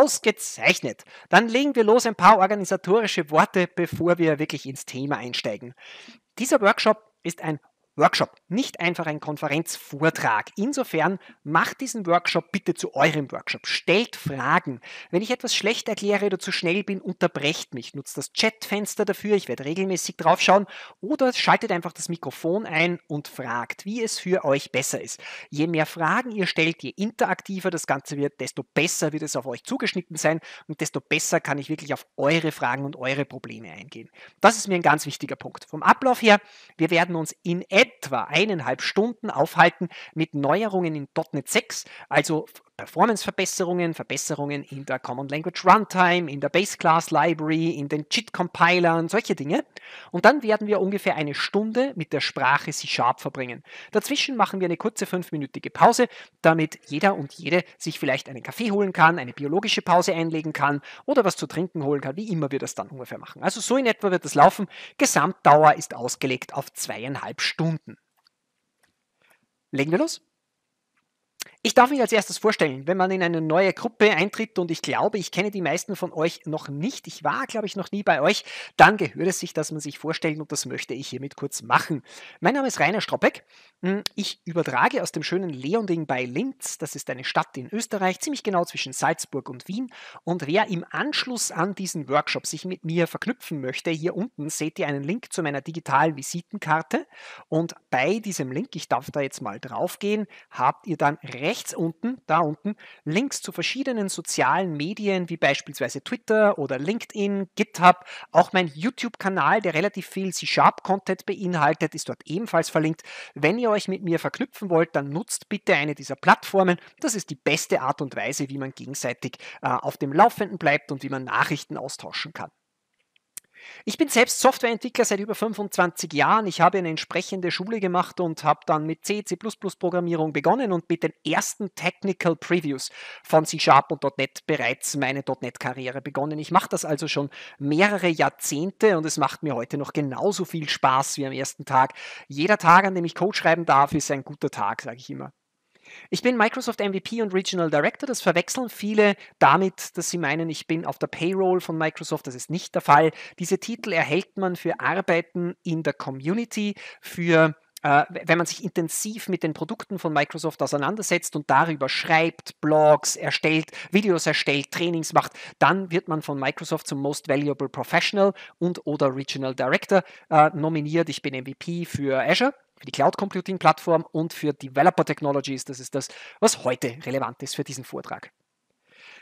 Ausgezeichnet. Dann legen wir los ein paar organisatorische Worte, bevor wir wirklich ins Thema einsteigen. Dieser Workshop ist ein Workshop, nicht einfach ein Konferenzvortrag. Insofern macht diesen Workshop bitte zu eurem Workshop. Stellt Fragen. Wenn ich etwas schlecht erkläre oder zu schnell bin, unterbrecht mich. Nutzt das Chatfenster dafür. Ich werde regelmäßig draufschauen. Oder schaltet einfach das Mikrofon ein und fragt, wie es für euch besser ist. Je mehr Fragen ihr stellt, je interaktiver das Ganze wird, desto besser wird es auf euch zugeschnitten sein und desto besser kann ich wirklich auf eure Fragen und eure Probleme eingehen. Das ist mir ein ganz wichtiger Punkt. Vom Ablauf her, wir werden uns in etwa eineinhalb Stunden aufhalten mit Neuerungen in .NET 6, also Performance-Verbesserungen, Verbesserungen in der Common Language Runtime, in der Base Class Library, in den JIT-Compilern, solche Dinge. Und dann werden wir ungefähr eine Stunde mit der Sprache C-Sharp verbringen. Dazwischen machen wir eine kurze fünfminütige Pause, damit jeder und jede sich vielleicht einen Kaffee holen kann, eine biologische Pause einlegen kann oder was zu trinken holen kann, wie immer wir das dann ungefähr machen. Also so in etwa wird das laufen. Gesamtdauer ist ausgelegt auf zweieinhalb Stunden. Legen wir los? Ich darf mich als erstes vorstellen, wenn man in eine neue Gruppe eintritt und ich glaube, ich kenne die meisten von euch noch nicht, ich war, glaube ich, noch nie bei euch, dann gehört es sich, dass man sich vorstellt und das möchte ich hiermit kurz machen. Mein Name ist Rainer Stroppeck. Hm, ich übertrage aus dem schönen Leonding bei Linz, das ist eine Stadt in Österreich, ziemlich genau zwischen Salzburg und Wien. Und wer im Anschluss an diesen Workshop sich mit mir verknüpfen möchte, hier unten seht ihr einen Link zu meiner digitalen Visitenkarte. Und bei diesem Link, ich darf da jetzt mal drauf gehen, habt ihr dann recht rechts unten, da unten, Links zu verschiedenen sozialen Medien wie beispielsweise Twitter oder LinkedIn, GitHub. Auch mein YouTube-Kanal, der relativ viel C-Sharp-Content beinhaltet, ist dort ebenfalls verlinkt. Wenn ihr euch mit mir verknüpfen wollt, dann nutzt bitte eine dieser Plattformen. Das ist die beste Art und Weise, wie man gegenseitig äh, auf dem Laufenden bleibt und wie man Nachrichten austauschen kann. Ich bin selbst Softwareentwickler seit über 25 Jahren. Ich habe eine entsprechende Schule gemacht und habe dann mit C, C++ Programmierung begonnen und mit den ersten Technical Previews von C Sharp und .NET bereits meine .NET-Karriere begonnen. Ich mache das also schon mehrere Jahrzehnte und es macht mir heute noch genauso viel Spaß wie am ersten Tag. Jeder Tag, an dem ich Code schreiben darf, ist ein guter Tag, sage ich immer. Ich bin Microsoft MVP und Regional Director. Das verwechseln viele damit, dass sie meinen, ich bin auf der Payroll von Microsoft. Das ist nicht der Fall. Diese Titel erhält man für Arbeiten in der Community, für äh, wenn man sich intensiv mit den Produkten von Microsoft auseinandersetzt und darüber schreibt, Blogs erstellt, Videos erstellt, Trainings macht, dann wird man von Microsoft zum Most Valuable Professional und oder Regional Director äh, nominiert. Ich bin MVP für Azure für die Cloud Computing Plattform und für Developer Technologies. Das ist das, was heute relevant ist für diesen Vortrag.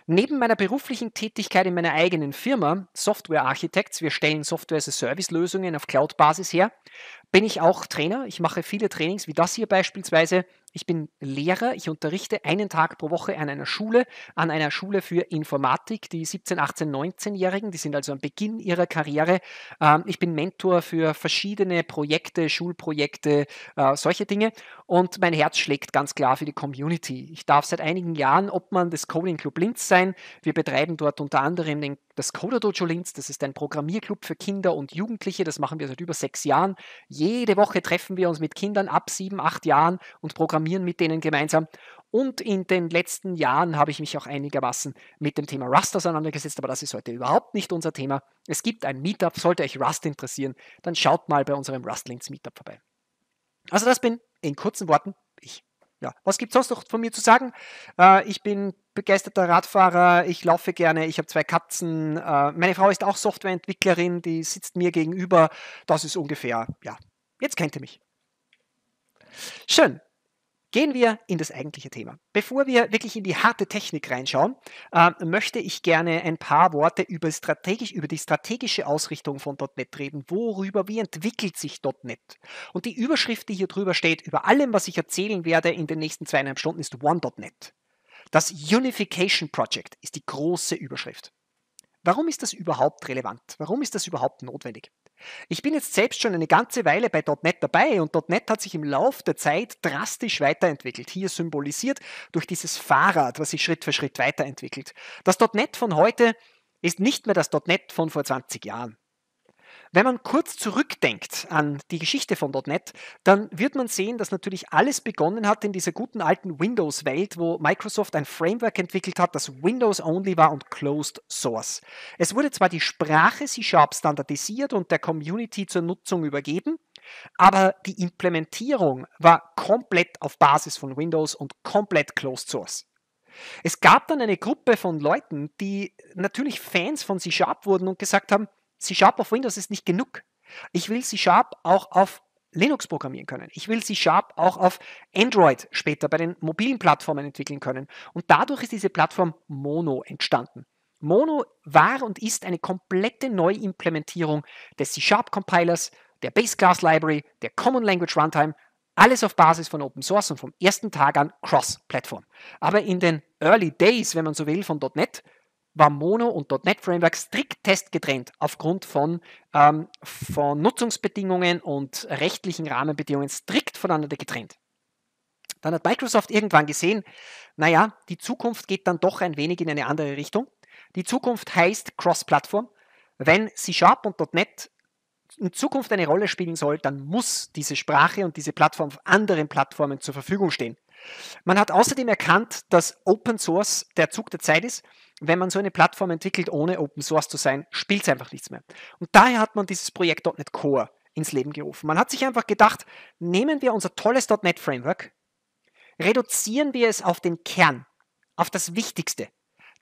Neben meiner beruflichen Tätigkeit in meiner eigenen Firma, Software Architects, wir stellen Software as a Service Lösungen auf Cloud Basis her, bin ich auch Trainer. Ich mache viele Trainings wie das hier beispielsweise ich bin Lehrer, ich unterrichte einen Tag pro Woche an einer Schule, an einer Schule für Informatik, die 17, 18, 19-Jährigen, die sind also am Beginn ihrer Karriere. Ähm, ich bin Mentor für verschiedene Projekte, Schulprojekte, äh, solche Dinge. Und mein Herz schlägt ganz klar für die Community. Ich darf seit einigen Jahren Obmann des Coding Club Linz sein. Wir betreiben dort unter anderem den, das Coder Dojo Linz. Das ist ein Programmierclub für Kinder und Jugendliche. Das machen wir seit über sechs Jahren. Jede Woche treffen wir uns mit Kindern ab sieben, acht Jahren und programmieren programmieren mit denen gemeinsam. Und in den letzten Jahren habe ich mich auch einigermaßen mit dem Thema Rust auseinandergesetzt, aber das ist heute überhaupt nicht unser Thema. Es gibt ein Meetup, sollte euch Rust interessieren, dann schaut mal bei unserem Rustlinks Meetup vorbei. Also das bin in kurzen Worten ich. Ja, was gibt es sonst noch von mir zu sagen? Äh, ich bin begeisterter Radfahrer, ich laufe gerne, ich habe zwei Katzen. Äh, meine Frau ist auch Softwareentwicklerin, die sitzt mir gegenüber. Das ist ungefähr, ja, jetzt kennt ihr mich. Schön. Gehen wir in das eigentliche Thema. Bevor wir wirklich in die harte Technik reinschauen, äh, möchte ich gerne ein paar Worte über, strategisch, über die strategische Ausrichtung von .NET reden. Worüber, wie entwickelt sich .NET? Und die Überschrift, die hier drüber steht, über allem, was ich erzählen werde in den nächsten zweieinhalb Stunden, ist One.NET. Das Unification Project ist die große Überschrift. Warum ist das überhaupt relevant? Warum ist das überhaupt notwendig? Ich bin jetzt selbst schon eine ganze Weile bei .NET dabei und .NET hat sich im Lauf der Zeit drastisch weiterentwickelt. Hier symbolisiert durch dieses Fahrrad, was sich Schritt für Schritt weiterentwickelt. Das .NET von heute ist nicht mehr das .NET von vor 20 Jahren. Wenn man kurz zurückdenkt an die Geschichte von .NET, dann wird man sehen, dass natürlich alles begonnen hat in dieser guten alten Windows-Welt, wo Microsoft ein Framework entwickelt hat, das Windows-only war und Closed Source. Es wurde zwar die Sprache C-Sharp standardisiert und der Community zur Nutzung übergeben, aber die Implementierung war komplett auf Basis von Windows und komplett Closed Source. Es gab dann eine Gruppe von Leuten, die natürlich Fans von C-Sharp wurden und gesagt haben, C-Sharp auf Windows ist nicht genug. Ich will C-Sharp auch auf Linux programmieren können. Ich will C-Sharp auch auf Android später bei den mobilen Plattformen entwickeln können. Und dadurch ist diese Plattform Mono entstanden. Mono war und ist eine komplette Neuimplementierung des C-Sharp-Compilers, der Base Class Library, der Common Language Runtime, alles auf Basis von Open Source und vom ersten Tag an Cross-Plattform. Aber in den Early Days, wenn man so will, von .NET war Mono und .NET Framework strikt testgetrennt aufgrund von, ähm, von Nutzungsbedingungen und rechtlichen Rahmenbedingungen strikt voneinander getrennt. Dann hat Microsoft irgendwann gesehen, naja, die Zukunft geht dann doch ein wenig in eine andere Richtung. Die Zukunft heißt Cross-Plattform. Wenn C-Sharp und .NET in Zukunft eine Rolle spielen soll, dann muss diese Sprache und diese Plattform auf anderen Plattformen zur Verfügung stehen. Man hat außerdem erkannt, dass Open Source der Zug der Zeit ist. Wenn man so eine Plattform entwickelt, ohne Open Source zu sein, spielt es einfach nichts mehr. Und daher hat man dieses Projekt .NET Core ins Leben gerufen. Man hat sich einfach gedacht, nehmen wir unser tolles .NET Framework, reduzieren wir es auf den Kern, auf das Wichtigste.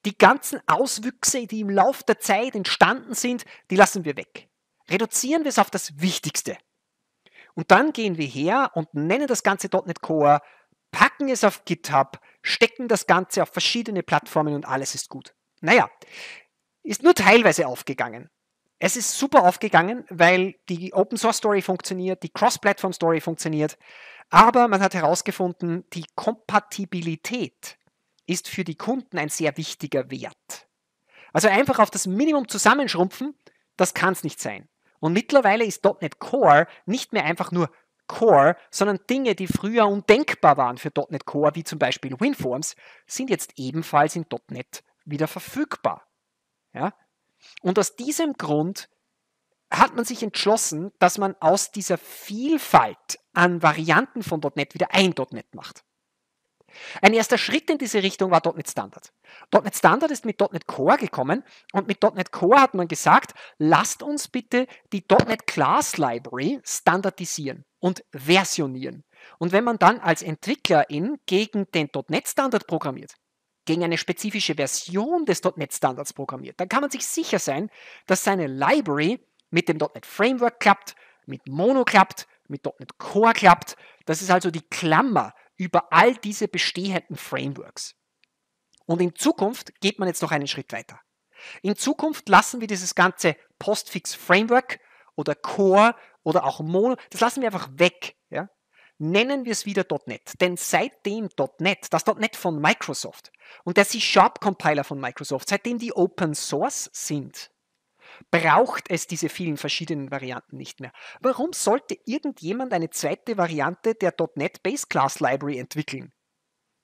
Die ganzen Auswüchse, die im Laufe der Zeit entstanden sind, die lassen wir weg. Reduzieren wir es auf das Wichtigste. Und dann gehen wir her und nennen das Ganze .NET Core packen es auf GitHub, stecken das Ganze auf verschiedene Plattformen und alles ist gut. Naja, ist nur teilweise aufgegangen. Es ist super aufgegangen, weil die Open Source Story funktioniert, die Cross-Platform Story funktioniert, aber man hat herausgefunden, die Kompatibilität ist für die Kunden ein sehr wichtiger Wert. Also einfach auf das Minimum zusammenschrumpfen, das kann es nicht sein. Und mittlerweile ist .NET Core nicht mehr einfach nur Core, sondern Dinge, die früher undenkbar waren für .NET Core, wie zum Beispiel WinForms, sind jetzt ebenfalls in .NET wieder verfügbar. Ja? Und aus diesem Grund hat man sich entschlossen, dass man aus dieser Vielfalt an Varianten von .NET wieder ein .NET macht. Ein erster Schritt in diese Richtung war .NET Standard. .NET Standard ist mit .NET Core gekommen und mit .NET Core hat man gesagt, lasst uns bitte die .NET Class Library standardisieren und versionieren. Und wenn man dann als Entwicklerin gegen den .NET Standard programmiert, gegen eine spezifische Version des .NET Standards programmiert, dann kann man sich sicher sein, dass seine Library mit dem .NET Framework klappt, mit Mono klappt, mit .NET Core klappt. Das ist also die Klammer über all diese bestehenden Frameworks. Und in Zukunft geht man jetzt noch einen Schritt weiter. In Zukunft lassen wir dieses ganze Postfix-Framework oder Core oder auch Mono, das lassen wir einfach weg. Ja? Nennen wir es wieder .NET, denn seitdem .NET, das .NET von Microsoft und der C-Sharp-Compiler von Microsoft, seitdem die Open Source sind, braucht es diese vielen verschiedenen Varianten nicht mehr. Warum sollte irgendjemand eine zweite Variante der .NET Base Class Library entwickeln?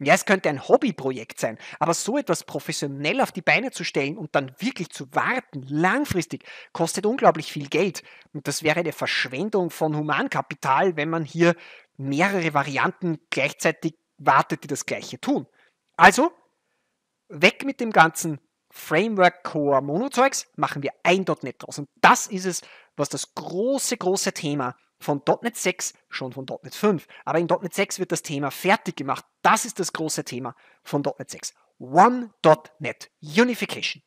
Ja, es könnte ein Hobbyprojekt sein, aber so etwas professionell auf die Beine zu stellen und dann wirklich zu warten, langfristig, kostet unglaublich viel Geld. Und das wäre eine Verschwendung von Humankapital, wenn man hier mehrere Varianten gleichzeitig wartet, die das gleiche tun. Also, weg mit dem ganzen Framework Core Monozeugs machen wir ein .NET draus. Und das ist es, was das große, große Thema von .NET 6, schon von .NET 5, aber in .NET 6 wird das Thema fertig gemacht. Das ist das große Thema von .NET 6. One.NET Unification.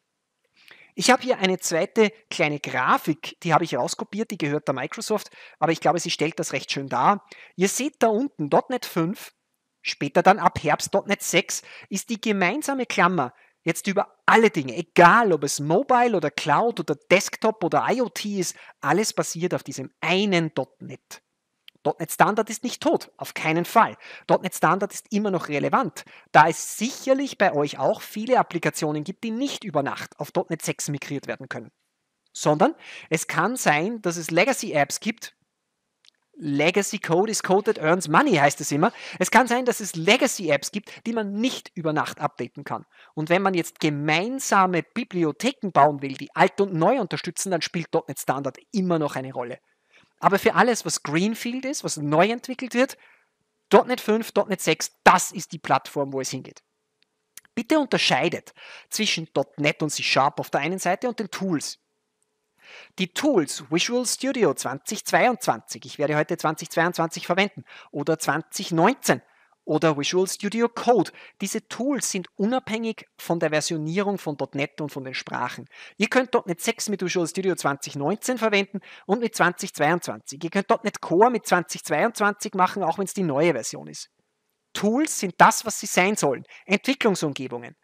Ich habe hier eine zweite kleine Grafik, die habe ich rauskopiert, die gehört der Microsoft, aber ich glaube, sie stellt das recht schön dar. Ihr seht da unten .NET 5, später dann ab Herbst .NET 6, ist die gemeinsame Klammer Jetzt über alle Dinge, egal ob es Mobile oder Cloud oder Desktop oder IoT ist, alles basiert auf diesem einen .NET. .NET Standard ist nicht tot, auf keinen Fall. .NET Standard ist immer noch relevant, da es sicherlich bei euch auch viele Applikationen gibt, die nicht über Nacht auf .NET 6 migriert werden können. Sondern es kann sein, dass es Legacy-Apps gibt, Legacy Code is coded, earns money, heißt es immer. Es kann sein, dass es Legacy-Apps gibt, die man nicht über Nacht updaten kann. Und wenn man jetzt gemeinsame Bibliotheken bauen will, die alt und neu unterstützen, dann spielt .NET Standard immer noch eine Rolle. Aber für alles, was Greenfield ist, was neu entwickelt wird, .NET 5, .NET 6, das ist die Plattform, wo es hingeht. Bitte unterscheidet zwischen .NET und C Sharp auf der einen Seite und den Tools die Tools Visual Studio 2022, ich werde heute 2022 verwenden, oder 2019 oder Visual Studio Code. Diese Tools sind unabhängig von der Versionierung von .NET und von den Sprachen. Ihr könnt .NET 6 mit Visual Studio 2019 verwenden und mit 2022. Ihr könnt .NET Core mit 2022 machen, auch wenn es die neue Version ist. Tools sind das, was sie sein sollen. Entwicklungsumgebungen.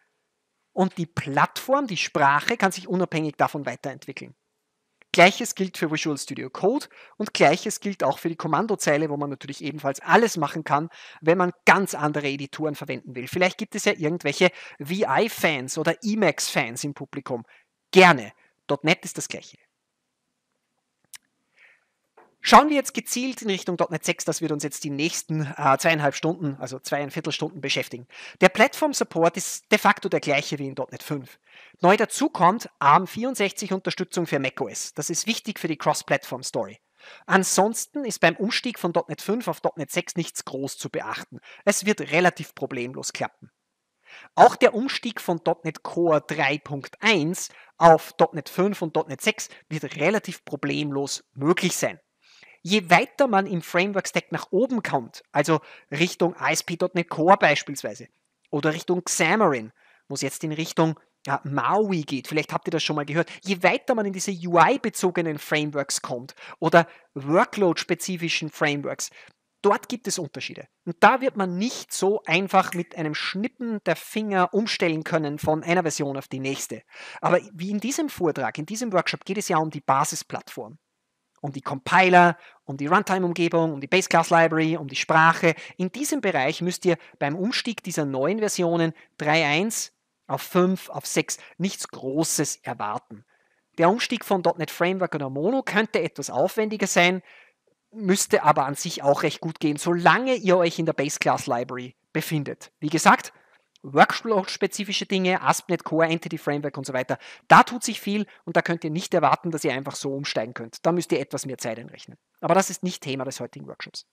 Und die Plattform, die Sprache kann sich unabhängig davon weiterentwickeln. Gleiches gilt für Visual Studio Code und gleiches gilt auch für die Kommandozeile, wo man natürlich ebenfalls alles machen kann, wenn man ganz andere Editoren verwenden will. Vielleicht gibt es ja irgendwelche VI-Fans oder Emacs-Fans im Publikum. Gerne. .NET ist das gleiche. Schauen wir jetzt gezielt in Richtung .NET 6, das wird uns jetzt die nächsten äh, zweieinhalb Stunden, also zweieinviertel Stunden beschäftigen. Der Plattform-Support ist de facto der gleiche wie in .NET 5. Neu dazu kommt ARM64 Unterstützung für macOS. Das ist wichtig für die Cross-Platform-Story. Ansonsten ist beim Umstieg von .NET 5 auf .NET 6 nichts groß zu beachten. Es wird relativ problemlos klappen. Auch der Umstieg von .NET Core 3.1 auf .NET 5 und .NET 6 wird relativ problemlos möglich sein. Je weiter man im Framework Stack nach oben kommt, also Richtung ASP.NET Core beispielsweise oder Richtung Xamarin, muss jetzt in Richtung ja, Maui geht, vielleicht habt ihr das schon mal gehört, je weiter man in diese UI-bezogenen Frameworks kommt oder Workload-spezifischen Frameworks, dort gibt es Unterschiede. Und da wird man nicht so einfach mit einem Schnippen der Finger umstellen können von einer Version auf die nächste. Aber wie in diesem Vortrag, in diesem Workshop geht es ja um die Basisplattform. Um die Compiler, um die Runtime-Umgebung, um die Base Class Library, um die Sprache. In diesem Bereich müsst ihr beim Umstieg dieser neuen Versionen 3.1 auf 5, auf 6 nichts Großes erwarten. Der Umstieg von .NET Framework oder Mono könnte etwas aufwendiger sein, müsste aber an sich auch recht gut gehen, solange ihr euch in der Base Class Library befindet. Wie gesagt, Workflow-spezifische Dinge, ASP.NET Core, Entity Framework und so weiter. Da tut sich viel und da könnt ihr nicht erwarten, dass ihr einfach so umsteigen könnt. Da müsst ihr etwas mehr Zeit einrechnen. Aber das ist nicht Thema des heutigen Workshops.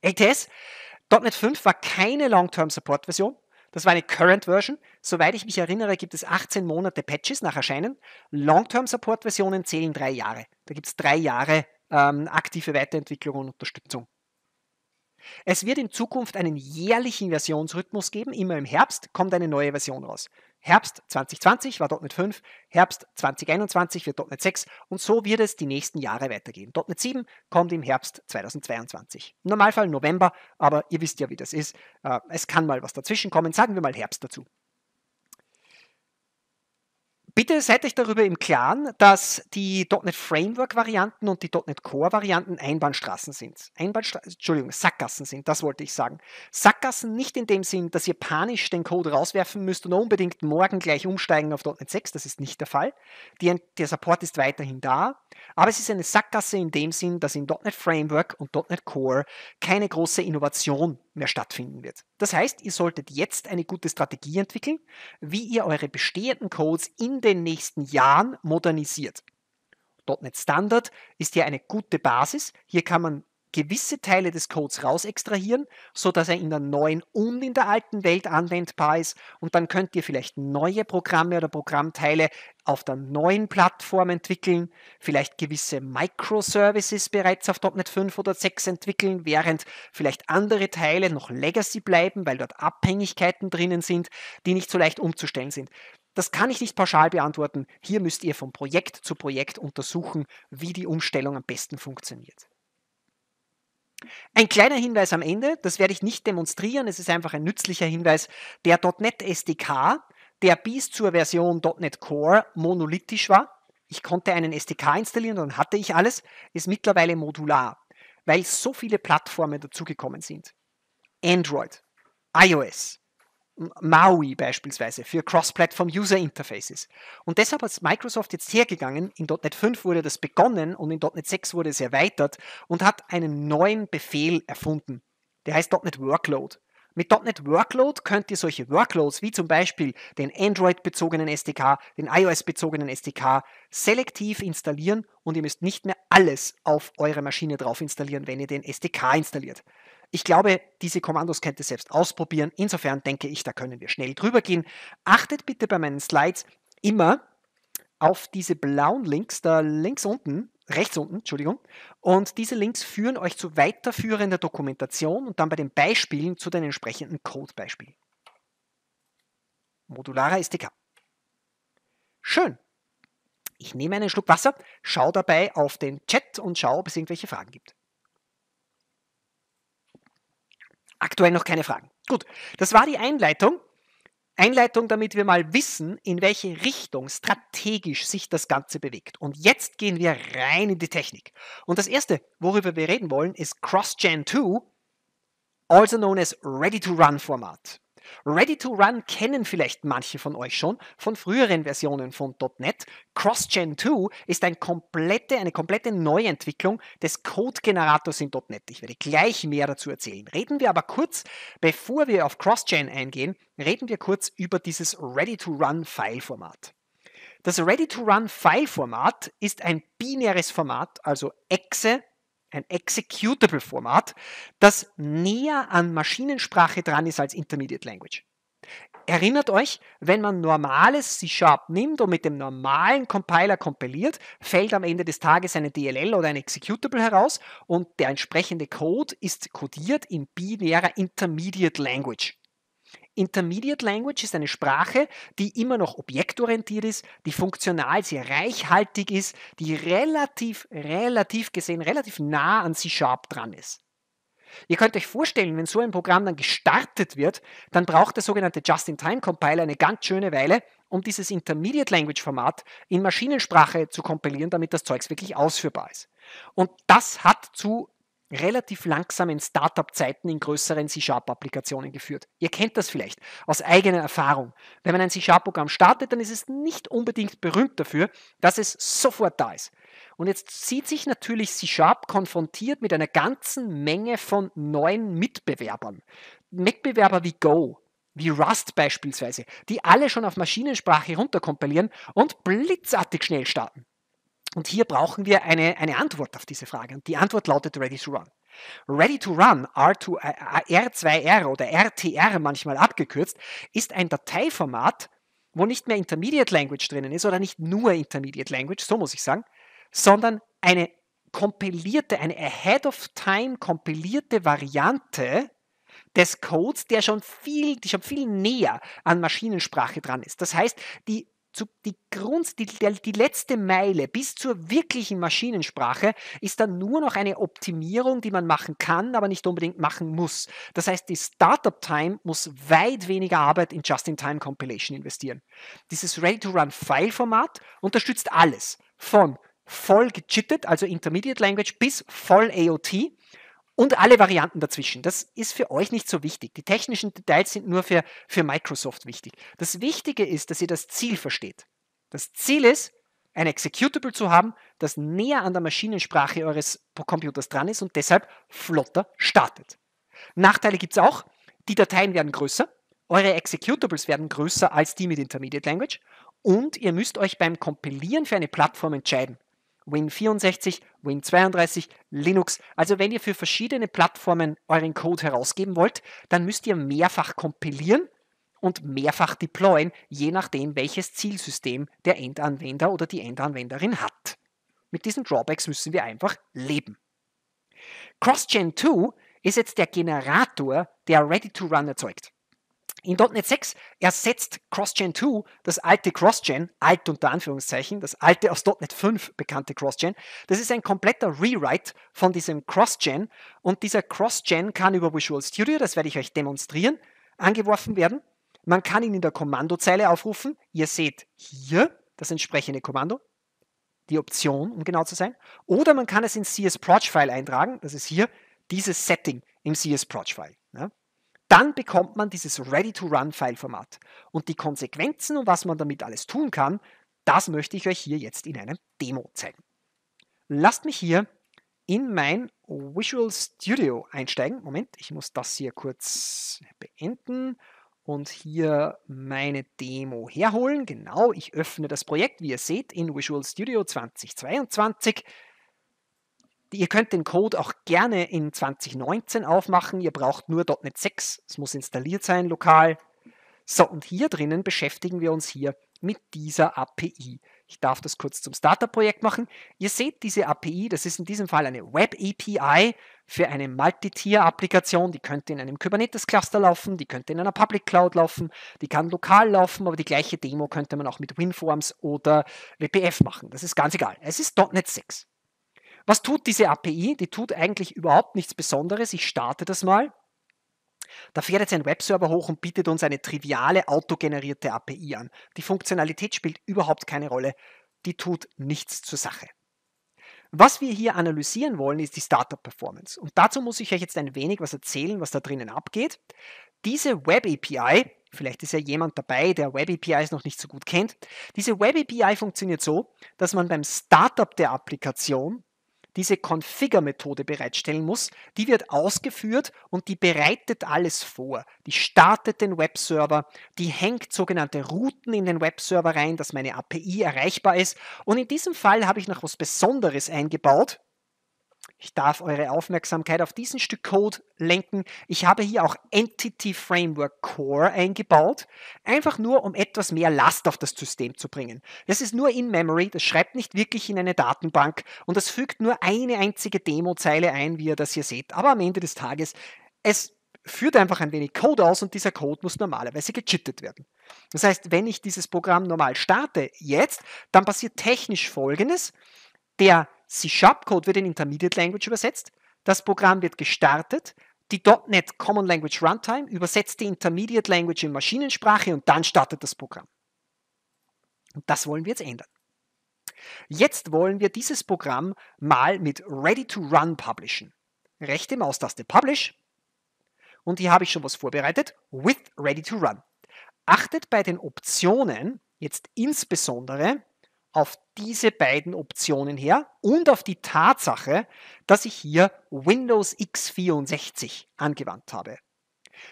LTS, .NET 5 war keine Long-Term-Support-Version. Das war eine Current Version. Soweit ich mich erinnere, gibt es 18 Monate Patches nach Erscheinen. Long-Term-Support-Versionen zählen drei Jahre. Da gibt es drei Jahre ähm, aktive Weiterentwicklung und Unterstützung. Es wird in Zukunft einen jährlichen Versionsrhythmus geben. Immer im Herbst kommt eine neue Version raus. Herbst 2020 war .NET 5, Herbst 2021 wird .NET 6 und so wird es die nächsten Jahre weitergehen. .NET 7 kommt im Herbst 2022. Im Normalfall November, aber ihr wisst ja, wie das ist. Äh, es kann mal was dazwischen kommen. Sagen wir mal Herbst dazu. Bitte seid euch darüber im Klaren, dass die .NET Framework Varianten und die .NET Core Varianten Einbahnstraßen sind. Einbahnstraßen, Entschuldigung, Sackgassen sind, das wollte ich sagen. Sackgassen nicht in dem Sinn, dass ihr panisch den Code rauswerfen müsst und unbedingt morgen gleich umsteigen auf .NET 6, das ist nicht der Fall. Die, der Support ist weiterhin da, aber es ist eine Sackgasse in dem Sinn, dass in .NET Framework und .NET Core keine große Innovation mehr stattfinden wird. Das heißt, ihr solltet jetzt eine gute Strategie entwickeln, wie ihr eure bestehenden Codes in den nächsten Jahren modernisiert. .NET Standard ist hier eine gute Basis. Hier kann man gewisse Teile des Codes rausextrahieren, sodass er in der neuen und in der alten Welt anwendbar ist und dann könnt ihr vielleicht neue Programme oder Programmteile auf der neuen Plattform entwickeln, vielleicht gewisse Microservices bereits auf .NET 5 oder 6 entwickeln, während vielleicht andere Teile noch Legacy bleiben, weil dort Abhängigkeiten drinnen sind, die nicht so leicht umzustellen sind. Das kann ich nicht pauschal beantworten. Hier müsst ihr von Projekt zu Projekt untersuchen, wie die Umstellung am besten funktioniert. Ein kleiner Hinweis am Ende, das werde ich nicht demonstrieren, es ist einfach ein nützlicher Hinweis. Der .NET SDK der bis zur Version .NET Core monolithisch war. Ich konnte einen SDK installieren, dann hatte ich alles, ist mittlerweile modular, weil so viele Plattformen dazugekommen sind. Android, iOS, Maui beispielsweise für Cross-Platform User Interfaces. Und deshalb ist Microsoft jetzt hergegangen, in .NET 5 wurde das begonnen und in .NET 6 wurde es erweitert und hat einen neuen Befehl erfunden. Der heißt .NET Workload. Mit .NET Workload könnt ihr solche Workloads wie zum Beispiel den Android-bezogenen SDK, den iOS-bezogenen SDK selektiv installieren und ihr müsst nicht mehr alles auf eure Maschine drauf installieren, wenn ihr den SDK installiert. Ich glaube, diese Kommandos könnt ihr selbst ausprobieren. Insofern denke ich, da können wir schnell drüber gehen. Achtet bitte bei meinen Slides immer auf diese blauen Links da links unten rechts unten, Entschuldigung. Und diese Links führen euch zu weiterführender Dokumentation und dann bei den Beispielen zu den entsprechenden Codebeispielen. Modularer SDK. Schön. Ich nehme einen Schluck Wasser, schaue dabei auf den Chat und schaue, ob es irgendwelche Fragen gibt. Aktuell noch keine Fragen. Gut, das war die Einleitung. Einleitung, damit wir mal wissen, in welche Richtung strategisch sich das Ganze bewegt. Und jetzt gehen wir rein in die Technik. Und das erste, worüber wir reden wollen, ist CrossGen 2, also known as Ready-to-Run-Format. Ready to Run kennen vielleicht manche von euch schon von früheren Versionen von .NET. CrossGen 2 ist ein komplette, eine komplette Neuentwicklung des Code-Generators in .NET. Ich werde gleich mehr dazu erzählen. Reden wir aber kurz, bevor wir auf CrossGen eingehen, reden wir kurz über dieses Ready to Run File-Format. Das Ready to Run File-Format ist ein binäres Format, also Exe ein Executable-Format, das näher an Maschinensprache dran ist als Intermediate Language. Erinnert euch, wenn man normales C-Sharp nimmt und mit dem normalen Compiler kompiliert, fällt am Ende des Tages eine DLL oder ein Executable heraus und der entsprechende Code ist codiert in binärer Intermediate Language. Intermediate Language ist eine Sprache, die immer noch objektorientiert ist, die funktional sehr reichhaltig ist, die relativ, relativ gesehen, relativ nah an C-Sharp dran ist. Ihr könnt euch vorstellen, wenn so ein Programm dann gestartet wird, dann braucht der sogenannte Just-in-Time-Compiler eine ganz schöne Weile, um dieses Intermediate Language Format in Maschinensprache zu kompilieren, damit das Zeugs wirklich ausführbar ist. Und das hat zu relativ langsamen Startup-Zeiten in größeren C-Sharp-Applikationen geführt. Ihr kennt das vielleicht aus eigener Erfahrung. Wenn man ein C-Sharp-Programm startet, dann ist es nicht unbedingt berühmt dafür, dass es sofort da ist. Und jetzt sieht sich natürlich C-Sharp konfrontiert mit einer ganzen Menge von neuen Mitbewerbern. Mitbewerber wie Go, wie Rust beispielsweise, die alle schon auf Maschinensprache runterkompilieren und blitzartig schnell starten. Und hier brauchen wir eine, eine Antwort auf diese Frage. Und die Antwort lautet Ready to Run. Ready to Run, R2, äh, äh, oder RTR manchmal abgekürzt, ist ein Dateiformat, wo nicht mehr Intermediate Language drinnen ist oder nicht nur Intermediate Language, so muss ich sagen, sondern eine kompilierte, eine ahead of time kompilierte Variante des Codes, der schon viel, die schon viel näher an Maschinensprache dran ist. Das heißt, die zu, die, Grund, die, die letzte Meile bis zur wirklichen Maschinensprache ist dann nur noch eine Optimierung, die man machen kann, aber nicht unbedingt machen muss. Das heißt, die Startup-Time muss weit weniger Arbeit in Just-in-Time-Compilation investieren. Dieses Ready-to-Run-File-Format unterstützt alles von voll gechittet, also Intermediate Language, bis voll AOT und alle Varianten dazwischen. Das ist für euch nicht so wichtig. Die technischen Details sind nur für, für Microsoft wichtig. Das Wichtige ist, dass ihr das Ziel versteht. Das Ziel ist, ein Executable zu haben, das näher an der Maschinensprache eures Computers dran ist und deshalb flotter startet. Nachteile gibt es auch. Die Dateien werden größer, eure Executables werden größer als die mit Intermediate Language und ihr müsst euch beim Kompilieren für eine Plattform entscheiden. Win64, Win32, Linux. Also wenn ihr für verschiedene Plattformen euren Code herausgeben wollt, dann müsst ihr mehrfach kompilieren und mehrfach deployen, je nachdem, welches Zielsystem der Endanwender oder die Endanwenderin hat. Mit diesen Drawbacks müssen wir einfach leben. CrossGen 2 ist jetzt der Generator, der Ready-to-Run erzeugt. In .NET 6 ersetzt CrossGen 2 das alte CrossGen, alt unter Anführungszeichen, das alte aus .NET 5 bekannte CrossGen. Das ist ein kompletter Rewrite von diesem CrossGen und dieser CrossGen kann über Visual Studio, das werde ich euch demonstrieren, angeworfen werden. Man kann ihn in der Kommandozeile aufrufen. Ihr seht hier das entsprechende Kommando, die Option, um genau zu sein. Oder man kann es in CSProj-File eintragen. Das ist hier dieses Setting im CSProj-File. Ja dann bekommt man dieses Ready-to-Run-File-Format. Und die Konsequenzen und was man damit alles tun kann, das möchte ich euch hier jetzt in einem Demo zeigen. Lasst mich hier in mein Visual Studio einsteigen. Moment, ich muss das hier kurz beenden und hier meine Demo herholen. Genau, ich öffne das Projekt, wie ihr seht, in Visual Studio 2022. Ihr könnt den Code auch gerne in 2019 aufmachen. Ihr braucht nur .NET 6. Es muss installiert sein lokal. So, und hier drinnen beschäftigen wir uns hier mit dieser API. Ich darf das kurz zum startup projekt machen. Ihr seht diese API, das ist in diesem Fall eine Web-API für eine multi tier applikation Die könnte in einem Kubernetes-Cluster laufen, die könnte in einer Public Cloud laufen, die kann lokal laufen, aber die gleiche Demo könnte man auch mit WinForms oder WPF machen. Das ist ganz egal. Es ist .NET 6. Was tut diese API? Die tut eigentlich überhaupt nichts Besonderes. Ich starte das mal. Da fährt jetzt ein Webserver hoch und bietet uns eine triviale autogenerierte API an. Die Funktionalität spielt überhaupt keine Rolle. Die tut nichts zur Sache. Was wir hier analysieren wollen, ist die Startup-Performance. Und dazu muss ich euch jetzt ein wenig was erzählen, was da drinnen abgeht. Diese Web-API, vielleicht ist ja jemand dabei, der Web-APIs noch nicht so gut kennt, diese Web-API funktioniert so, dass man beim Startup der Applikation diese Configure-Methode bereitstellen muss. Die wird ausgeführt und die bereitet alles vor. Die startet den Webserver, die hängt sogenannte Routen in den Webserver rein, dass meine API erreichbar ist. Und in diesem Fall habe ich noch was Besonderes eingebaut. Ich darf eure Aufmerksamkeit auf diesen Stück Code lenken. Ich habe hier auch Entity Framework Core eingebaut, einfach nur um etwas mehr Last auf das System zu bringen. Das ist nur in Memory, das schreibt nicht wirklich in eine Datenbank und das fügt nur eine einzige Demozeile ein, wie ihr das hier seht. Aber am Ende des Tages, es führt einfach ein wenig Code aus und dieser Code muss normalerweise gechittet werden. Das heißt, wenn ich dieses Programm normal starte jetzt, dann passiert technisch Folgendes. Der C-Sharp-Code wird in Intermediate Language übersetzt, das Programm wird gestartet, die .NET Common Language Runtime übersetzt die Intermediate Language in Maschinensprache und dann startet das Programm. Und das wollen wir jetzt ändern. Jetzt wollen wir dieses Programm mal mit Ready to Run publishen. Rechte Maustaste Publish. Und hier habe ich schon was vorbereitet. With Ready to Run. Achtet bei den Optionen jetzt insbesondere auf diese beiden Optionen her und auf die Tatsache, dass ich hier Windows x64 angewandt habe.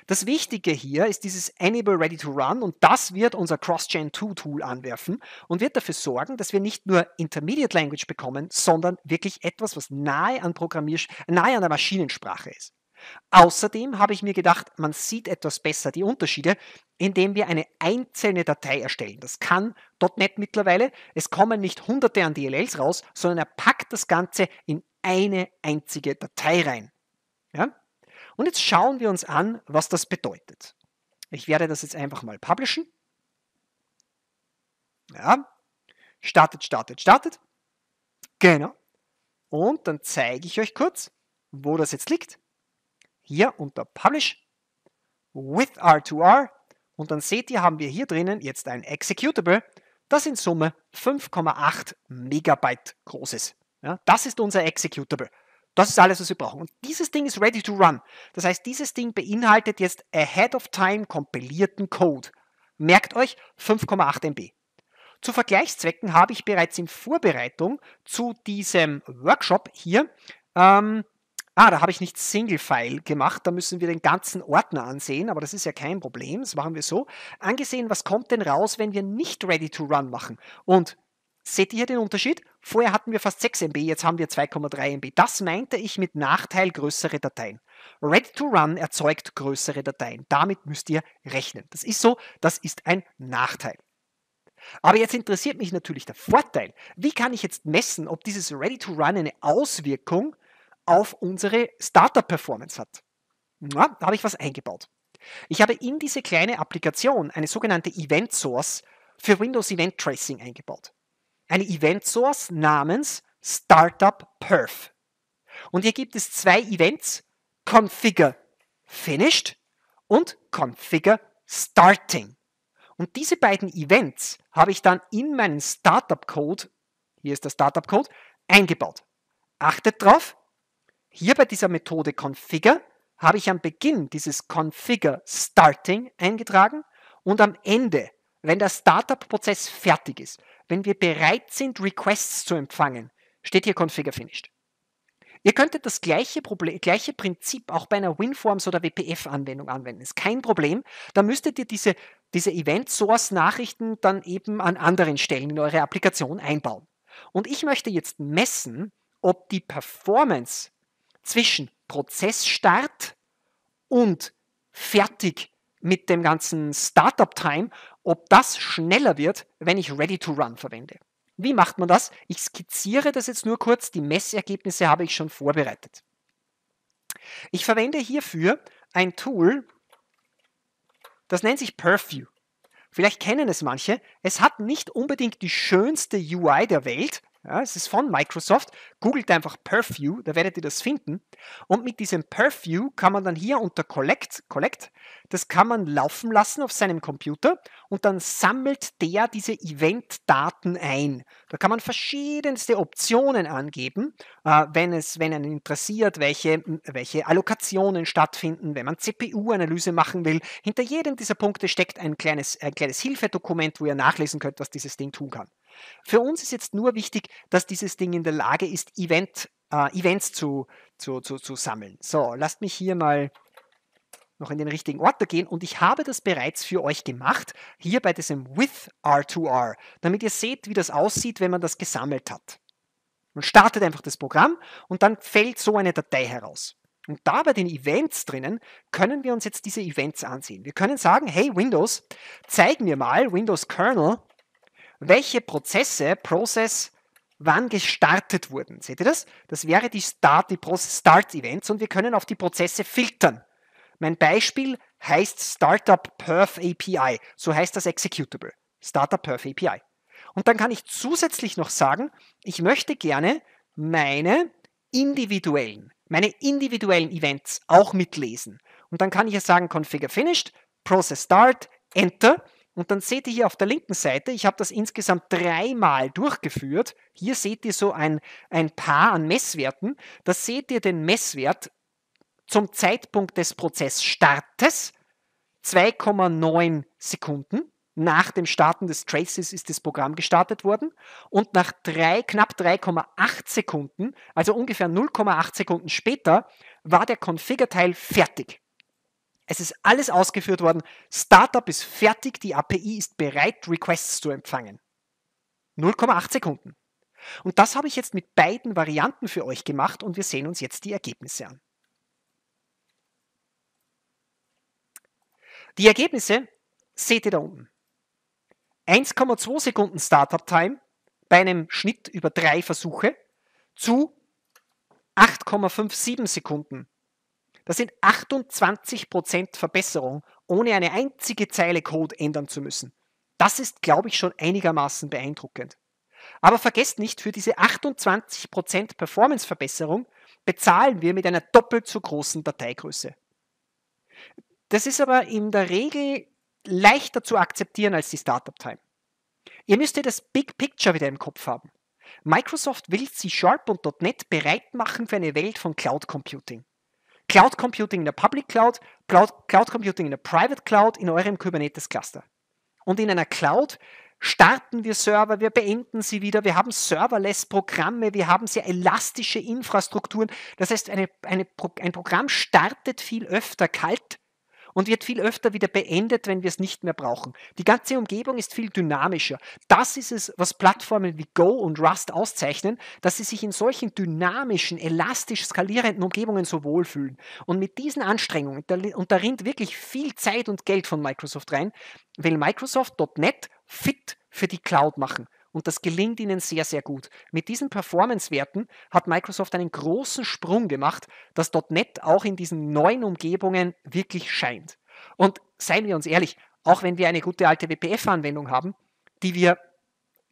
Das Wichtige hier ist dieses Enable Ready to Run und das wird unser Cross-Gen 2 Tool anwerfen und wird dafür sorgen, dass wir nicht nur Intermediate Language bekommen, sondern wirklich etwas, was nahe an Programmier nahe an der Maschinensprache ist. Außerdem habe ich mir gedacht, man sieht etwas besser die Unterschiede, indem wir eine einzelne Datei erstellen. Das kann .NET mittlerweile. Es kommen nicht hunderte an DLLs raus, sondern er packt das Ganze in eine einzige Datei rein. Ja? Und jetzt schauen wir uns an, was das bedeutet. Ich werde das jetzt einfach mal publishen. Ja, startet, startet, startet. Genau. Und dann zeige ich euch kurz, wo das jetzt liegt hier unter Publish with R2R und dann seht ihr, haben wir hier drinnen jetzt ein Executable, das in Summe 5,8 Megabyte groß ist. Ja, das ist unser Executable. Das ist alles, was wir brauchen. Und dieses Ding ist ready to run. Das heißt, dieses Ding beinhaltet jetzt ahead of time kompilierten Code. Merkt euch 5,8 MB. Zu Vergleichszwecken habe ich bereits in Vorbereitung zu diesem Workshop hier ähm, ah, da habe ich nicht Single-File gemacht, da müssen wir den ganzen Ordner ansehen, aber das ist ja kein Problem, das machen wir so. Angesehen, was kommt denn raus, wenn wir nicht Ready-to-Run machen? Und seht ihr den Unterschied? Vorher hatten wir fast 6 MB, jetzt haben wir 2,3 MB. Das meinte ich mit Nachteil größere Dateien. Ready-to-Run erzeugt größere Dateien. Damit müsst ihr rechnen. Das ist so, das ist ein Nachteil. Aber jetzt interessiert mich natürlich der Vorteil. Wie kann ich jetzt messen, ob dieses Ready-to-Run eine Auswirkung auf unsere Startup-Performance hat. Na, da habe ich was eingebaut. Ich habe in diese kleine Applikation eine sogenannte Event Source für Windows Event Tracing eingebaut. Eine Event Source namens Startup Perf. Und hier gibt es zwei Events, Configure Finished und Configure Starting. Und diese beiden Events habe ich dann in meinen Startup Code, hier ist der Startup Code, eingebaut. Achtet drauf, hier bei dieser Methode Configure habe ich am Beginn dieses Configure Starting eingetragen und am Ende, wenn der Startup-Prozess fertig ist, wenn wir bereit sind, Requests zu empfangen, steht hier Configure Finished. Ihr könntet das gleiche, Problem, gleiche Prinzip auch bei einer WinForms oder WPF-Anwendung anwenden. Ist kein Problem. Da müsstet ihr diese, diese Event-Source-Nachrichten dann eben an anderen Stellen in eure Applikation einbauen. Und ich möchte jetzt messen, ob die Performance zwischen Prozessstart und fertig mit dem ganzen Startup-Time, ob das schneller wird, wenn ich Ready to Run verwende. Wie macht man das? Ich skizziere das jetzt nur kurz. Die Messergebnisse habe ich schon vorbereitet. Ich verwende hierfür ein Tool, das nennt sich Purview. Vielleicht kennen es manche. Es hat nicht unbedingt die schönste UI der Welt, ja, es ist von Microsoft. Googelt einfach Purview, da werdet ihr das finden. Und mit diesem Purview kann man dann hier unter Collect, Collect, das kann man laufen lassen auf seinem Computer und dann sammelt der diese Eventdaten ein. Da kann man verschiedenste Optionen angeben, äh, wenn es, wenn einen interessiert, welche, welche Allokationen stattfinden, wenn man CPU-Analyse machen will. Hinter jedem dieser Punkte steckt ein kleines, ein kleines Hilfedokument, wo ihr nachlesen könnt, was dieses Ding tun kann. Für uns ist jetzt nur wichtig, dass dieses Ding in der Lage ist, Event, äh, Events zu, zu, zu, zu sammeln. So, lasst mich hier mal noch in den richtigen Ort gehen und ich habe das bereits für euch gemacht, hier bei diesem with R2R, damit ihr seht, wie das aussieht, wenn man das gesammelt hat. Man startet einfach das Programm und dann fällt so eine Datei heraus. Und da bei den Events drinnen können wir uns jetzt diese Events ansehen. Wir können sagen, hey Windows, zeig mir mal Windows Kernel, welche Prozesse, Process, wann gestartet wurden. Seht ihr das? Das wäre die Start, die Process Start Events und wir können auf die Prozesse filtern. Mein Beispiel heißt Startup Perf API. So heißt das Executable. Startup Perf API. Und dann kann ich zusätzlich noch sagen, ich möchte gerne meine individuellen, meine individuellen Events auch mitlesen. Und dann kann ich ja sagen, Configure Finished, Process Start, Enter. Und dann seht ihr hier auf der linken Seite, ich habe das insgesamt dreimal durchgeführt. Hier seht ihr so ein, ein Paar an Messwerten. Da seht ihr den Messwert zum Zeitpunkt des Prozessstartes 2,9 Sekunden. Nach dem Starten des Traces ist das Programm gestartet worden und nach drei, knapp 3,8 Sekunden, also ungefähr 0,8 Sekunden später, war der Configure-Teil fertig. Es ist alles ausgeführt worden. Startup ist fertig, die API ist bereit, Requests zu empfangen. 0,8 Sekunden. Und das habe ich jetzt mit beiden Varianten für euch gemacht und wir sehen uns jetzt die Ergebnisse an. Die Ergebnisse seht ihr da unten. 1,2 Sekunden Startup Time bei einem Schnitt über drei Versuche zu 8,57 Sekunden das sind 28% Verbesserung, ohne eine einzige Zeile Code ändern zu müssen. Das ist, glaube ich, schon einigermaßen beeindruckend. Aber vergesst nicht, für diese 28% Performance-Verbesserung bezahlen wir mit einer doppelt so großen Dateigröße. Das ist aber in der Regel leichter zu akzeptieren als die Startup-Time. Ihr müsst ihr das Big Picture wieder im Kopf haben. Microsoft will C-Sharp und .NET bereit machen für eine Welt von Cloud Computing. Cloud Computing in der Public Cloud, Cloud, Computing in der Private Cloud, in eurem Kubernetes Cluster. Und in einer Cloud starten wir Server, wir beenden sie wieder, wir haben serverless Programme, wir haben sehr elastische Infrastrukturen. Das heißt, eine, eine, ein Programm startet viel öfter kalt und wird viel öfter wieder beendet, wenn wir es nicht mehr brauchen. Die ganze Umgebung ist viel dynamischer. Das ist es, was Plattformen wie Go und Rust auszeichnen, dass sie sich in solchen dynamischen, elastisch skalierenden Umgebungen so wohlfühlen. Und mit diesen Anstrengungen, und da rinnt wirklich viel Zeit und Geld von Microsoft rein, will Microsoft .NET fit für die Cloud machen. Und das gelingt ihnen sehr, sehr gut. Mit diesen Performance-Werten hat Microsoft einen großen Sprung gemacht, dass .NET auch in diesen neuen Umgebungen wirklich scheint. Und seien wir uns ehrlich, auch wenn wir eine gute alte WPF-Anwendung haben, die wir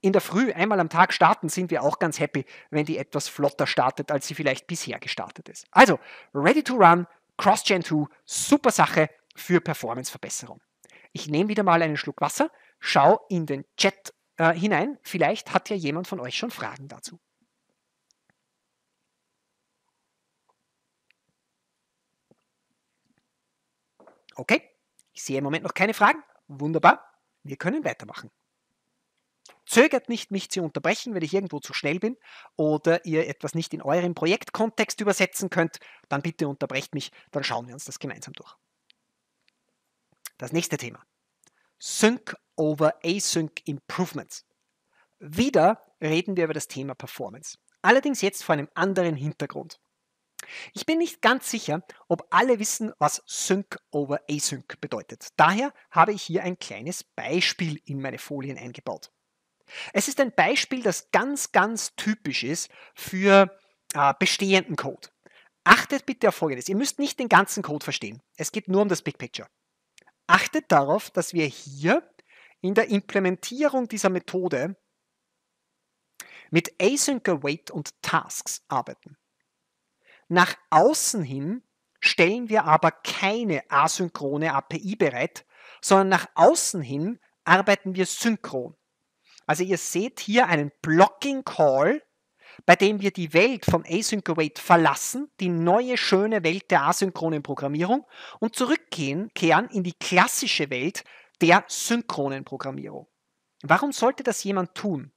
in der Früh einmal am Tag starten, sind wir auch ganz happy, wenn die etwas flotter startet, als sie vielleicht bisher gestartet ist. Also, Ready to Run, Cross-Gen 2, super Sache für Performance-Verbesserung. Ich nehme wieder mal einen Schluck Wasser, schaue in den Chat äh, hinein. Vielleicht hat ja jemand von euch schon Fragen dazu. Okay, ich sehe im Moment noch keine Fragen. Wunderbar, wir können weitermachen. Zögert nicht, mich zu unterbrechen, wenn ich irgendwo zu schnell bin oder ihr etwas nicht in euren Projektkontext übersetzen könnt, dann bitte unterbrecht mich, dann schauen wir uns das gemeinsam durch. Das nächste Thema. Sync over Async Improvements. Wieder reden wir über das Thema Performance. Allerdings jetzt vor einem anderen Hintergrund. Ich bin nicht ganz sicher, ob alle wissen, was Sync over Async bedeutet. Daher habe ich hier ein kleines Beispiel in meine Folien eingebaut. Es ist ein Beispiel, das ganz, ganz typisch ist für äh, bestehenden Code. Achtet bitte auf Folgendes. Ihr müsst nicht den ganzen Code verstehen. Es geht nur um das Big Picture. Achtet darauf, dass wir hier in der Implementierung dieser Methode mit Async Await und Tasks arbeiten. Nach außen hin stellen wir aber keine asynchrone API bereit, sondern nach außen hin arbeiten wir synchron. Also ihr seht hier einen Blocking Call, bei dem wir die Welt von Async Await verlassen, die neue schöne Welt der asynchronen Programmierung und zurückkehren in die klassische Welt der synchronen Programmierung. Warum sollte das jemand tun?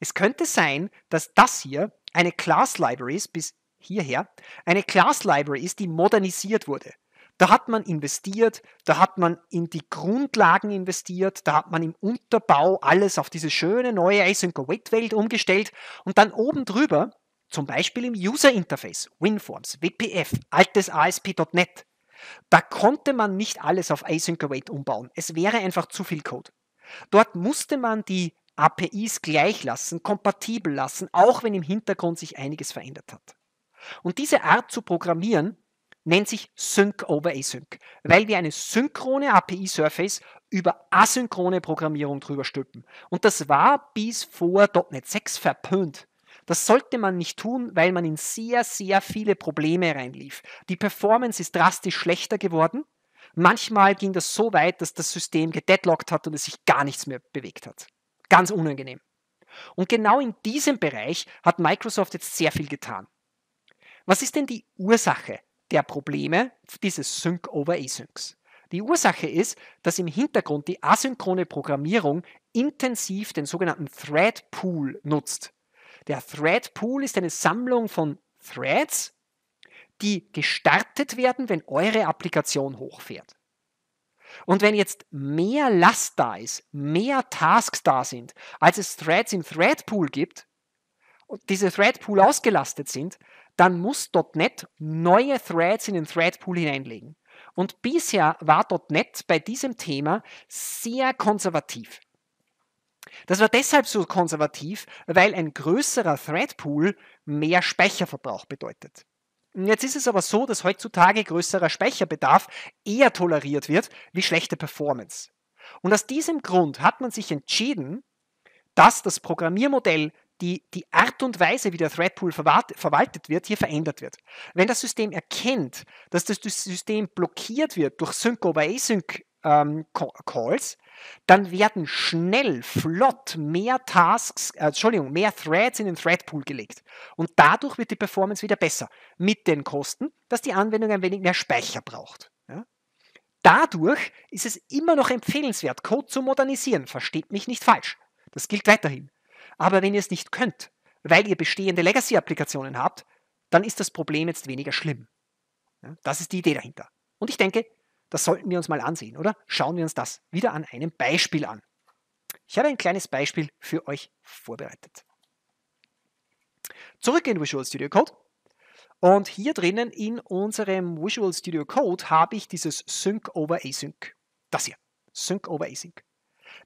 Es könnte sein, dass das hier eine Class Library ist, bis hierher, eine Class Library ist, die modernisiert wurde. Da hat man investiert, da hat man in die Grundlagen investiert, da hat man im Unterbau alles auf diese schöne neue Async-Await-Welt umgestellt und dann oben drüber, zum Beispiel im User Interface, WinForms, WPF, altes ASP.NET, da konnte man nicht alles auf Async Await umbauen. Es wäre einfach zu viel Code. Dort musste man die APIs gleich lassen, kompatibel lassen, auch wenn im Hintergrund sich einiges verändert hat. Und diese Art zu programmieren nennt sich Sync over Async, weil wir eine synchrone API-Surface über asynchrone Programmierung drüber stülpen. Und das war bis vor .NET 6 verpönt. Das sollte man nicht tun, weil man in sehr, sehr viele Probleme reinlief. Die Performance ist drastisch schlechter geworden. Manchmal ging das so weit, dass das System gedeadlockt hat und es sich gar nichts mehr bewegt hat. Ganz unangenehm. Und genau in diesem Bereich hat Microsoft jetzt sehr viel getan. Was ist denn die Ursache der Probleme dieses Sync over Asyncs? Die Ursache ist, dass im Hintergrund die asynchrone Programmierung intensiv den sogenannten Thread Pool nutzt. Der Thread Pool ist eine Sammlung von Threads, die gestartet werden, wenn eure Applikation hochfährt. Und wenn jetzt mehr Last da ist, mehr Tasks da sind, als es Threads im Thread Pool gibt und diese Thread Pool ausgelastet sind, dann muss .NET neue Threads in den Thread Pool hineinlegen. Und bisher war .NET bei diesem Thema sehr konservativ. Das war deshalb so konservativ, weil ein größerer Threadpool mehr Speicherverbrauch bedeutet. Jetzt ist es aber so, dass heutzutage größerer Speicherbedarf eher toleriert wird wie schlechte Performance. Und aus diesem Grund hat man sich entschieden, dass das Programmiermodell, die, die Art und Weise, wie der Threadpool verwaltet wird, hier verändert wird. Wenn das System erkennt, dass das System blockiert wird durch Sync over Async ähm, Calls, dann werden schnell, flott mehr Tasks, äh, Entschuldigung, mehr Threads in den Threadpool gelegt. Und dadurch wird die Performance wieder besser. Mit den Kosten, dass die Anwendung ein wenig mehr Speicher braucht. Ja? Dadurch ist es immer noch empfehlenswert, Code zu modernisieren. Versteht mich nicht falsch. Das gilt weiterhin. Aber wenn ihr es nicht könnt, weil ihr bestehende Legacy-Applikationen habt, dann ist das Problem jetzt weniger schlimm. Ja? Das ist die Idee dahinter. Und ich denke, das sollten wir uns mal ansehen, oder? Schauen wir uns das wieder an einem Beispiel an. Ich habe ein kleines Beispiel für euch vorbereitet. Zurück in Visual Studio Code. Und hier drinnen in unserem Visual Studio Code habe ich dieses Sync over Async. Das hier. Sync over Async.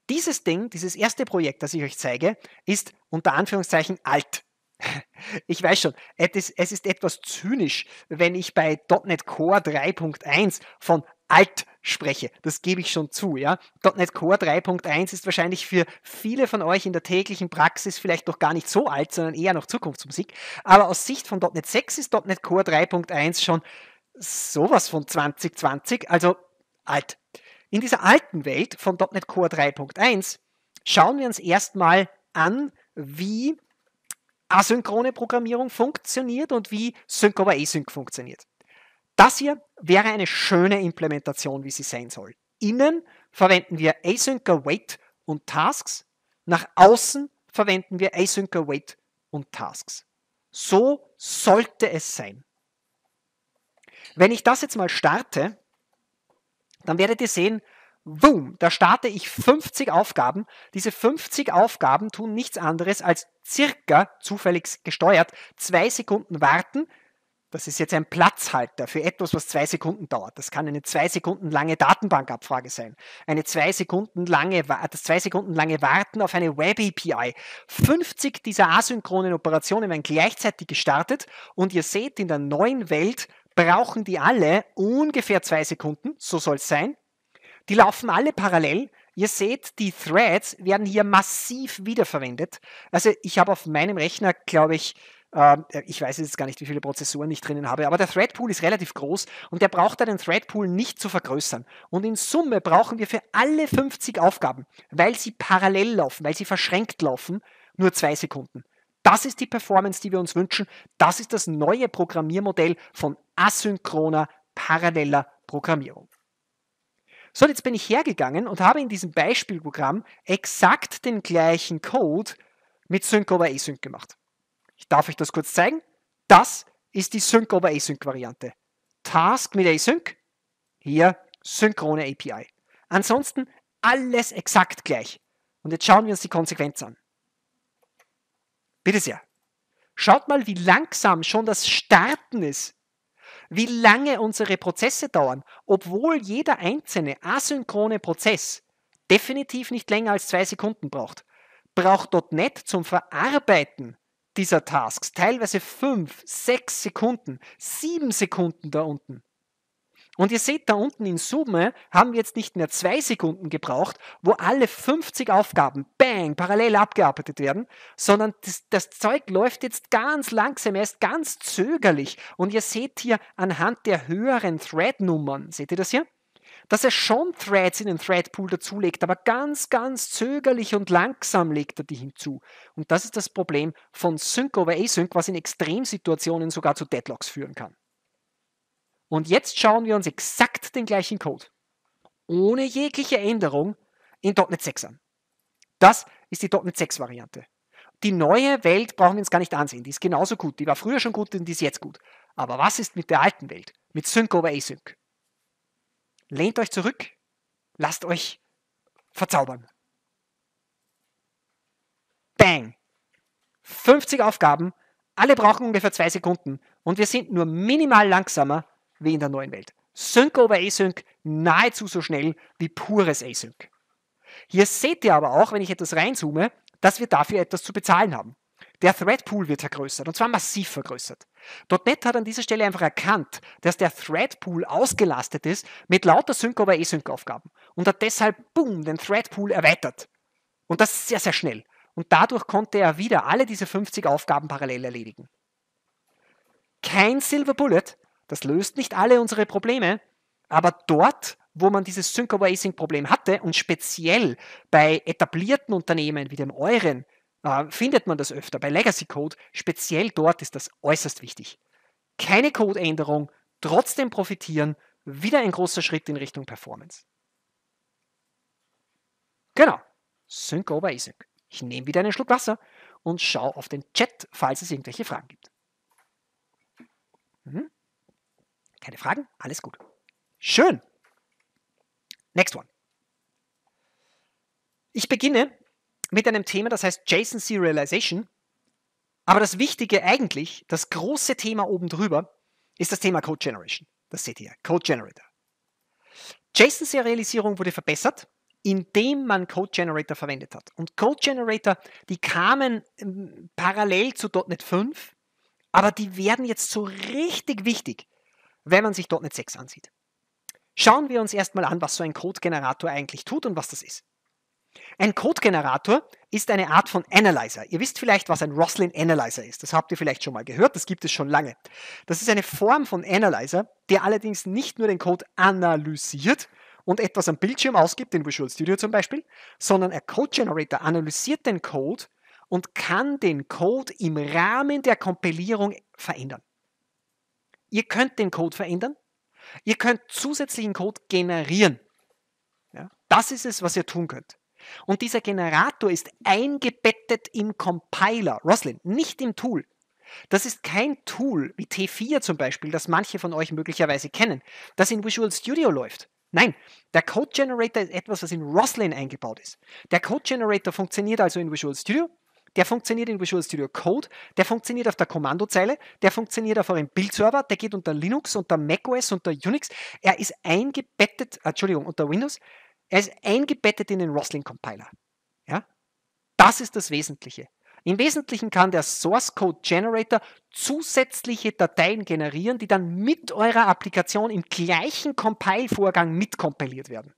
Dieses Ding, dieses erste Projekt, das ich euch zeige, ist unter Anführungszeichen alt. Ich weiß schon, es ist etwas zynisch, wenn ich bei .NET Core 3.1 von alt spreche. Das gebe ich schon zu, ja. .NET Core 3.1 ist wahrscheinlich für viele von euch in der täglichen Praxis vielleicht noch gar nicht so alt, sondern eher noch Zukunftsmusik. Aber aus Sicht von .NET 6 ist .NET Core 3.1 schon sowas von 2020, also alt. In dieser alten Welt von .NET Core 3.1 schauen wir uns erstmal an, wie asynchrone Programmierung funktioniert und wie Sync over Async funktioniert. Das hier wäre eine schöne Implementation, wie sie sein soll. Innen verwenden wir Async Wait und Tasks. Nach außen verwenden wir Async Wait und Tasks. So sollte es sein. Wenn ich das jetzt mal starte, dann werdet ihr sehen, boom, da starte ich 50 Aufgaben. Diese 50 Aufgaben tun nichts anderes als circa zufällig gesteuert zwei Sekunden warten, das ist jetzt ein Platzhalter für etwas, was zwei Sekunden dauert. Das kann eine zwei Sekunden lange Datenbankabfrage sein. Eine zwei Sekunden lange, äh, das zwei Sekunden lange Warten auf eine Web API. 50 dieser asynchronen Operationen werden gleichzeitig gestartet und ihr seht, in der neuen Welt brauchen die alle ungefähr zwei Sekunden. So soll es sein. Die laufen alle parallel. Ihr seht, die Threads werden hier massiv wiederverwendet. Also ich habe auf meinem Rechner, glaube ich, ähm, ich weiß jetzt gar nicht, wie viele Prozessoren ich drinnen habe, aber der Threadpool ist relativ groß und der braucht einen Threadpool nicht zu vergrößern. Und in Summe brauchen wir für alle 50 Aufgaben, weil sie parallel laufen, weil sie verschränkt laufen, nur zwei Sekunden. Das ist die Performance, die wir uns wünschen. Das ist das neue Programmiermodell von asynchroner, paralleler Programmierung. So, jetzt bin ich hergegangen und habe in diesem Beispielprogramm exakt den gleichen Code mit Sync over Async gemacht. Ich darf euch das kurz zeigen. Das ist die Sync over Async Variante. Task mit Async, hier synchrone API. Ansonsten alles exakt gleich. Und jetzt schauen wir uns die Konsequenz an. Bitte sehr. Schaut mal, wie langsam schon das Starten ist. Wie lange unsere Prozesse dauern, obwohl jeder einzelne asynchrone Prozess definitiv nicht länger als zwei Sekunden braucht. Braucht .NET zum Verarbeiten dieser Tasks. Teilweise fünf, sechs Sekunden, sieben Sekunden da unten. Und ihr seht, da unten in Summe haben wir jetzt nicht mehr zwei Sekunden gebraucht, wo alle 50 Aufgaben bang parallel abgearbeitet werden, sondern das, das Zeug läuft jetzt ganz langsam, erst ganz zögerlich. Und ihr seht hier anhand der höheren Thread-Nummern, seht ihr das hier? dass er schon Threads in den Threadpool dazulegt, aber ganz, ganz zögerlich und langsam legt er die hinzu. Und das ist das Problem von Sync over Async, was in Extremsituationen sogar zu Deadlocks führen kann. Und jetzt schauen wir uns exakt den gleichen Code, ohne jegliche Änderung, in .NET 6 an. Das ist die .NET 6 Variante. Die neue Welt brauchen wir uns gar nicht ansehen. Die ist genauso gut. Die war früher schon gut und die ist jetzt gut. Aber was ist mit der alten Welt? Mit Sync over Async? Lehnt euch zurück, lasst euch verzaubern. Bang! 50 Aufgaben, alle brauchen ungefähr zwei Sekunden und wir sind nur minimal langsamer wie in der neuen Welt. Sync over Async nahezu so schnell wie pures Async. Hier seht ihr aber auch, wenn ich etwas reinzoome, dass wir dafür etwas zu bezahlen haben. Der Threadpool wird vergrößert und zwar massiv vergrößert. .NET hat an dieser Stelle einfach erkannt, dass der Threadpool ausgelastet ist mit lauter Sync- oder async aufgaben und hat deshalb, boom, den Threadpool erweitert. Und das sehr, sehr schnell. Und dadurch konnte er wieder alle diese 50 Aufgaben parallel erledigen. Kein Silver Bullet, das löst nicht alle unsere Probleme, aber dort, wo man dieses Sync-Over-Async-Problem hatte und speziell bei etablierten Unternehmen wie dem euren, äh, findet man das öfter. Bei Legacy Code, speziell dort, ist das äußerst wichtig. Keine Codeänderung, trotzdem profitieren, wieder ein großer Schritt in Richtung Performance. Genau, Sync over Async. Ich nehme wieder einen Schluck Wasser und schaue auf den Chat, falls es irgendwelche Fragen gibt. Mhm. Keine Fragen? Alles gut. Schön. Next one. Ich beginne mit einem Thema, das heißt JSON Serialization. Aber das Wichtige eigentlich, das große Thema oben drüber, ist das Thema Code Generation. Das seht ihr, Code Generator. JSON Serialisierung wurde verbessert, indem man Code Generator verwendet hat. Und Code Generator, die kamen ähm, parallel zu .NET 5, aber die werden jetzt so richtig wichtig, wenn man sich .NET 6 ansieht. Schauen wir uns erstmal an, was so ein Code Generator eigentlich tut und was das ist. Ein Code-Generator ist eine Art von Analyzer. Ihr wisst vielleicht, was ein Roslyn Analyzer ist. Das habt ihr vielleicht schon mal gehört, das gibt es schon lange. Das ist eine Form von Analyzer, der allerdings nicht nur den Code analysiert und etwas am Bildschirm ausgibt, in Visual Studio zum Beispiel, sondern ein Code Generator analysiert den Code und kann den Code im Rahmen der Kompilierung verändern. Ihr könnt den Code verändern, ihr könnt zusätzlichen Code generieren. Ja, das ist es, was ihr tun könnt. Und dieser Generator ist eingebettet im Compiler, Roslyn, nicht im Tool. Das ist kein Tool wie T4 zum Beispiel, das manche von euch möglicherweise kennen, das in Visual Studio läuft. Nein, der Code Generator ist etwas, was in Roslyn eingebaut ist. Der Code Generator funktioniert also in Visual Studio, der funktioniert in Visual Studio Code, der funktioniert auf der Kommandozeile, der funktioniert auf eurem Bildserver, der geht unter Linux, unter macOS, unter Unix. Er ist eingebettet, Entschuldigung, unter Windows, er ist eingebettet in den Roslyn-Compiler. Ja? Das ist das Wesentliche. Im Wesentlichen kann der Source Code Generator zusätzliche Dateien generieren, die dann mit eurer Applikation im gleichen Compile-Vorgang mitkompiliert werden.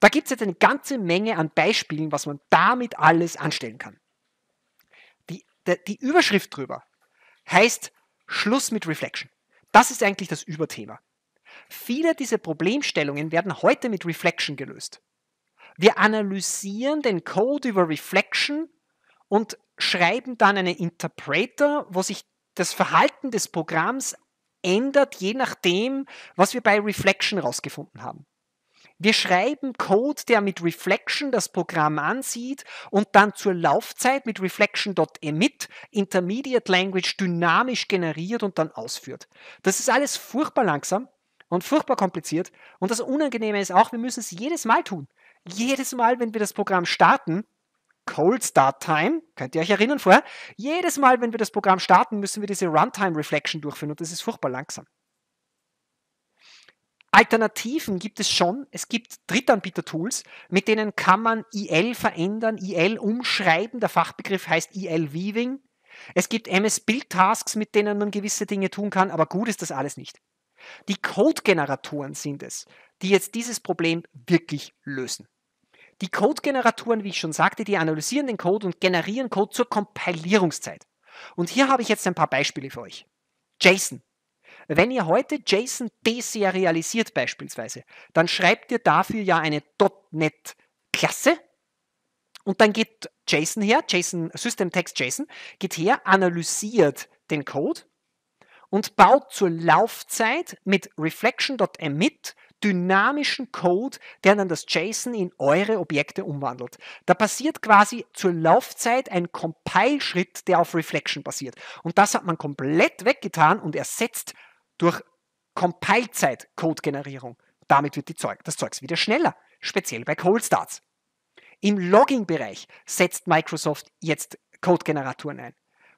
Da gibt es jetzt eine ganze Menge an Beispielen, was man damit alles anstellen kann. Die, die, die Überschrift drüber heißt Schluss mit Reflection. Das ist eigentlich das Überthema. Viele dieser Problemstellungen werden heute mit Reflection gelöst. Wir analysieren den Code über Reflection und schreiben dann einen Interpreter, wo sich das Verhalten des Programms ändert, je nachdem, was wir bei Reflection rausgefunden haben. Wir schreiben Code, der mit Reflection das Programm ansieht und dann zur Laufzeit mit Reflection.emit Intermediate Language dynamisch generiert und dann ausführt. Das ist alles furchtbar langsam und furchtbar kompliziert. Und das Unangenehme ist auch, wir müssen es jedes Mal tun. Jedes Mal, wenn wir das Programm starten, Cold Start Time, könnt ihr euch erinnern vorher, jedes Mal, wenn wir das Programm starten, müssen wir diese Runtime Reflection durchführen und das ist furchtbar langsam. Alternativen gibt es schon. Es gibt Drittanbieter-Tools, mit denen kann man IL verändern, IL umschreiben. Der Fachbegriff heißt IL Weaving. Es gibt MS Build Tasks, mit denen man gewisse Dinge tun kann, aber gut ist das alles nicht. Die Code-Generatoren sind es, die jetzt dieses Problem wirklich lösen. Die Code-Generatoren, wie ich schon sagte, die analysieren den Code und generieren Code zur Kompilierungszeit. Und hier habe ich jetzt ein paar Beispiele für euch. JSON. Wenn ihr heute JSON deserialisiert beispielsweise, dann schreibt ihr dafür ja eine .NET-Klasse und dann geht JSON her, JSON, System Text JSON, geht her, analysiert den Code und baut zur Laufzeit mit reflection.emit dynamischen Code, der dann das JSON in eure Objekte umwandelt. Da passiert quasi zur Laufzeit ein Compile-Schritt, der auf Reflection basiert. Und das hat man komplett weggetan und ersetzt durch Compile-Zeit-Code-Generierung. Damit wird Zeug, das Zeugs wieder schneller, speziell bei Cold Starts. Im Logging-Bereich setzt Microsoft jetzt Code-Generatoren ein.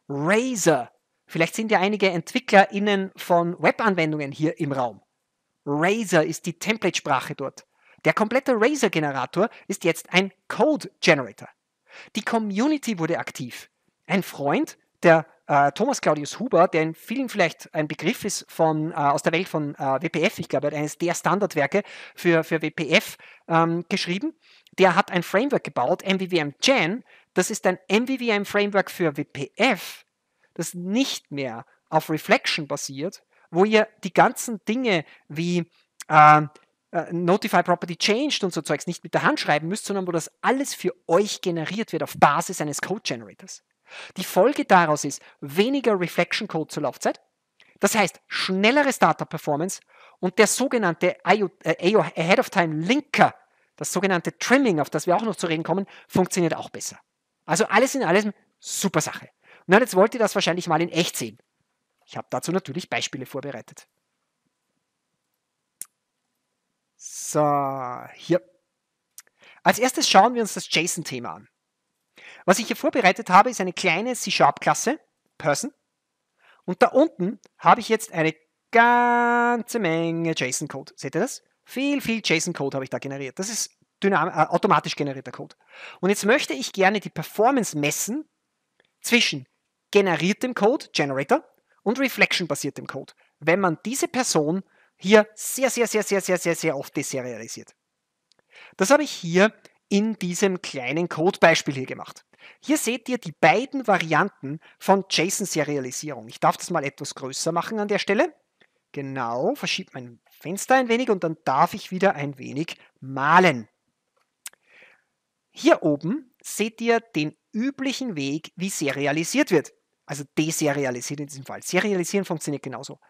Razor Vielleicht sind ja einige EntwicklerInnen von Webanwendungen hier im Raum. Razer ist die Template-Sprache dort. Der komplette razer generator ist jetzt ein Code-Generator. Die Community wurde aktiv. Ein Freund, der äh, Thomas Claudius Huber, der in vielen vielleicht ein Begriff ist von, äh, aus der Welt von äh, WPF, ich glaube, eines der Standardwerke für, für WPF ähm, geschrieben, der hat ein Framework gebaut, MVVM Gen. Das ist ein MVVM-Framework für WPF, das nicht mehr auf Reflection basiert, wo ihr die ganzen Dinge wie äh, äh, Notify Property Changed und so Zeugs nicht mit der Hand schreiben müsst, sondern wo das alles für euch generiert wird auf Basis eines Code Generators. Die Folge daraus ist weniger Reflection Code zur Laufzeit. Das heißt, schnellere Startup Performance und der sogenannte IO, äh, Ahead of Time Linker, das sogenannte Trimming, auf das wir auch noch zu reden kommen, funktioniert auch besser. Also alles in allem super Sache. Na, jetzt wollt ihr das wahrscheinlich mal in echt sehen. Ich habe dazu natürlich Beispiele vorbereitet. So, hier. Als erstes schauen wir uns das JSON-Thema an. Was ich hier vorbereitet habe, ist eine kleine C-Sharp-Klasse, Person. Und da unten habe ich jetzt eine ganze Menge JSON-Code. Seht ihr das? Viel, viel JSON-Code habe ich da generiert. Das ist äh, automatisch generierter Code. Und jetzt möchte ich gerne die Performance messen zwischen generiertem Code, Generator, und Reflection-basiertem Code. Wenn man diese Person hier sehr, sehr, sehr, sehr, sehr, sehr, sehr oft deserialisiert. Das habe ich hier in diesem kleinen Codebeispiel hier gemacht. Hier seht ihr die beiden Varianten von JSON-Serialisierung. Ich darf das mal etwas größer machen an der Stelle. Genau, verschiebe mein Fenster ein wenig und dann darf ich wieder ein wenig malen. Hier oben seht ihr den üblichen Weg, wie serialisiert wird. Also deserialisiert in diesem Fall. Serialisieren funktioniert genauso.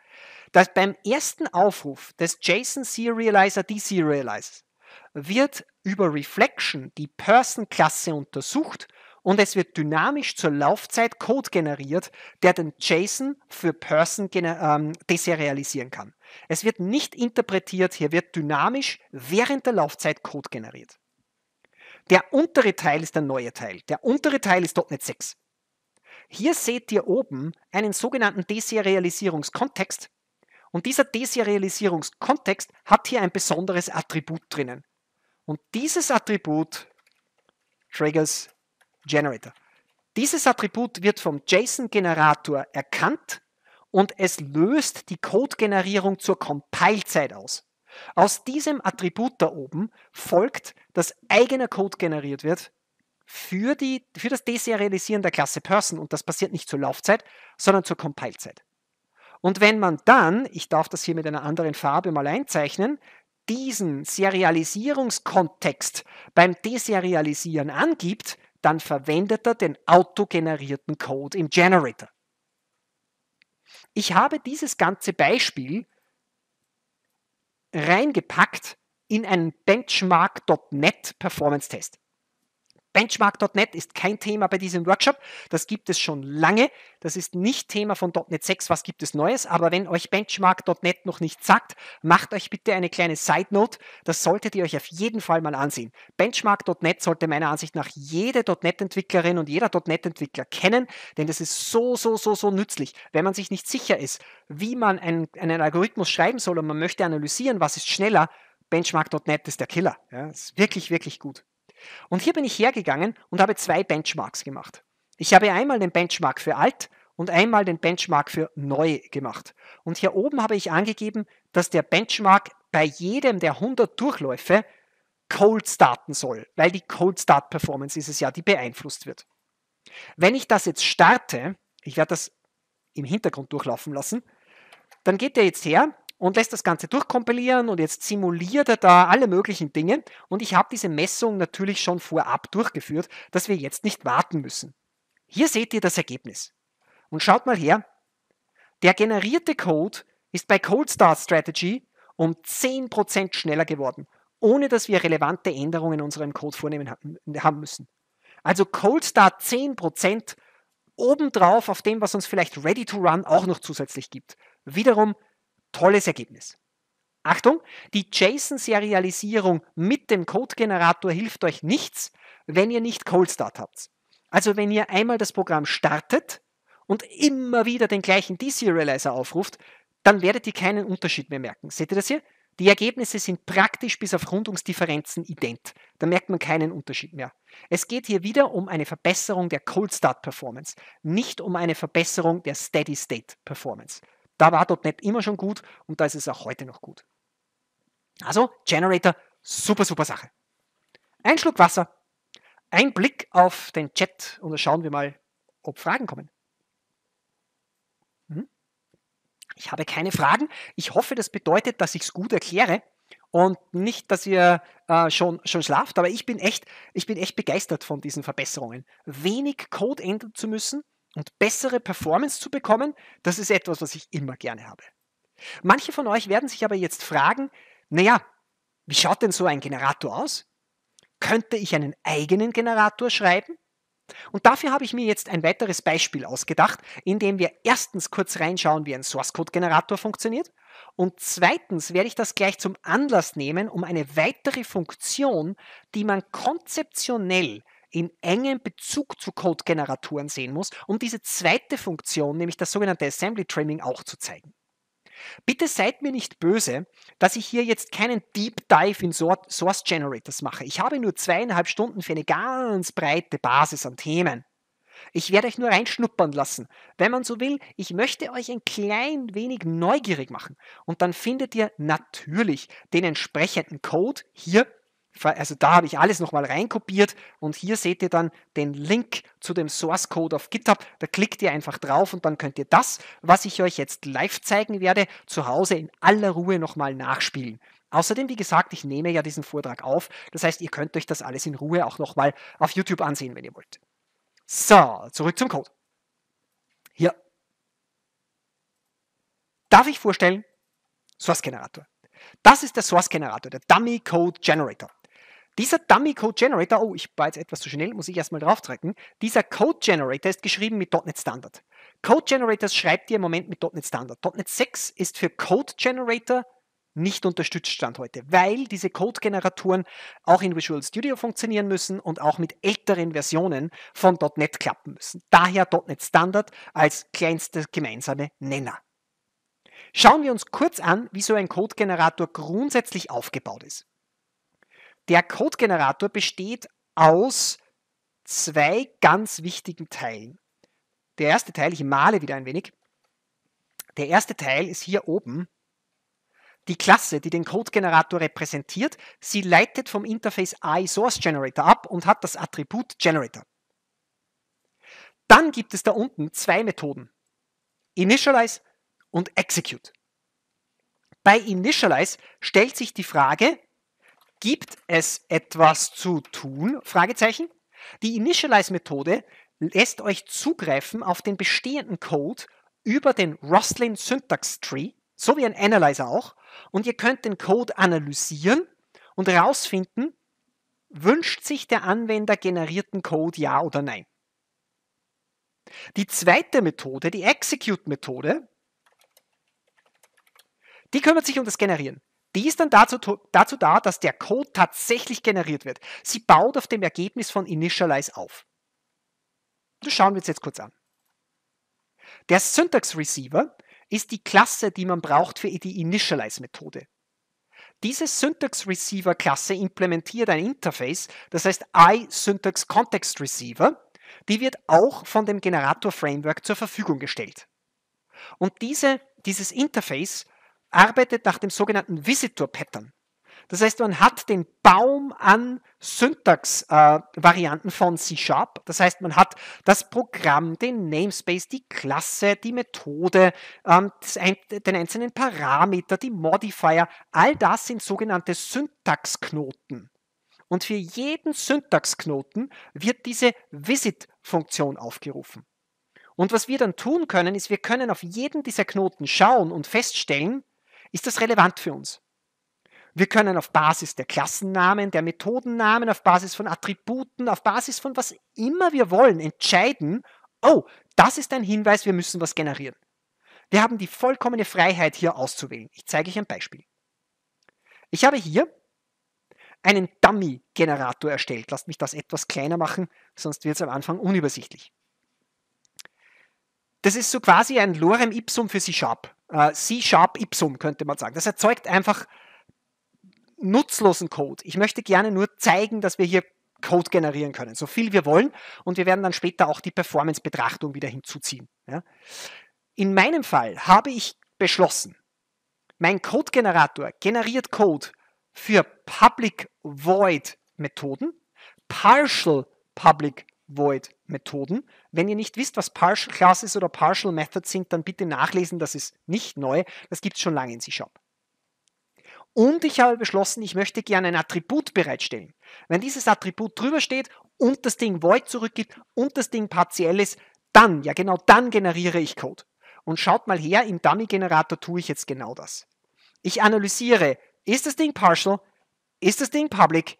Dass beim ersten Aufruf des JSON Serializer Deserializers wird über Reflection die Person-Klasse untersucht und es wird dynamisch zur Laufzeit Code generiert, der den JSON für Person ähm, deserialisieren kann. Es wird nicht interpretiert, hier wird dynamisch während der Laufzeit Code generiert. Der untere Teil ist der neue Teil. Der untere Teil ist .NET 6. Hier seht ihr oben einen sogenannten Deserialisierungskontext. Und dieser Deserialisierungskontext hat hier ein besonderes Attribut drinnen. Und dieses Attribut triggers Generator. Dieses Attribut wird vom JSON-Generator erkannt und es löst die Code-Generierung zur Compile-Zeit aus. Aus diesem Attribut da oben folgt, dass eigener Code generiert wird für, die, für das Deserialisieren der Klasse Person und das passiert nicht zur Laufzeit, sondern zur Compilezeit. Und wenn man dann, ich darf das hier mit einer anderen Farbe mal einzeichnen, diesen Serialisierungskontext beim Deserialisieren angibt, dann verwendet er den autogenerierten Code im Generator. Ich habe dieses ganze Beispiel reingepackt in einen Benchmark.net Performance Test. Benchmark.net ist kein Thema bei diesem Workshop. Das gibt es schon lange. Das ist nicht Thema von .NET 6. Was gibt es Neues? Aber wenn euch Benchmark.net noch nicht sagt, macht euch bitte eine kleine Side Note. Das solltet ihr euch auf jeden Fall mal ansehen. Benchmark.net sollte meiner Ansicht nach jede .NET-Entwicklerin und jeder .NET-Entwickler kennen, denn das ist so, so, so, so nützlich. Wenn man sich nicht sicher ist, wie man einen, einen Algorithmus schreiben soll und man möchte analysieren, was ist schneller, Benchmark.net ist der Killer. Ja, ist wirklich, wirklich gut. Und hier bin ich hergegangen und habe zwei Benchmarks gemacht. Ich habe einmal den Benchmark für alt und einmal den Benchmark für neu gemacht. Und hier oben habe ich angegeben, dass der Benchmark bei jedem der 100 Durchläufe cold starten soll, weil die Cold Start Performance ist es ja, die beeinflusst wird. Wenn ich das jetzt starte, ich werde das im Hintergrund durchlaufen lassen, dann geht der jetzt her und lässt das Ganze durchkompilieren und jetzt simuliert er da alle möglichen Dinge und ich habe diese Messung natürlich schon vorab durchgeführt, dass wir jetzt nicht warten müssen. Hier seht ihr das Ergebnis. Und schaut mal her, der generierte Code ist bei Cold Start Strategy um 10% schneller geworden, ohne dass wir relevante Änderungen in unserem Code vornehmen haben müssen. Also Cold Start 10% obendrauf auf dem, was uns vielleicht Ready to Run auch noch zusätzlich gibt. Wiederum Tolles Ergebnis. Achtung, die JSON-Serialisierung mit dem Codegenerator hilft euch nichts, wenn ihr nicht Cold Start habt. Also wenn ihr einmal das Programm startet und immer wieder den gleichen Deserializer aufruft, dann werdet ihr keinen Unterschied mehr merken. Seht ihr das hier? Die Ergebnisse sind praktisch bis auf Rundungsdifferenzen ident. Da merkt man keinen Unterschied mehr. Es geht hier wieder um eine Verbesserung der Cold Start Performance, nicht um eine Verbesserung der Steady State Performance. Da war .NET immer schon gut und da ist es auch heute noch gut. Also Generator, super, super Sache. Ein Schluck Wasser, ein Blick auf den Chat und dann schauen wir mal, ob Fragen kommen. Hm? Ich habe keine Fragen. Ich hoffe, das bedeutet, dass ich es gut erkläre und nicht, dass ihr äh, schon, schon schlaft. Aber ich bin, echt, ich bin echt begeistert von diesen Verbesserungen. Wenig Code ändern zu müssen und bessere Performance zu bekommen, das ist etwas, was ich immer gerne habe. Manche von euch werden sich aber jetzt fragen, naja, wie schaut denn so ein Generator aus? Könnte ich einen eigenen Generator schreiben? Und dafür habe ich mir jetzt ein weiteres Beispiel ausgedacht, in dem wir erstens kurz reinschauen, wie ein Source-Code-Generator funktioniert und zweitens werde ich das gleich zum Anlass nehmen, um eine weitere Funktion, die man konzeptionell in engem Bezug zu Code-Generatoren sehen muss, um diese zweite Funktion, nämlich das sogenannte Assembly Trimming, auch zu zeigen. Bitte seid mir nicht böse, dass ich hier jetzt keinen Deep Dive in Source Generators mache. Ich habe nur zweieinhalb Stunden für eine ganz breite Basis an Themen. Ich werde euch nur reinschnuppern lassen. Wenn man so will, ich möchte euch ein klein wenig neugierig machen. Und dann findet ihr natürlich den entsprechenden Code hier also da habe ich alles nochmal reinkopiert und hier seht ihr dann den Link zu dem Source Code auf GitHub. Da klickt ihr einfach drauf und dann könnt ihr das, was ich euch jetzt live zeigen werde, zu Hause in aller Ruhe nochmal nachspielen. Außerdem, wie gesagt, ich nehme ja diesen Vortrag auf. Das heißt, ihr könnt euch das alles in Ruhe auch nochmal auf YouTube ansehen, wenn ihr wollt. So, zurück zum Code. Hier. Darf ich vorstellen? Source Generator. Das ist der Source Generator, der Dummy Code Generator. Dieser Dummy Code Generator, oh, ich war jetzt etwas zu schnell, muss ich erstmal draufdrücken. Dieser Code Generator ist geschrieben mit .NET Standard. Code Generators schreibt ihr im Moment mit .NET Standard. .NET 6 ist für Code Generator nicht unterstützt Stand heute, weil diese Code-Generatoren auch in Visual Studio funktionieren müssen und auch mit älteren Versionen von .NET klappen müssen. Daher .NET Standard als kleinster gemeinsame Nenner. Schauen wir uns kurz an, wie so ein Code-Generator grundsätzlich aufgebaut ist. Der Codegenerator besteht aus zwei ganz wichtigen Teilen. Der erste Teil, ich male wieder ein wenig. Der erste Teil ist hier oben. Die Klasse, die den Codegenerator repräsentiert, sie leitet vom Interface iSourceGenerator ab und hat das Attribut Generator. Dann gibt es da unten zwei Methoden. Initialize und Execute. Bei Initialize stellt sich die Frage, gibt es etwas zu tun? Fragezeichen. Die Initialize-Methode lässt euch zugreifen auf den bestehenden Code über den Roslyn Syntax Tree, so wie ein Analyzer auch, und ihr könnt den Code analysieren und herausfinden, wünscht sich der Anwender generierten Code ja oder nein. Die zweite Methode, die Execute-Methode, die kümmert sich um das Generieren. Die ist dann dazu, dazu da, dass der Code tatsächlich generiert wird. Sie baut auf dem Ergebnis von Initialize auf. Das schauen wir uns jetzt kurz an. Der Syntax Receiver ist die Klasse, die man braucht für die Initialize-Methode. Diese Syntax Receiver Klasse implementiert ein Interface, das heißt iSyntax Context Receiver. Die wird auch von dem Generator Framework zur Verfügung gestellt. Und diese, dieses Interface arbeitet nach dem sogenannten Visitor Pattern. Das heißt, man hat den Baum an Syntax-Varianten äh, von C-Sharp. Das heißt, man hat das Programm, den Namespace, die Klasse, die Methode, ähm, ein, den einzelnen Parameter, die Modifier. All das sind sogenannte Syntaxknoten. Und für jeden Syntaxknoten wird diese Visit-Funktion aufgerufen. Und was wir dann tun können, ist, wir können auf jeden dieser Knoten schauen und feststellen, ist das relevant für uns? Wir können auf Basis der Klassennamen, der Methodennamen, auf Basis von Attributen, auf Basis von was immer wir wollen, entscheiden, oh, das ist ein Hinweis, wir müssen was generieren. Wir haben die vollkommene Freiheit, hier auszuwählen. Ich zeige euch ein Beispiel. Ich habe hier einen Dummy-Generator erstellt. Lasst mich das etwas kleiner machen, sonst wird es am Anfang unübersichtlich. Das ist so quasi ein Lorem Ipsum für C-Sharp äh, C-Sharp Ipsum, könnte man sagen. Das erzeugt einfach nutzlosen Code. Ich möchte gerne nur zeigen, dass wir hier Code generieren können, so viel wir wollen. Und wir werden dann später auch die Performance-Betrachtung wieder hinzuziehen. Ja. In meinem Fall habe ich beschlossen, mein Code-Generator generiert Code für Public Void Methoden, Partial Public Void Methoden. Wenn ihr nicht wisst, was Partial Classes oder Partial Methods sind, dann bitte nachlesen, das ist nicht neu, das gibt es schon lange in c shop Und ich habe beschlossen, ich möchte gerne ein Attribut bereitstellen. Wenn dieses Attribut drüber steht und das Ding void zurückgibt und das Ding partiell ist, dann, ja genau dann generiere ich Code. Und schaut mal her, im Dummy-Generator tue ich jetzt genau das. Ich analysiere, ist das Ding partial, ist das Ding public,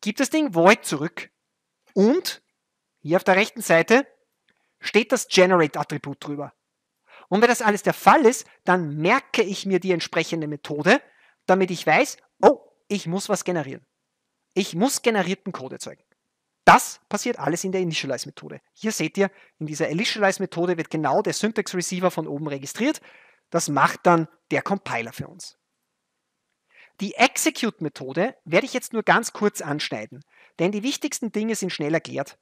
gibt das Ding void zurück und hier auf der rechten Seite steht das Generate-Attribut drüber. Und wenn das alles der Fall ist, dann merke ich mir die entsprechende Methode, damit ich weiß, oh, ich muss was generieren. Ich muss generierten Code erzeugen. Das passiert alles in der Initialize-Methode. Hier seht ihr, in dieser Initialize-Methode wird genau der Syntax-Receiver von oben registriert. Das macht dann der Compiler für uns. Die Execute-Methode werde ich jetzt nur ganz kurz anschneiden, denn die wichtigsten Dinge sind schnell erklärt.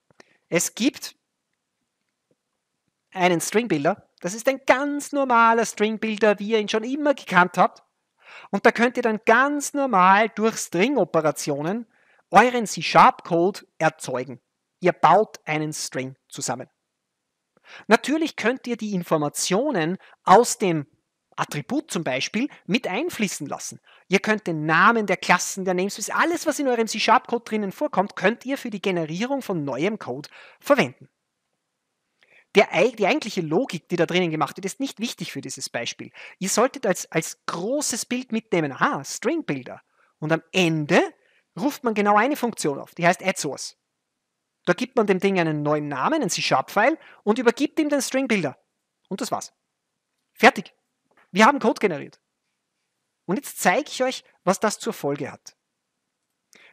Es gibt einen String Builder. Das ist ein ganz normaler String Builder, wie ihr ihn schon immer gekannt habt. Und da könnt ihr dann ganz normal durch String-Operationen euren C-Sharp-Code erzeugen. Ihr baut einen String zusammen. Natürlich könnt ihr die Informationen aus dem Attribut zum Beispiel mit einfließen lassen. Ihr könnt den Namen der Klassen, der Namespace, alles, was in eurem C-Sharp-Code drinnen vorkommt, könnt ihr für die Generierung von neuem Code verwenden. Der, die eigentliche Logik, die da drinnen gemacht wird, ist nicht wichtig für dieses Beispiel. Ihr solltet als, als großes Bild mitnehmen, aha, String Builder. Und am Ende ruft man genau eine Funktion auf, die heißt AddSource. Da gibt man dem Ding einen neuen Namen, einen C-Sharp-File und übergibt ihm den String Builder. Und das war's. Fertig. Wir haben Code generiert. Und jetzt zeige ich euch, was das zur Folge hat.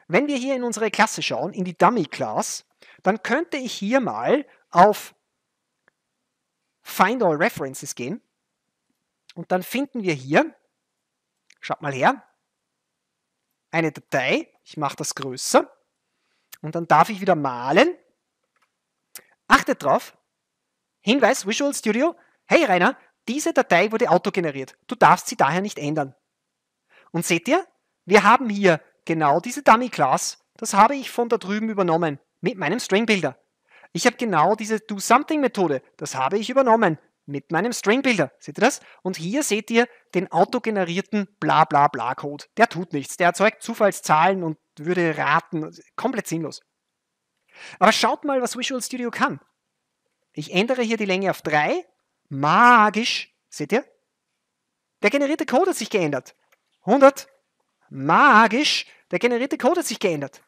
Wenn wir hier in unsere Klasse schauen, in die Dummy Class, dann könnte ich hier mal auf Find All References gehen und dann finden wir hier, schaut mal her, eine Datei, ich mache das größer und dann darf ich wieder malen. Achtet drauf, Hinweis Visual Studio, hey Rainer, diese Datei wurde autogeneriert. Du darfst sie daher nicht ändern. Und seht ihr, wir haben hier genau diese Dummy Class. Das habe ich von da drüben übernommen mit meinem String Builder. Ich habe genau diese Do Something Methode. Das habe ich übernommen mit meinem String Builder. Seht ihr das? Und hier seht ihr den autogenerierten bla bla bla Code. Der tut nichts. Der erzeugt Zufallszahlen und würde raten. Komplett sinnlos. Aber schaut mal, was Visual Studio kann. Ich ändere hier die Länge auf 3 Magisch. Seht ihr? Der generierte Code hat sich geändert. 100. Magisch. Der generierte Code hat sich geändert.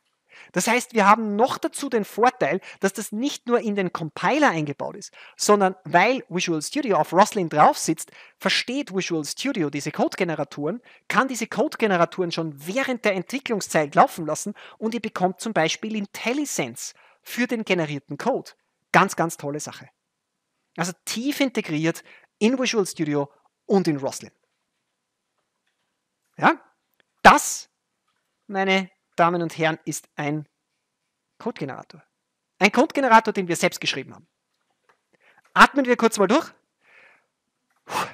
Das heißt, wir haben noch dazu den Vorteil, dass das nicht nur in den Compiler eingebaut ist, sondern weil Visual Studio auf Roslyn drauf sitzt, versteht Visual Studio diese Code-Generatoren, kann diese Code-Generatoren schon während der Entwicklungszeit laufen lassen und ihr bekommt zum Beispiel IntelliSense für den generierten Code. Ganz, ganz tolle Sache. Also tief integriert in Visual Studio und in Roslyn. Ja, das, meine Damen und Herren, ist ein Codegenerator. Ein Codegenerator, den wir selbst geschrieben haben. Atmen wir kurz mal durch. Puh.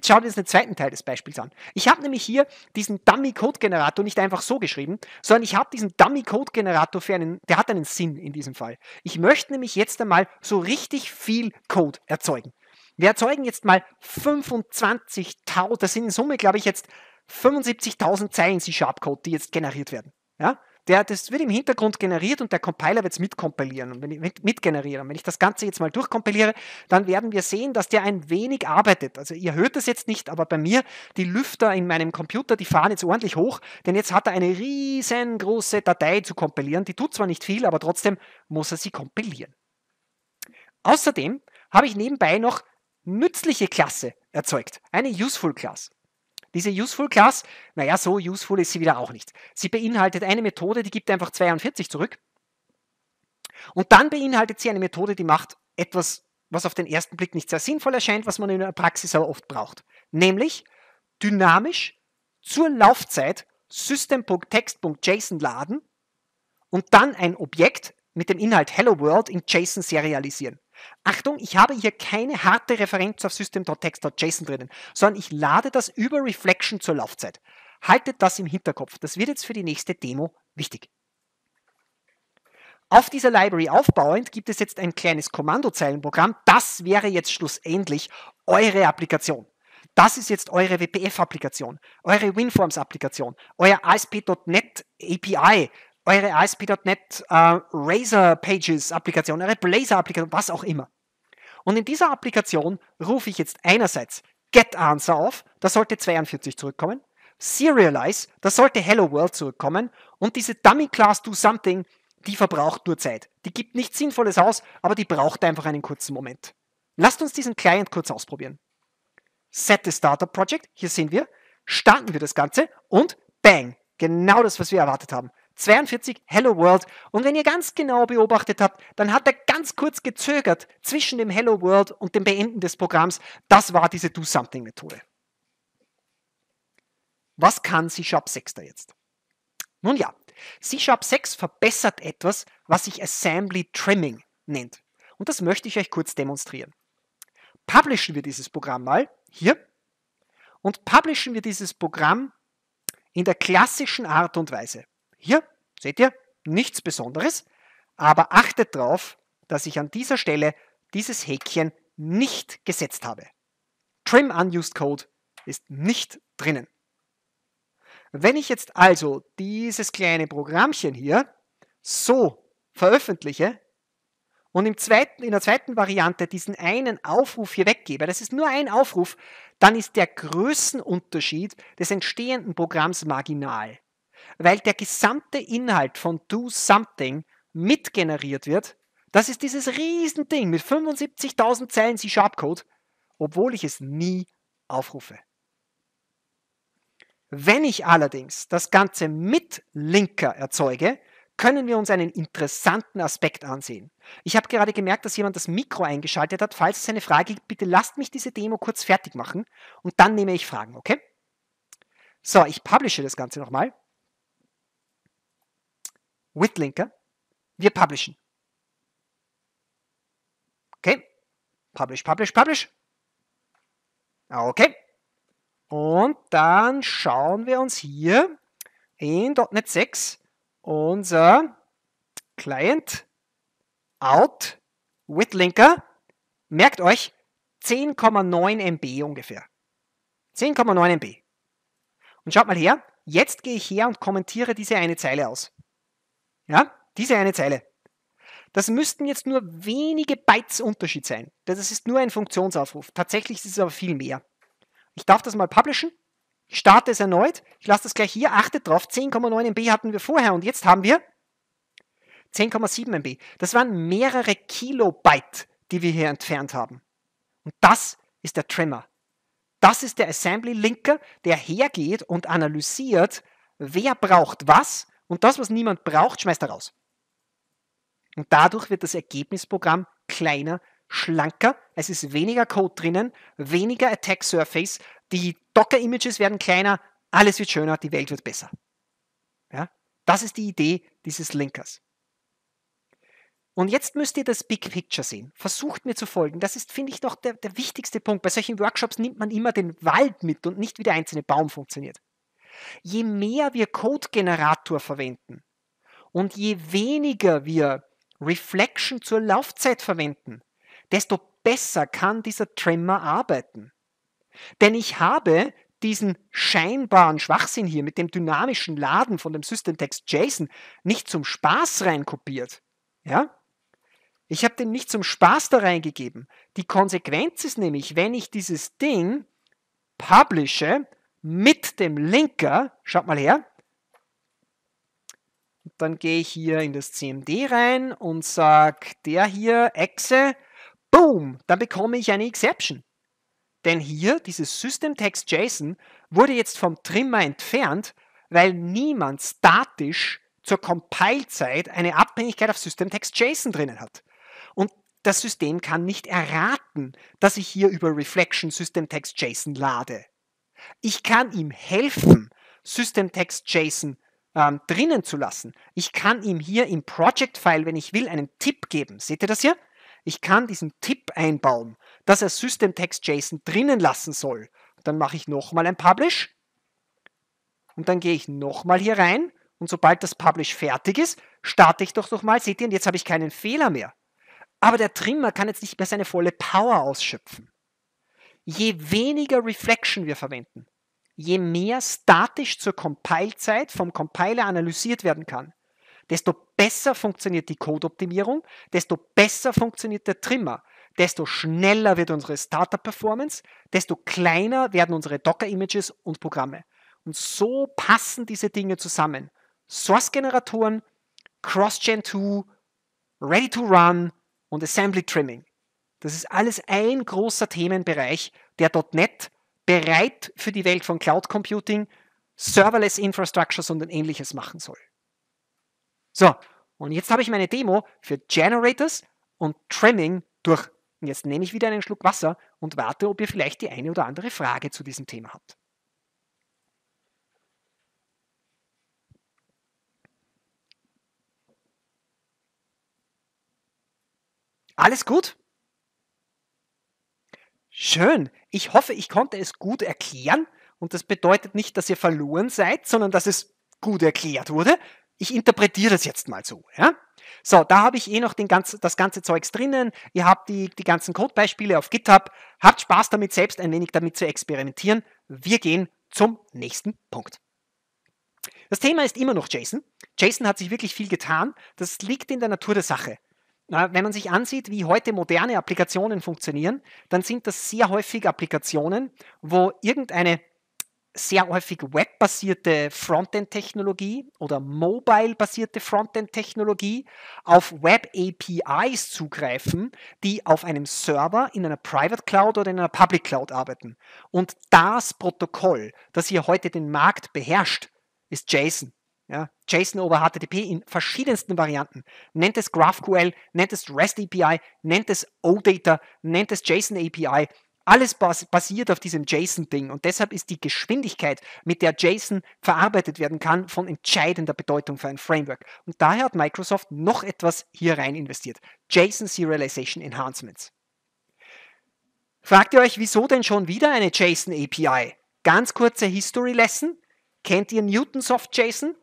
Jetzt schaut ihr uns den zweiten Teil des Beispiels an. Ich habe nämlich hier diesen Dummy-Code-Generator nicht einfach so geschrieben, sondern ich habe diesen Dummy-Code-Generator für einen, der hat einen Sinn in diesem Fall. Ich möchte nämlich jetzt einmal so richtig viel Code erzeugen. Wir erzeugen jetzt mal 25.000, das sind in Summe, glaube ich, jetzt 75.000 Zeilen C-Sharp-Code, die jetzt generiert werden. Ja? der, das wird im Hintergrund generiert und der Compiler wird es mitkompilieren und wenn ich, mitgenerieren. Wenn ich das Ganze jetzt mal durchkompiliere, dann werden wir sehen, dass der ein wenig arbeitet. Also ihr hört es jetzt nicht, aber bei mir, die Lüfter in meinem Computer, die fahren jetzt ordentlich hoch, denn jetzt hat er eine riesengroße Datei zu kompilieren. Die tut zwar nicht viel, aber trotzdem muss er sie kompilieren. Außerdem habe ich nebenbei noch nützliche Klasse erzeugt, eine Useful Class. Diese Useful Class, naja, so useful ist sie wieder auch nicht. Sie beinhaltet eine Methode, die gibt einfach 42 zurück. Und dann beinhaltet sie eine Methode, die macht etwas, was auf den ersten Blick nicht sehr sinnvoll erscheint, was man in der Praxis aber oft braucht. Nämlich dynamisch zur Laufzeit system.text.json laden und dann ein Objekt mit dem Inhalt Hello World in JSON serialisieren. Achtung, ich habe hier keine harte Referenz auf system.text.json drinnen, sondern ich lade das über Reflection zur Laufzeit. Haltet das im Hinterkopf. Das wird jetzt für die nächste Demo wichtig. Auf dieser Library aufbauend gibt es jetzt ein kleines Kommandozeilenprogramm. Das wäre jetzt schlussendlich eure Applikation. Das ist jetzt eure WPF-Applikation, eure WinForms-Applikation, euer ASP.NET API, eure ASP.NET äh, Razor Pages Applikation, eure Blazor Applikation, was auch immer. Und in dieser Applikation rufe ich jetzt einerseits GetAnswer auf, da sollte 42 zurückkommen, Serialize, da sollte Hello World zurückkommen und diese Dummy Class Do Something, die verbraucht nur Zeit. Die gibt nichts Sinnvolles aus, aber die braucht einfach einen kurzen Moment. Lasst uns diesen Client kurz ausprobieren. Set the Startup Project, hier sehen wir, starten wir das Ganze und bang, genau das, was wir erwartet haben. 42 Hello World. Und wenn ihr ganz genau beobachtet habt, dann hat er ganz kurz gezögert zwischen dem Hello World und dem Beenden des Programms. Das war diese Do Something Methode. Was kann C-Sharp 6 da jetzt? Nun ja, C-Sharp 6 verbessert etwas, was sich Assembly Trimming nennt. Und das möchte ich euch kurz demonstrieren. Publishen wir dieses Programm mal hier und publishen wir dieses Programm in der klassischen Art und Weise. Hier, seht ihr, nichts Besonderes, aber achtet darauf, dass ich an dieser Stelle dieses Häkchen nicht gesetzt habe. Trim Unused Code ist nicht drinnen. Wenn ich jetzt also dieses kleine Programmchen hier so veröffentliche und im zweiten, in der zweiten Variante diesen einen Aufruf hier weggebe, das ist nur ein Aufruf, dann ist der Größenunterschied des entstehenden Programms marginal weil der gesamte Inhalt von Do Something mitgeneriert wird. Das ist dieses Riesending mit 75.000 Zeilen C-Sharp-Code, obwohl ich es nie aufrufe. Wenn ich allerdings das Ganze mit Linker erzeuge, können wir uns einen interessanten Aspekt ansehen. Ich habe gerade gemerkt, dass jemand das Mikro eingeschaltet hat. Falls es eine Frage gibt, bitte lasst mich diese Demo kurz fertig machen und dann nehme ich Fragen, okay? So, ich publische das Ganze nochmal with Linker. Wir publishen. Okay. Publish, publish, publish. Okay. Und dann schauen wir uns hier in .NET 6 unser Client out with Linker. Merkt euch, 10,9 MB ungefähr. 10,9 MB. Und schaut mal her, jetzt gehe ich her und kommentiere diese eine Zeile aus. Ja, diese eine Zeile. Das müssten jetzt nur wenige Bytes Unterschied sein. Das ist nur ein Funktionsaufruf. Tatsächlich ist es aber viel mehr. Ich darf das mal publishen. Ich starte es erneut. Ich lasse das gleich hier. Achtet drauf, 10,9 MB hatten wir vorher und jetzt haben wir 10,7 MB. Das waren mehrere Kilobyte, die wir hier entfernt haben. Und das ist der Trimmer. Das ist der Assembly-Linker, der hergeht und analysiert, wer braucht was und das, was niemand braucht, schmeißt er raus. Und dadurch wird das Ergebnisprogramm kleiner, schlanker, es ist weniger Code drinnen, weniger Attack Surface, die Docker-Images werden kleiner, alles wird schöner, die Welt wird besser. Ja? Das ist die Idee dieses Linkers. Und jetzt müsst ihr das Big Picture sehen. Versucht mir zu folgen. Das ist, finde ich, doch der, der wichtigste Punkt. Bei solchen Workshops nimmt man immer den Wald mit und nicht wie der einzelne Baum funktioniert. Je mehr wir Code-Generator verwenden und je weniger wir Reflection zur Laufzeit verwenden, desto besser kann dieser Tremor arbeiten. Denn ich habe diesen scheinbaren Schwachsinn hier mit dem dynamischen Laden von dem Systemtext JSON nicht zum Spaß reinkopiert. Ja? Ich habe den nicht zum Spaß da reingegeben. Die Konsequenz ist nämlich, wenn ich dieses Ding publische, mit dem Linker, schaut mal her, dann gehe ich hier in das CMD rein und sage, der hier, Echse, boom, dann bekomme ich eine Exception. Denn hier, dieses System-Text-JSON wurde jetzt vom Trimmer entfernt, weil niemand statisch zur Compile-Zeit eine Abhängigkeit auf System-Text-JSON drinnen hat. Und das System kann nicht erraten, dass ich hier über Reflection System-Text-JSON lade. Ich kann ihm helfen, Systemtext-JSON ähm, drinnen zu lassen. Ich kann ihm hier im Project-File, wenn ich will, einen Tipp geben. Seht ihr das hier? Ich kann diesen Tipp einbauen, dass er Systemtext-JSON drinnen lassen soll. Dann mache ich nochmal ein Publish und dann gehe ich nochmal hier rein und sobald das Publish fertig ist, starte ich doch nochmal. Seht ihr, und jetzt habe ich keinen Fehler mehr. Aber der Trimmer kann jetzt nicht mehr seine volle Power ausschöpfen je weniger Reflection wir verwenden, je mehr statisch zur Compile-Zeit vom Compiler analysiert werden kann, desto besser funktioniert die Code-Optimierung, desto besser funktioniert der Trimmer, desto schneller wird unsere Startup-Performance, desto kleiner werden unsere Docker-Images und Programme. Und so passen diese Dinge zusammen. Source-Generatoren, Cross-Gen 2, Ready to Run und Assembly Trimming. Das ist alles ein großer Themenbereich, der .NET bereit für die Welt von Cloud Computing, Serverless Infrastructures und ähnliches machen soll. So, und jetzt habe ich meine Demo für Generators und Trimming durch. Und jetzt nehme ich wieder einen Schluck Wasser und warte, ob ihr vielleicht die eine oder andere Frage zu diesem Thema habt. Alles gut? Schön. Ich hoffe, ich konnte es gut erklären. Und das bedeutet nicht, dass ihr verloren seid, sondern dass es gut erklärt wurde. Ich interpretiere das jetzt mal so. Ja? So, da habe ich eh noch ganz, das ganze Zeugs drinnen. Ihr habt die, die ganzen Codebeispiele auf GitHub. Habt Spaß damit, selbst ein wenig damit zu experimentieren. Wir gehen zum nächsten Punkt. Das Thema ist immer noch JSON. JSON hat sich wirklich viel getan. Das liegt in der Natur der Sache wenn man sich ansieht, wie heute moderne Applikationen funktionieren, dann sind das sehr häufig Applikationen, wo irgendeine sehr häufig webbasierte Frontend-Technologie oder mobile-basierte Frontend-Technologie auf Web-APIs zugreifen, die auf einem Server in einer Private Cloud oder in einer Public Cloud arbeiten. Und das Protokoll, das hier heute den Markt beherrscht, ist JSON. Ja, JSON over HTTP in verschiedensten Varianten. Nennt es GraphQL, nennt es REST API, nennt es OData, nennt es JSON API. Alles bas basiert auf diesem JSON-Ding und deshalb ist die Geschwindigkeit, mit der JSON verarbeitet werden kann, von entscheidender Bedeutung für ein Framework. Und daher hat Microsoft noch etwas hier rein investiert. JSON Serialization Enhancements. Fragt ihr euch, wieso denn schon wieder eine JSON API? Ganz kurze History Lesson. Kennt ihr Newton Soft JSON?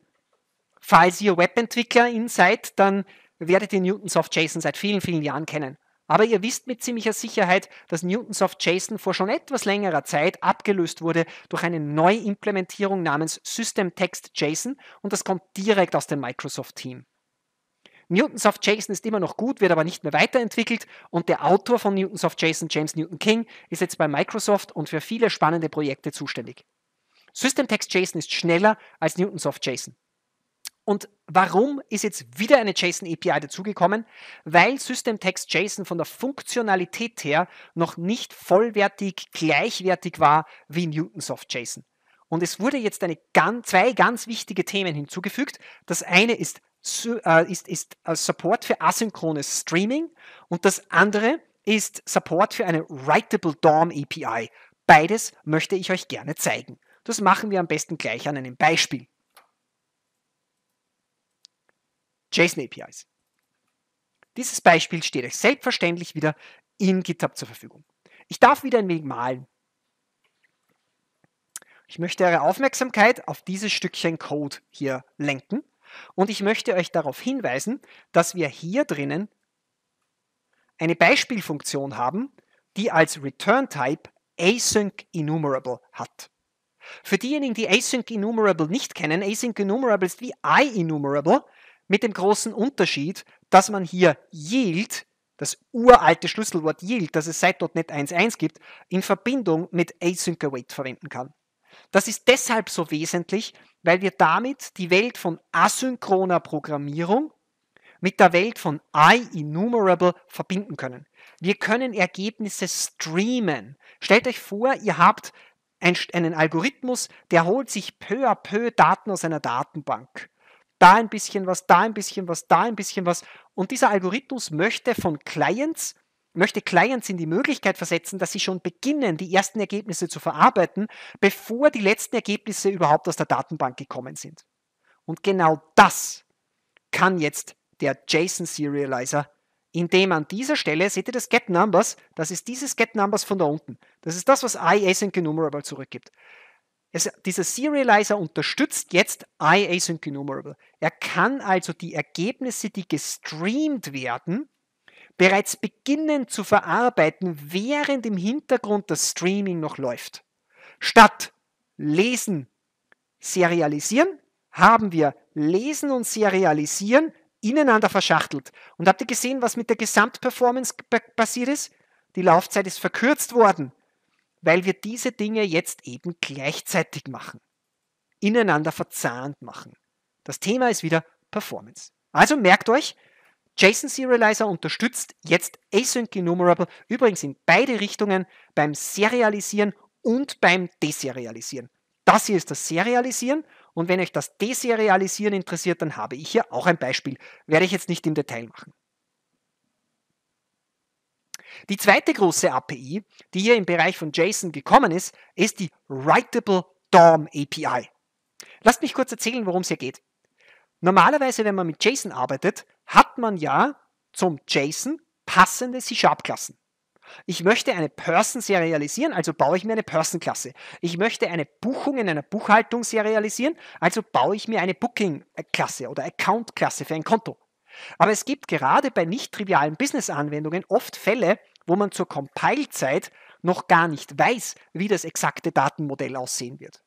Falls ihr Webentwicklerin seid, dann werdet ihr Newton Soft JSON seit vielen, vielen Jahren kennen. Aber ihr wisst mit ziemlicher Sicherheit, dass Newton Soft JSON vor schon etwas längerer Zeit abgelöst wurde durch eine Neuimplementierung namens System Text JSON und das kommt direkt aus dem Microsoft Team. Newton Soft JSON ist immer noch gut, wird aber nicht mehr weiterentwickelt und der Autor von Newton Soft JSON, James Newton King, ist jetzt bei Microsoft und für viele spannende Projekte zuständig. System Text JSON ist schneller als Newton Soft JSON. Und warum ist jetzt wieder eine JSON API dazugekommen? Weil System Text JSON von der Funktionalität her noch nicht vollwertig gleichwertig war wie Newtonsoft JSON. Und es wurde jetzt eine, zwei ganz wichtige Themen hinzugefügt. Das eine ist, äh, ist, ist äh, Support für asynchrones Streaming und das andere ist Support für eine Writable DOM API. Beides möchte ich euch gerne zeigen. Das machen wir am besten gleich an einem Beispiel. JSON-APIs. Dieses Beispiel steht euch selbstverständlich wieder in GitHub zur Verfügung. Ich darf wieder ein wenig malen. Ich möchte eure Aufmerksamkeit auf dieses Stückchen Code hier lenken und ich möchte euch darauf hinweisen, dass wir hier drinnen eine Beispielfunktion haben, die als Return Type Async Enumerable hat. Für diejenigen, die Async Enumerable nicht kennen, Async Enumerable ist wie I Enumerable, mit dem großen Unterschied, dass man hier Yield, das uralte Schlüsselwort Yield, das es seit .NET 1.1 gibt, in Verbindung mit Async Await verwenden kann. Das ist deshalb so wesentlich, weil wir damit die Welt von asynchroner Programmierung mit der Welt von iEnumerable verbinden können. Wir können Ergebnisse streamen. Stellt euch vor, ihr habt einen Algorithmus, der holt sich peu à peu Daten aus einer Datenbank da ein bisschen was, da ein bisschen was, da ein bisschen was. Und dieser Algorithmus möchte von Clients, möchte Clients in die Möglichkeit versetzen, dass sie schon beginnen, die ersten Ergebnisse zu verarbeiten, bevor die letzten Ergebnisse überhaupt aus der Datenbank gekommen sind. Und genau das kann jetzt der JSON Serializer, indem an dieser Stelle, seht ihr das Get Numbers, das ist dieses Get Numbers von da unten. Das ist das, was iAsyncEnumerable zurückgibt. Es, dieser Serializer unterstützt jetzt iAsync Enumerable. Er kann also die Ergebnisse, die gestreamt werden, bereits beginnen zu verarbeiten, während im Hintergrund das Streaming noch läuft. Statt lesen, serialisieren, haben wir lesen und serialisieren ineinander verschachtelt. Und habt ihr gesehen, was mit der Gesamtperformance passiert ist? Die Laufzeit ist verkürzt worden weil wir diese Dinge jetzt eben gleichzeitig machen, ineinander verzahnt machen. Das Thema ist wieder Performance. Also merkt euch, JSON Serializer unterstützt jetzt Async Enumerable übrigens in beide Richtungen beim Serialisieren und beim Deserialisieren. Das hier ist das Serialisieren und wenn euch das Deserialisieren interessiert, dann habe ich hier auch ein Beispiel. Werde ich jetzt nicht im Detail machen. Die zweite große API, die hier im Bereich von JSON gekommen ist, ist die Writable DOM API. Lasst mich kurz erzählen, worum es hier geht. Normalerweise, wenn man mit JSON arbeitet, hat man ja zum JSON passende C-Sharp-Klassen. Ich möchte eine Person serialisieren, also baue ich mir eine Person-Klasse. Ich möchte eine Buchung in einer Buchhaltung serialisieren, also baue ich mir eine Booking-Klasse oder Account-Klasse für ein Konto. Aber es gibt gerade bei nicht trivialen Business-Anwendungen oft Fälle, wo man zur Compile-Zeit noch gar nicht weiß, wie das exakte Datenmodell aussehen wird.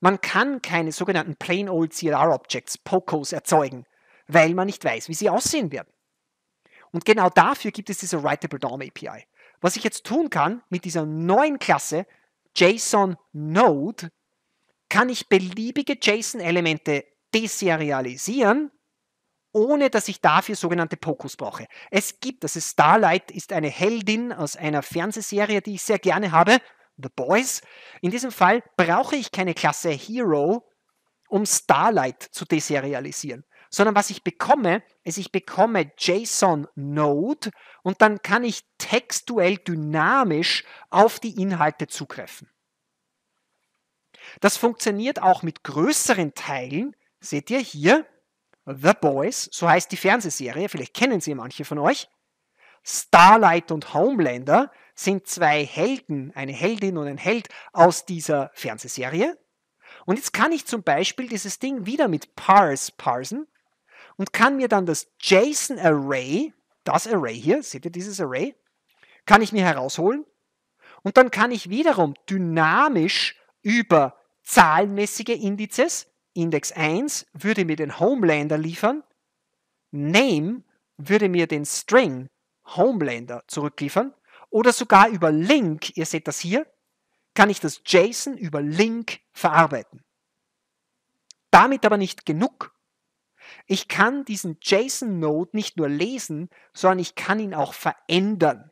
Man kann keine sogenannten Plain Old CLR Objects, POCOs, erzeugen, weil man nicht weiß, wie sie aussehen werden. Und genau dafür gibt es diese Writable DOM API. Was ich jetzt tun kann mit dieser neuen Klasse JSON Node, kann ich beliebige JSON-Elemente deserialisieren ohne dass ich dafür sogenannte Pokus brauche. Es gibt, das ist Starlight, ist eine Heldin aus einer Fernsehserie, die ich sehr gerne habe, The Boys. In diesem Fall brauche ich keine Klasse Hero, um Starlight zu deserialisieren, sondern was ich bekomme, ist, ich bekomme JSON Node und dann kann ich textuell dynamisch auf die Inhalte zugreifen. Das funktioniert auch mit größeren Teilen. Seht ihr hier? The Boys, so heißt die Fernsehserie, vielleicht kennen sie manche von euch. Starlight und Homelander sind zwei Helden, eine Heldin und ein Held aus dieser Fernsehserie. Und jetzt kann ich zum Beispiel dieses Ding wieder mit Parse parsen und kann mir dann das JSON Array, das Array hier, seht ihr dieses Array, kann ich mir herausholen und dann kann ich wiederum dynamisch über zahlenmäßige Indizes Index 1 würde mir den Homelander liefern, Name würde mir den String Homelander zurückliefern oder sogar über Link, ihr seht das hier, kann ich das JSON über Link verarbeiten. Damit aber nicht genug. Ich kann diesen JSON-Node nicht nur lesen, sondern ich kann ihn auch verändern.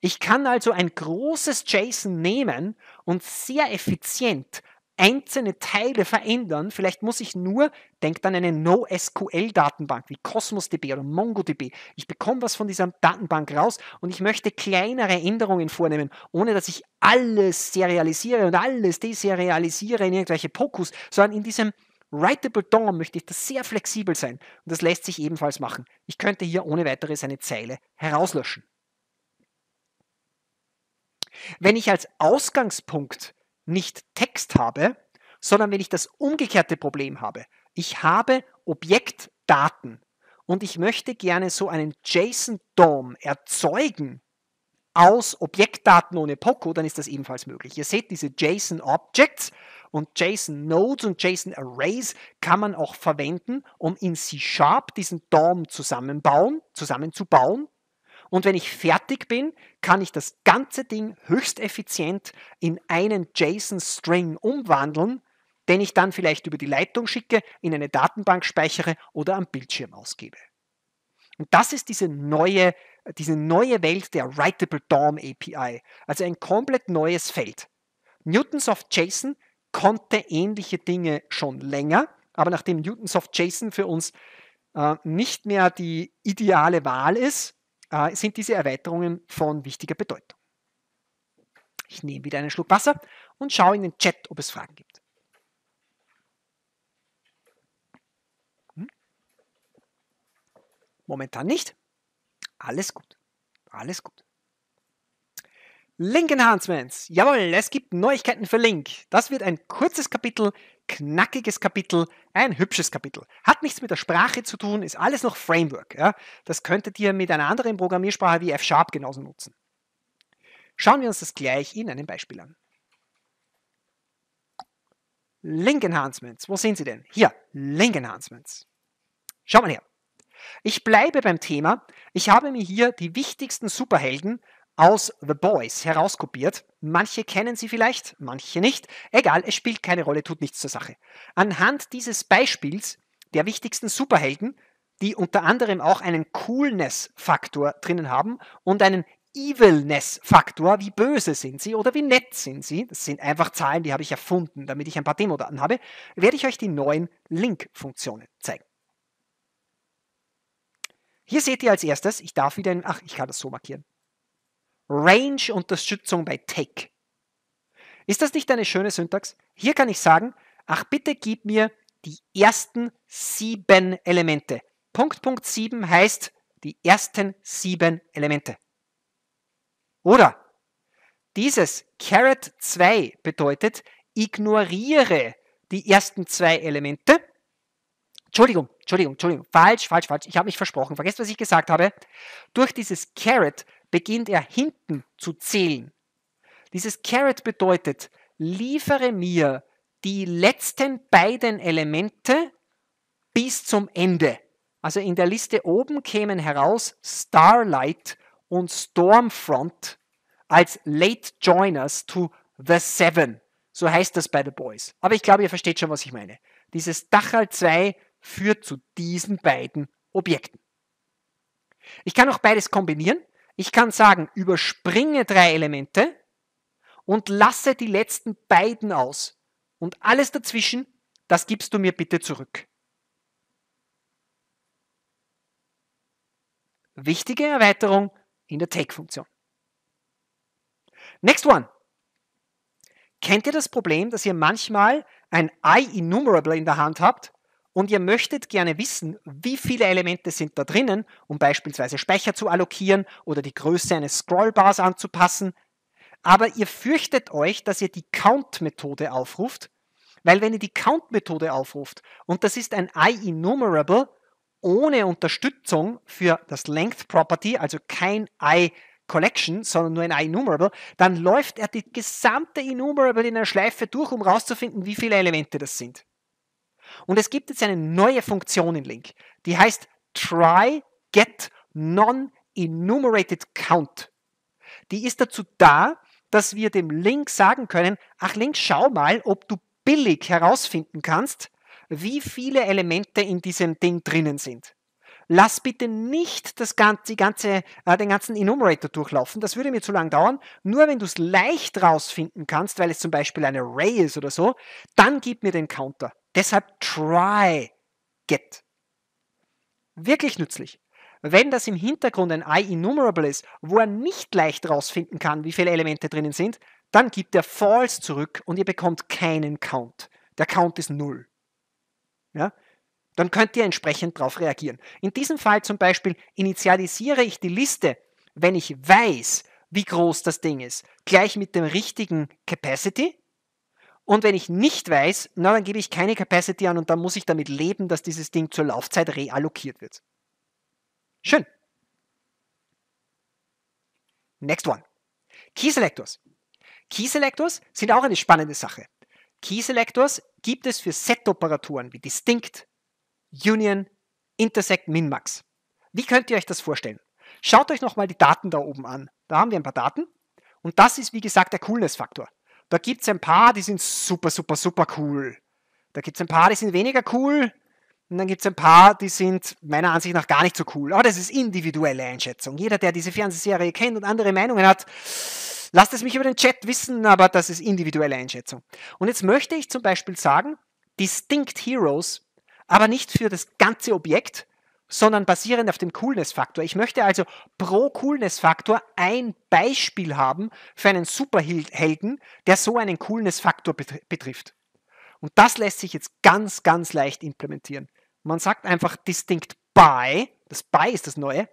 Ich kann also ein großes JSON nehmen und sehr effizient einzelne Teile verändern. Vielleicht muss ich nur, denkt an eine NoSQL-Datenbank wie CosmosDB oder MongoDB. Ich bekomme was von dieser Datenbank raus und ich möchte kleinere Änderungen vornehmen, ohne dass ich alles serialisiere und alles deserialisiere in irgendwelche Pokus, sondern in diesem Writable DOM möchte ich das sehr flexibel sein und das lässt sich ebenfalls machen. Ich könnte hier ohne weiteres eine Zeile herauslöschen. Wenn ich als Ausgangspunkt nicht Text habe, sondern wenn ich das umgekehrte Problem habe. Ich habe Objektdaten und ich möchte gerne so einen JSON-DOM erzeugen aus Objektdaten ohne POCO, dann ist das ebenfalls möglich. Ihr seht, diese JSON-Objects und JSON-Nodes und JSON-Arrays kann man auch verwenden, um in C-Sharp diesen DOM zusammenbauen, zusammenzubauen, und wenn ich fertig bin, kann ich das ganze Ding höchst effizient in einen JSON-String umwandeln, den ich dann vielleicht über die Leitung schicke, in eine Datenbank speichere oder am Bildschirm ausgebe. Und das ist diese neue, diese neue Welt der Writable DOM API, also ein komplett neues Feld. Newtonsoft JSON konnte ähnliche Dinge schon länger, aber nachdem Newtonsoft JSON für uns äh, nicht mehr die ideale Wahl ist, äh, sind diese Erweiterungen von wichtiger Bedeutung. Ich nehme wieder einen Schluck Wasser und schaue in den Chat, ob es Fragen gibt. Hm? Momentan nicht. Alles gut. Alles gut. Link Enhancements. Jawohl, es gibt Neuigkeiten für Link. Das wird ein kurzes Kapitel knackiges Kapitel, ein hübsches Kapitel. Hat nichts mit der Sprache zu tun, ist alles noch Framework. Ja? Das könntet ihr mit einer anderen Programmiersprache wie F-Sharp genauso nutzen. Schauen wir uns das gleich in einem Beispiel an. Link Enhancements, wo sehen Sie denn? Hier, Link Enhancements. Schau mal her. Ich bleibe beim Thema. Ich habe mir hier die wichtigsten Superhelden aus The Boys herauskopiert. Manche kennen sie vielleicht, manche nicht. Egal, es spielt keine Rolle, tut nichts zur Sache. Anhand dieses Beispiels der wichtigsten Superhelden, die unter anderem auch einen Coolness-Faktor drinnen haben und einen Evilness-Faktor, wie böse sind sie oder wie nett sind sie, das sind einfach Zahlen, die habe ich erfunden, damit ich ein paar Demo-Daten habe, werde ich euch die neuen Link-Funktionen zeigen. Hier seht ihr als erstes, ich darf wieder, in, ach, ich kann das so markieren. Range-Unterstützung bei Take. Ist das nicht eine schöne Syntax? Hier kann ich sagen, ach bitte gib mir die ersten sieben Elemente. Punkt, Punkt sieben heißt die ersten sieben Elemente. Oder dieses Caret 2 bedeutet, ignoriere die ersten zwei Elemente. Entschuldigung, Entschuldigung, Entschuldigung. Falsch, falsch, falsch. Ich habe mich versprochen. Vergesst, was ich gesagt habe. Durch dieses Caret beginnt er hinten zu zählen. Dieses Carrot bedeutet, liefere mir die letzten beiden Elemente bis zum Ende. Also in der Liste oben kämen heraus Starlight und Stormfront als Late Joiners to The Seven. So heißt das bei The Boys. Aber ich glaube, ihr versteht schon, was ich meine. Dieses Dachal 2 führt zu diesen beiden Objekten. Ich kann auch beides kombinieren. Ich kann sagen, überspringe drei Elemente und lasse die letzten beiden aus. Und alles dazwischen, das gibst du mir bitte zurück. Wichtige Erweiterung in der Take-Funktion. Next one. Kennt ihr das Problem, dass ihr manchmal ein I-Enumerable in der Hand habt und ihr möchtet gerne wissen, wie viele Elemente sind da drinnen, um beispielsweise Speicher zu allokieren oder die Größe eines Scrollbars anzupassen, aber ihr fürchtet euch, dass ihr die Count-Methode aufruft, weil wenn ihr die Count-Methode aufruft, und das ist ein IEnumerable ohne Unterstützung für das Length-Property, also kein i Collection, sondern nur ein enumerable, dann läuft er die gesamte enumerable in einer Schleife durch, um herauszufinden, wie viele Elemente das sind. Und es gibt jetzt eine neue Funktion in Link, die heißt try get non-enumerated count. Die ist dazu da, dass wir dem Link sagen können, ach Link, schau mal, ob du billig herausfinden kannst, wie viele Elemente in diesem Ding drinnen sind. Lass bitte nicht das ganze, ganze äh, den ganzen Enumerator durchlaufen, das würde mir zu lang dauern. Nur wenn du es leicht rausfinden kannst, weil es zum Beispiel ein Array ist oder so, dann gib mir den Counter. Deshalb try get. Wirklich nützlich. Wenn das im Hintergrund ein I-Enumerable ist, wo er nicht leicht rausfinden kann, wie viele Elemente drinnen sind, dann gibt er false zurück und ihr bekommt keinen Count. Der Count ist null. Ja? Dann könnt ihr entsprechend darauf reagieren. In diesem Fall zum Beispiel initialisiere ich die Liste, wenn ich weiß, wie groß das Ding ist, gleich mit dem richtigen Capacity und wenn ich nicht weiß, na, dann gebe ich keine Capacity an und dann muss ich damit leben, dass dieses Ding zur Laufzeit reallokiert wird. Schön. Next one. Key Selectors. Key Selectors sind auch eine spannende Sache. Key Selectors gibt es für Set-Operatoren wie Distinct, Union, Intersect, Minmax. Wie könnt ihr euch das vorstellen? Schaut euch nochmal die Daten da oben an. Da haben wir ein paar Daten. Und das ist, wie gesagt, der Coolness-Faktor. Da gibt es ein paar, die sind super, super, super cool. Da gibt es ein paar, die sind weniger cool. Und dann gibt es ein paar, die sind meiner Ansicht nach gar nicht so cool. Aber das ist individuelle Einschätzung. Jeder, der diese Fernsehserie kennt und andere Meinungen hat, lasst es mich über den Chat wissen, aber das ist individuelle Einschätzung. Und jetzt möchte ich zum Beispiel sagen, Distinct Heroes, aber nicht für das ganze Objekt, sondern basierend auf dem Coolness-Faktor. Ich möchte also pro Coolness-Faktor ein Beispiel haben für einen Superhelden, der so einen Coolness-Faktor betrifft. Und das lässt sich jetzt ganz, ganz leicht implementieren. Man sagt einfach distinct by, das by ist das Neue,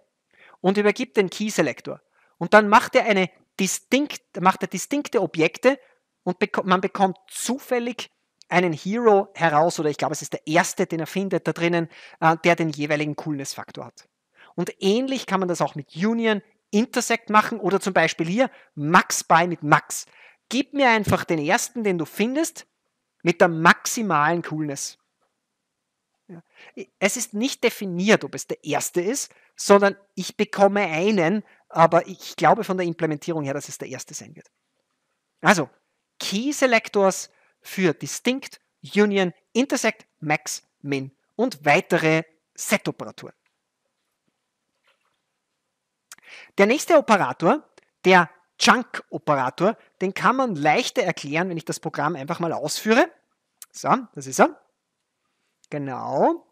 und übergibt den Key-Selektor. Und dann macht er, eine distinct, macht er distinkte Objekte und man bekommt zufällig einen Hero heraus, oder ich glaube, es ist der erste, den er findet da drinnen, äh, der den jeweiligen Coolness-Faktor hat. Und ähnlich kann man das auch mit Union, Intersect machen oder zum Beispiel hier Max bei mit Max. Gib mir einfach den ersten, den du findest, mit der maximalen Coolness. Es ist nicht definiert, ob es der erste ist, sondern ich bekomme einen, aber ich glaube von der Implementierung her, dass es der erste sein wird. Also, Key Selectors für Distinct, Union, Intersect, Max, Min und weitere Set-Operatoren. Der nächste Operator, der Chunk-Operator, den kann man leichter erklären, wenn ich das Programm einfach mal ausführe. So, das ist er. Genau.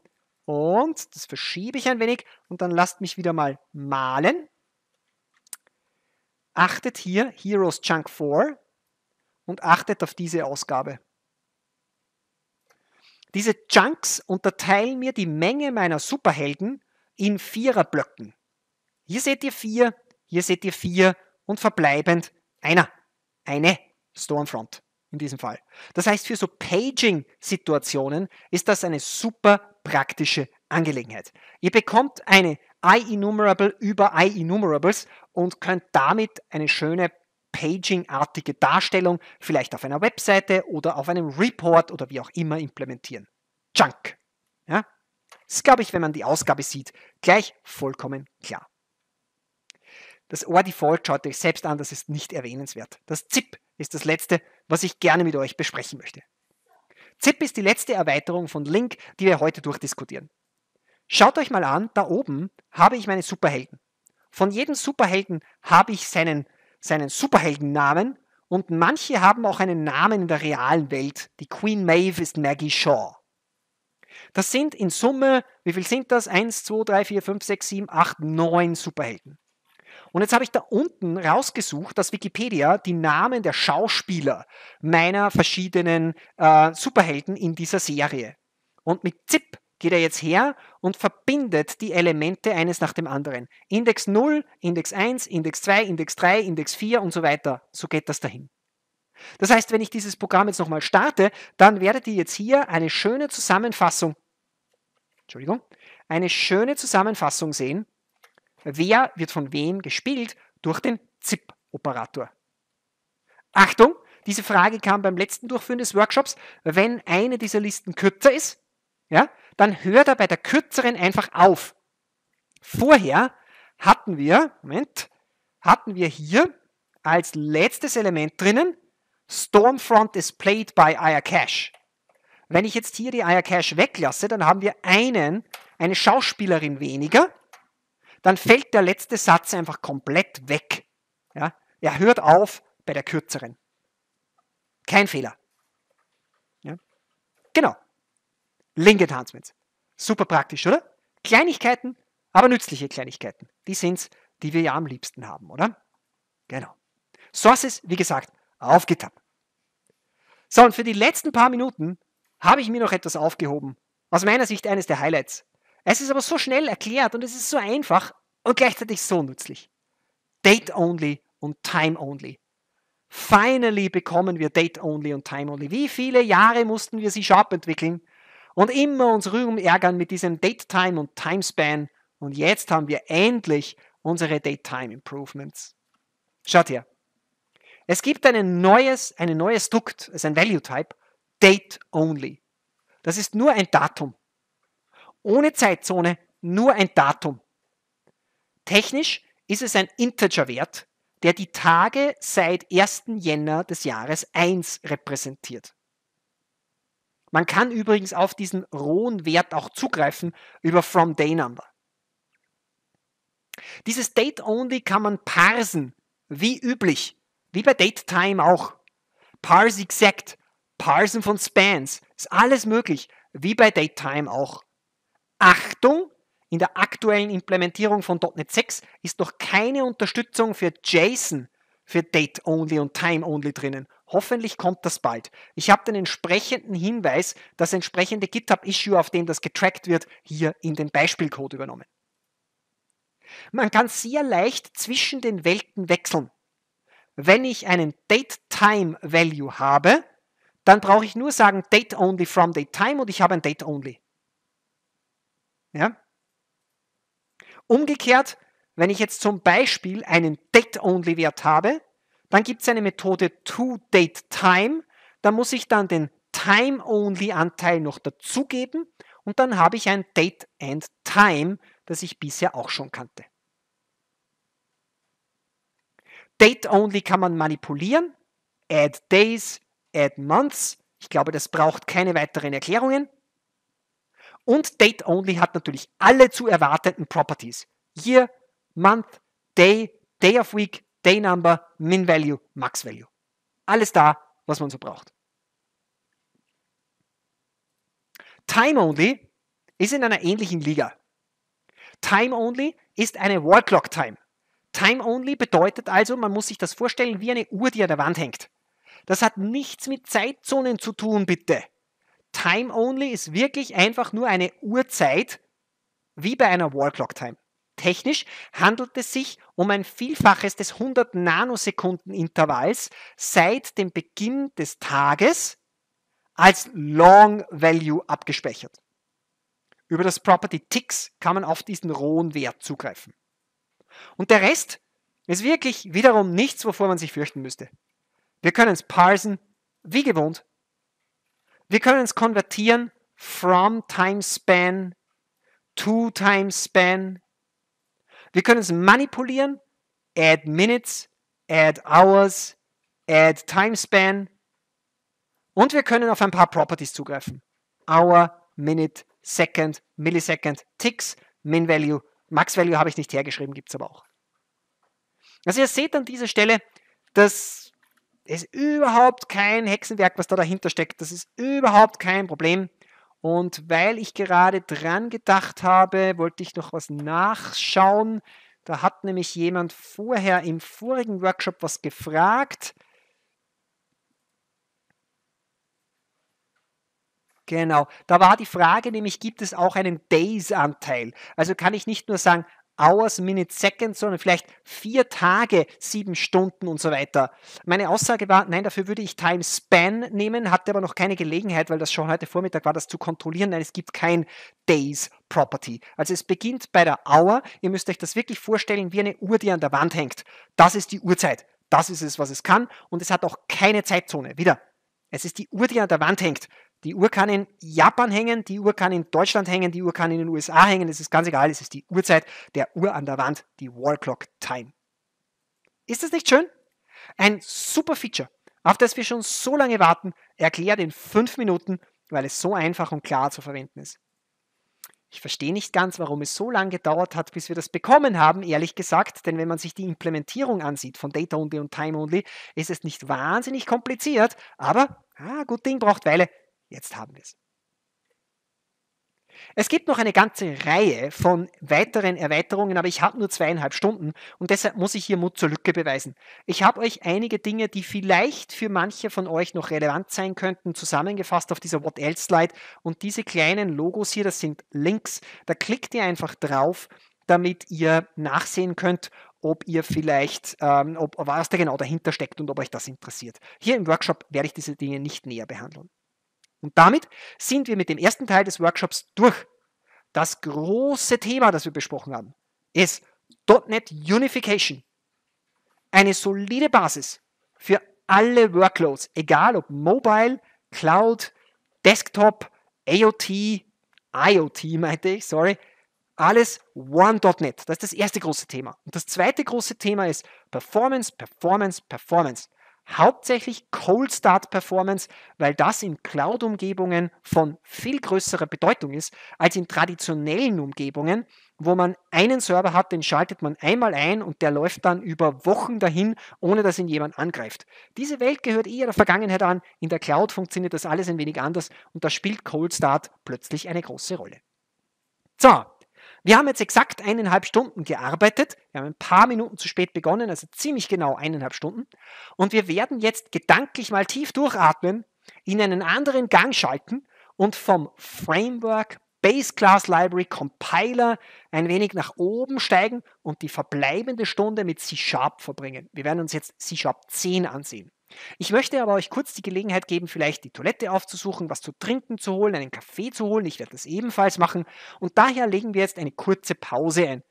Und das verschiebe ich ein wenig und dann lasst mich wieder mal malen. Achtet hier, Heroes Chunk 4, und achtet auf diese Ausgabe. Diese Chunks unterteilen mir die Menge meiner Superhelden in Viererblöcken. Hier seht ihr vier, hier seht ihr vier und verbleibend einer, eine Stormfront in diesem Fall. Das heißt, für so Paging-Situationen ist das eine super praktische Angelegenheit. Ihr bekommt eine I-Enumerable über I-Enumerables und könnt damit eine schöne Paging-artige Darstellung vielleicht auf einer Webseite oder auf einem Report oder wie auch immer implementieren. Junk. Ja? Das glaube ich, wenn man die Ausgabe sieht, gleich vollkommen klar. Das OR-Default schaut euch selbst an, das ist nicht erwähnenswert. Das ZIP ist das letzte, was ich gerne mit euch besprechen möchte. ZIP ist die letzte Erweiterung von Link, die wir heute durchdiskutieren. Schaut euch mal an, da oben habe ich meine Superhelden. Von jedem Superhelden habe ich seinen seinen Superheldennamen und manche haben auch einen Namen in der realen Welt. Die Queen Maeve ist Maggie Shaw. Das sind in Summe, wie viel sind das? 1, 2, 3, 4, 5, 6, 7, 8, 9 Superhelden. Und jetzt habe ich da unten rausgesucht, dass Wikipedia die Namen der Schauspieler meiner verschiedenen äh, Superhelden in dieser Serie. Und mit ZIP geht er jetzt her und verbindet die Elemente eines nach dem anderen. Index 0, Index 1, Index 2, Index 3, Index 4 und so weiter. So geht das dahin. Das heißt, wenn ich dieses Programm jetzt nochmal starte, dann werdet ihr jetzt hier eine schöne Zusammenfassung, Entschuldigung, eine schöne Zusammenfassung sehen, wer wird von wem gespielt durch den ZIP-Operator. Achtung, diese Frage kam beim letzten Durchführen des Workshops, wenn eine dieser Listen kürzer ist, ja, dann hört er bei der kürzeren einfach auf. Vorher hatten wir, Moment, hatten wir hier als letztes Element drinnen Stormfront is played by IR Cache. Wenn ich jetzt hier die IR Cache weglasse, dann haben wir einen, eine Schauspielerin weniger. Dann fällt der letzte Satz einfach komplett weg. Ja, er hört auf bei der kürzeren. Kein Fehler. Ja, genau. Link Enhancements. Super praktisch, oder? Kleinigkeiten, aber nützliche Kleinigkeiten. Die sind's, die wir ja am liebsten haben, oder? Genau. Sources, wie gesagt, auf GitHub. So, und für die letzten paar Minuten habe ich mir noch etwas aufgehoben. Aus meiner Sicht eines der Highlights. Es ist aber so schnell erklärt und es ist so einfach und gleichzeitig so nützlich. Date only und time only. Finally bekommen wir Date only und time only. Wie viele Jahre mussten wir sie sharp entwickeln? und immer uns rühren ärgern mit diesem Date-Time und Timespan. Und jetzt haben wir endlich unsere Date-Time-Improvements. Schaut her. Es gibt ein neues, eine neue Strukt, es ist ein Value-Type, Date-Only. Das ist nur ein Datum. Ohne Zeitzone, nur ein Datum. Technisch ist es ein Integer-Wert, der die Tage seit 1. Jänner des Jahres 1 repräsentiert. Man kann übrigens auf diesen rohen Wert auch zugreifen über From Day Number. Dieses Date Only kann man parsen, wie üblich, wie bei Date Time auch. Parse Exact, Parsen von Spans, ist alles möglich, wie bei Date Time auch. Achtung, in der aktuellen Implementierung von .NET 6 ist noch keine Unterstützung für JSON für Date Only und Time Only drinnen. Hoffentlich kommt das bald. Ich habe den entsprechenden Hinweis, das entsprechende GitHub-Issue, auf dem das getrackt wird, hier in den Beispielcode übernommen. Man kann sehr leicht zwischen den Welten wechseln. Wenn ich einen Date-Time-Value habe, dann brauche ich nur sagen Date-Only from Date-Time und ich habe ein Date-Only. Ja? Umgekehrt, wenn ich jetzt zum Beispiel einen Date-Only-Wert habe, dann gibt es eine Methode ToDateTime. Da muss ich dann den Time-Only-Anteil noch dazugeben und dann habe ich ein Date and Time, das ich bisher auch schon kannte. Date Only kann man manipulieren. Add Days, Add Months. Ich glaube, das braucht keine weiteren Erklärungen. Und Date Only hat natürlich alle zu erwartenden Properties. Year, Month, Day, Day of Week, Day Number, Min Value, Max Value. Alles da, was man so braucht. Time Only ist in einer ähnlichen Liga. Time Only ist eine Wall Clock Time. Time Only bedeutet also, man muss sich das vorstellen wie eine Uhr, die an der Wand hängt. Das hat nichts mit Zeitzonen zu tun, bitte. Time Only ist wirklich einfach nur eine Uhrzeit, wie bei einer Wall Clock Time. Technisch handelt es sich um ein Vielfaches des 100 Nanosekunden Intervalls seit dem Beginn des Tages als Long Value abgespeichert. Über das Property Ticks kann man auf diesen rohen Wert zugreifen. Und der Rest ist wirklich wiederum nichts, wovor man sich fürchten müsste. Wir können es parsen, wie gewohnt. Wir können es konvertieren from Time Span to Time Span wir können es manipulieren. Add Minutes, Add Hours, Add time span. Und wir können auf ein paar Properties zugreifen. Hour, Minute, Second, Millisecond, Ticks, Min Value, Max Value habe ich nicht hergeschrieben, gibt es aber auch. Also ihr seht an dieser Stelle, dass es überhaupt kein Hexenwerk, was da dahinter steckt. Das ist überhaupt kein Problem. Und weil ich gerade dran gedacht habe, wollte ich noch was nachschauen. Da hat nämlich jemand vorher im vorigen Workshop was gefragt. Genau, da war die Frage nämlich, gibt es auch einen Days-Anteil? Also kann ich nicht nur sagen, Hours, Minutes, Seconds, sondern vielleicht vier Tage, sieben Stunden und so weiter. Meine Aussage war, nein, dafür würde ich Time Span nehmen, hatte aber noch keine Gelegenheit, weil das schon heute Vormittag war, das zu kontrollieren. Nein, es gibt kein Days Property. Also es beginnt bei der Hour. Ihr müsst euch das wirklich vorstellen wie eine Uhr, die an der Wand hängt. Das ist die Uhrzeit. Das ist es, was es kann. Und es hat auch keine Zeitzone. Wieder, es ist die Uhr, die an der Wand hängt. Die Uhr kann in Japan hängen, die Uhr kann in Deutschland hängen, die Uhr kann in den USA hängen. Es ist ganz egal, es ist die Uhrzeit der Uhr an der Wand, die Wall Clock Time. Ist das nicht schön? Ein super Feature, auf das wir schon so lange warten, erklärt in fünf Minuten, weil es so einfach und klar zu verwenden ist. Ich verstehe nicht ganz, warum es so lange gedauert hat, bis wir das bekommen haben, ehrlich gesagt, denn wenn man sich die Implementierung ansieht von Data Only und Time Only, ist es nicht wahnsinnig kompliziert, aber ah, gut Ding braucht Weile, Jetzt haben wir es. Es gibt noch eine ganze Reihe von weiteren Erweiterungen, aber ich habe nur zweieinhalb Stunden und deshalb muss ich hier Mut zur Lücke beweisen. Ich habe euch einige Dinge, die vielleicht für manche von euch noch relevant sein könnten, zusammengefasst auf dieser What Else Slide und diese kleinen Logos hier, das sind Links, da klickt ihr einfach drauf, damit ihr nachsehen könnt, ob ihr vielleicht, ähm, ob, was da genau dahinter steckt und ob euch das interessiert. Hier im Workshop werde ich diese Dinge nicht näher behandeln. Und damit sind wir mit dem ersten Teil des Workshops durch. Das große Thema, das wir besprochen haben, ist .NET Unification. Eine solide Basis für alle Workloads, egal ob Mobile, Cloud, Desktop, AOT, IoT meinte ich, sorry, alles One.NET. Das ist das erste große Thema. Und das zweite große Thema ist Performance, Performance, Performance hauptsächlich Cold Start Performance, weil das in Cloud-Umgebungen von viel größerer Bedeutung ist als in traditionellen Umgebungen, wo man einen Server hat, den schaltet man einmal ein und der läuft dann über Wochen dahin, ohne dass ihn jemand angreift. Diese Welt gehört eher der Vergangenheit an. In der Cloud funktioniert das alles ein wenig anders und da spielt Cold Start plötzlich eine große Rolle. So, wir haben jetzt exakt eineinhalb Stunden gearbeitet. Wir haben ein paar Minuten zu spät begonnen, also ziemlich genau eineinhalb Stunden. Und wir werden jetzt gedanklich mal tief durchatmen, in einen anderen Gang schalten und vom Framework Base Class Library Compiler ein wenig nach oben steigen und die verbleibende Stunde mit C-Sharp verbringen. Wir werden uns jetzt C-Sharp 10 ansehen. Ich möchte aber euch kurz die Gelegenheit geben, vielleicht die Toilette aufzusuchen, was zu trinken zu holen, einen Kaffee zu holen. Ich werde das ebenfalls machen. Und daher legen wir jetzt eine kurze Pause ein.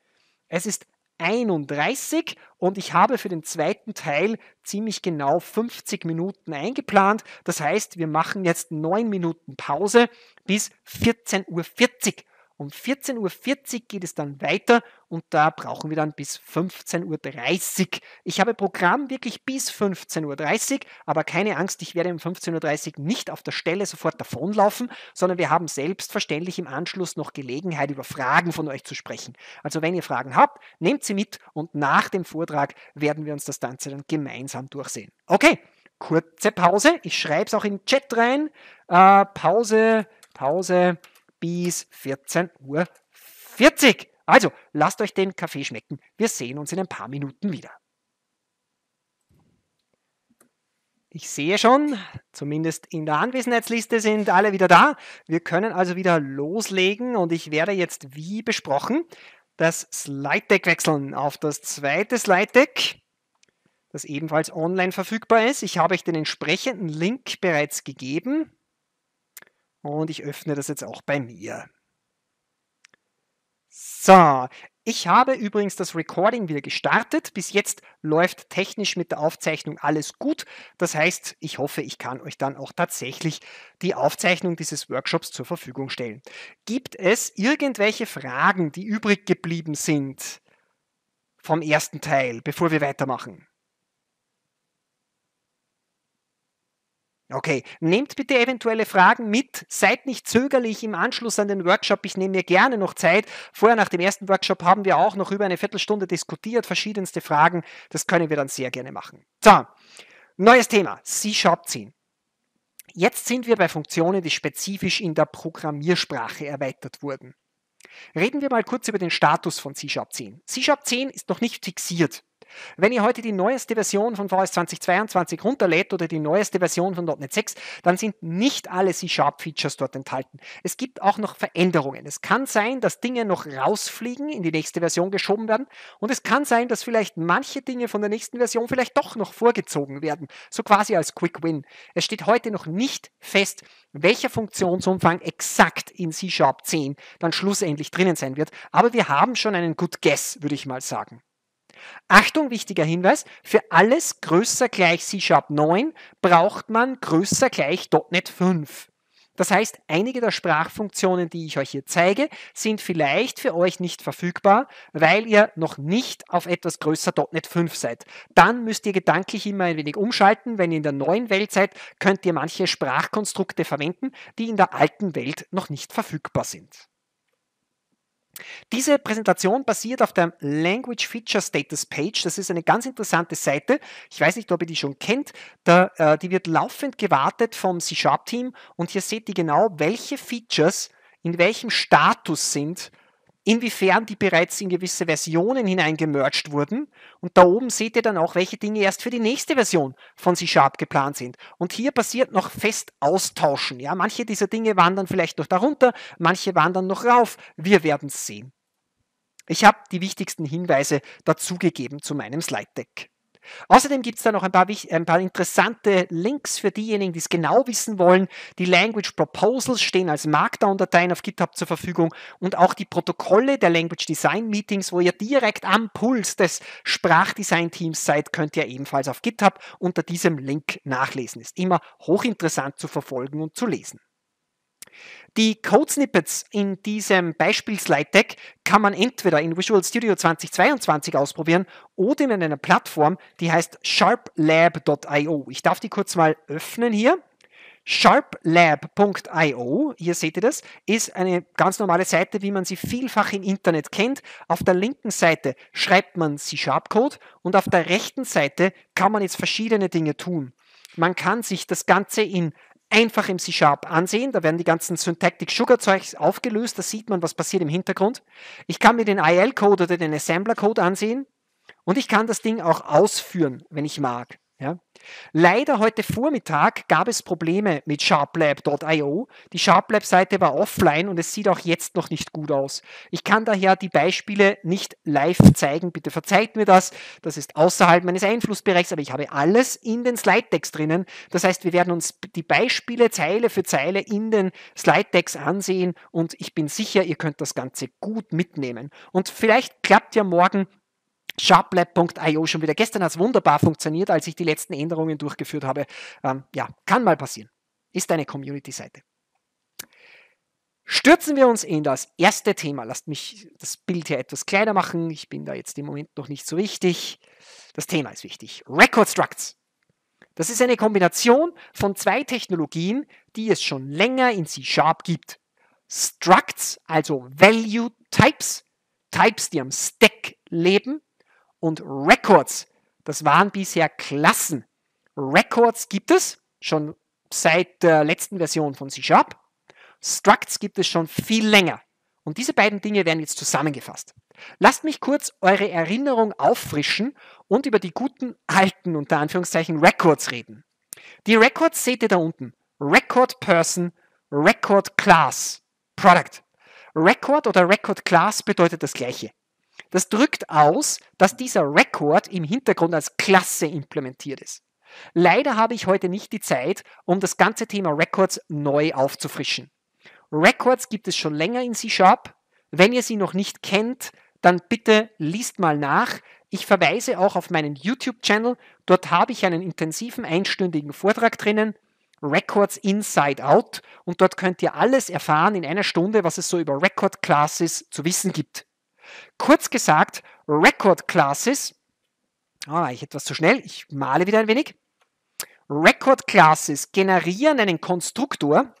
Es ist 31 und ich habe für den zweiten Teil ziemlich genau 50 Minuten eingeplant. Das heißt, wir machen jetzt 9 Minuten Pause bis 14.40 Uhr. Um 14.40 Uhr geht es dann weiter und da brauchen wir dann bis 15.30 Uhr. Ich habe Programm wirklich bis 15.30 Uhr, aber keine Angst, ich werde um 15.30 Uhr nicht auf der Stelle sofort davonlaufen, sondern wir haben selbstverständlich im Anschluss noch Gelegenheit, über Fragen von euch zu sprechen. Also wenn ihr Fragen habt, nehmt sie mit und nach dem Vortrag werden wir uns das Ganze dann gemeinsam durchsehen. Okay, kurze Pause. Ich schreibe es auch in den Chat rein. Äh, Pause, Pause bis 14.40 Uhr. Also, lasst euch den Kaffee schmecken. Wir sehen uns in ein paar Minuten wieder. Ich sehe schon, zumindest in der Anwesenheitsliste sind alle wieder da. Wir können also wieder loslegen und ich werde jetzt wie besprochen das Slide Deck wechseln auf das zweite Slide Deck, das ebenfalls online verfügbar ist. Ich habe euch den entsprechenden Link bereits gegeben und ich öffne das jetzt auch bei mir. So, ich habe übrigens das Recording wieder gestartet. Bis jetzt läuft technisch mit der Aufzeichnung alles gut. Das heißt, ich hoffe, ich kann euch dann auch tatsächlich die Aufzeichnung dieses Workshops zur Verfügung stellen. Gibt es irgendwelche Fragen, die übrig geblieben sind vom ersten Teil, bevor wir weitermachen? Okay, nehmt bitte eventuelle Fragen mit, seid nicht zögerlich im Anschluss an den Workshop, ich nehme mir gerne noch Zeit. Vorher nach dem ersten Workshop haben wir auch noch über eine Viertelstunde diskutiert, verschiedenste Fragen, das können wir dann sehr gerne machen. So, neues Thema, C-Sharp 10. Jetzt sind wir bei Funktionen, die spezifisch in der Programmiersprache erweitert wurden. Reden wir mal kurz über den Status von C-Sharp 10. C-Sharp 10 ist noch nicht fixiert. Wenn ihr heute die neueste Version von VS 2022 runterlädt oder die neueste Version von .NET 6, dann sind nicht alle C-Sharp-Features dort enthalten. Es gibt auch noch Veränderungen. Es kann sein, dass Dinge noch rausfliegen, in die nächste Version geschoben werden und es kann sein, dass vielleicht manche Dinge von der nächsten Version vielleicht doch noch vorgezogen werden, so quasi als Quick Win. Es steht heute noch nicht fest, welcher Funktionsumfang exakt in C-Sharp 10 dann schlussendlich drinnen sein wird, aber wir haben schon einen Good Guess, würde ich mal sagen. Achtung, wichtiger Hinweis, für alles größer gleich C-Sharp 9 braucht man größer gleich .NET 5. Das heißt, einige der Sprachfunktionen, die ich euch hier zeige, sind vielleicht für euch nicht verfügbar, weil ihr noch nicht auf etwas größer .NET 5 seid. Dann müsst ihr gedanklich immer ein wenig umschalten. Wenn ihr in der neuen Welt seid, könnt ihr manche Sprachkonstrukte verwenden, die in der alten Welt noch nicht verfügbar sind. Diese Präsentation basiert auf der Language Feature Status Page. Das ist eine ganz interessante Seite. Ich weiß nicht, ob ihr die schon kennt. Da, äh, die wird laufend gewartet vom C-Sharp-Team und hier seht ihr genau, welche Features in welchem Status sind inwiefern die bereits in gewisse Versionen hineingemerged wurden. Und da oben seht ihr dann auch, welche Dinge erst für die nächste Version von C-Sharp geplant sind. Und hier passiert noch fest Austauschen. Ja, manche dieser Dinge wandern vielleicht noch darunter, manche wandern noch rauf. Wir werden es sehen. Ich habe die wichtigsten Hinweise dazugegeben zu meinem Slide-Deck. Außerdem gibt es da noch ein paar, ein paar interessante Links für diejenigen, die es genau wissen wollen. Die Language Proposals stehen als Markdown-Dateien auf GitHub zur Verfügung und auch die Protokolle der Language Design Meetings, wo ihr direkt am Puls des Sprachdesign-Teams seid, könnt ihr ebenfalls auf GitHub unter diesem Link nachlesen. Ist immer hochinteressant zu verfolgen und zu lesen. Die Code-Snippets in diesem Beispiel-Slide-Deck kann man entweder in Visual Studio 2022 ausprobieren oder in einer Plattform, die heißt sharplab.io. Ich darf die kurz mal öffnen hier. Sharplab.io, hier seht ihr das, ist eine ganz normale Seite, wie man sie vielfach im Internet kennt. Auf der linken Seite schreibt man C-Sharp-Code und auf der rechten Seite kann man jetzt verschiedene Dinge tun. Man kann sich das Ganze in einfach im C-Sharp ansehen. Da werden die ganzen Syntactic Sugar Zeugs aufgelöst. Da sieht man, was passiert im Hintergrund. Ich kann mir den IL-Code oder den Assembler-Code ansehen. Und ich kann das Ding auch ausführen, wenn ich mag. Ja. Leider heute Vormittag gab es Probleme mit sharplab.io. Die Sharplab-Seite war offline und es sieht auch jetzt noch nicht gut aus. Ich kann daher die Beispiele nicht live zeigen. Bitte verzeiht mir das. Das ist außerhalb meines Einflussbereichs, aber ich habe alles in den Slide-Decks drinnen. Das heißt, wir werden uns die Beispiele Zeile für Zeile in den Slide-Decks ansehen und ich bin sicher, ihr könnt das Ganze gut mitnehmen. Und vielleicht klappt ja morgen sharplab.io schon wieder. Gestern hat es wunderbar funktioniert, als ich die letzten Änderungen durchgeführt habe. Ähm, ja, kann mal passieren. Ist eine Community-Seite. Stürzen wir uns in das erste Thema. Lasst mich das Bild hier etwas kleiner machen. Ich bin da jetzt im Moment noch nicht so wichtig. Das Thema ist wichtig. Record Structs. Das ist eine Kombination von zwei Technologien, die es schon länger in C-Sharp gibt. Structs, also Value Types, Types, die am Stack leben, und Records. Das waren bisher Klassen. Records gibt es schon seit der letzten Version von C Sharp. Structs gibt es schon viel länger. Und diese beiden Dinge werden jetzt zusammengefasst. Lasst mich kurz eure Erinnerung auffrischen und über die guten alten, unter Anführungszeichen, Records reden. Die Records seht ihr da unten. Record Person, Record Class, Product. Record oder Record Class bedeutet das gleiche. Das drückt aus, dass dieser Record im Hintergrund als Klasse implementiert ist. Leider habe ich heute nicht die Zeit, um das ganze Thema Records neu aufzufrischen. Records gibt es schon länger in C-Sharp. Wenn ihr sie noch nicht kennt, dann bitte liest mal nach. Ich verweise auch auf meinen YouTube-Channel. Dort habe ich einen intensiven einstündigen Vortrag drinnen. Records Inside Out und dort könnt ihr alles erfahren in einer Stunde, was es so über Record Classes zu wissen gibt. Kurz gesagt, Record Classes, oh, ah, war ich etwas zu schnell, ich male wieder ein wenig. Record Classes generieren einen Konstruktor,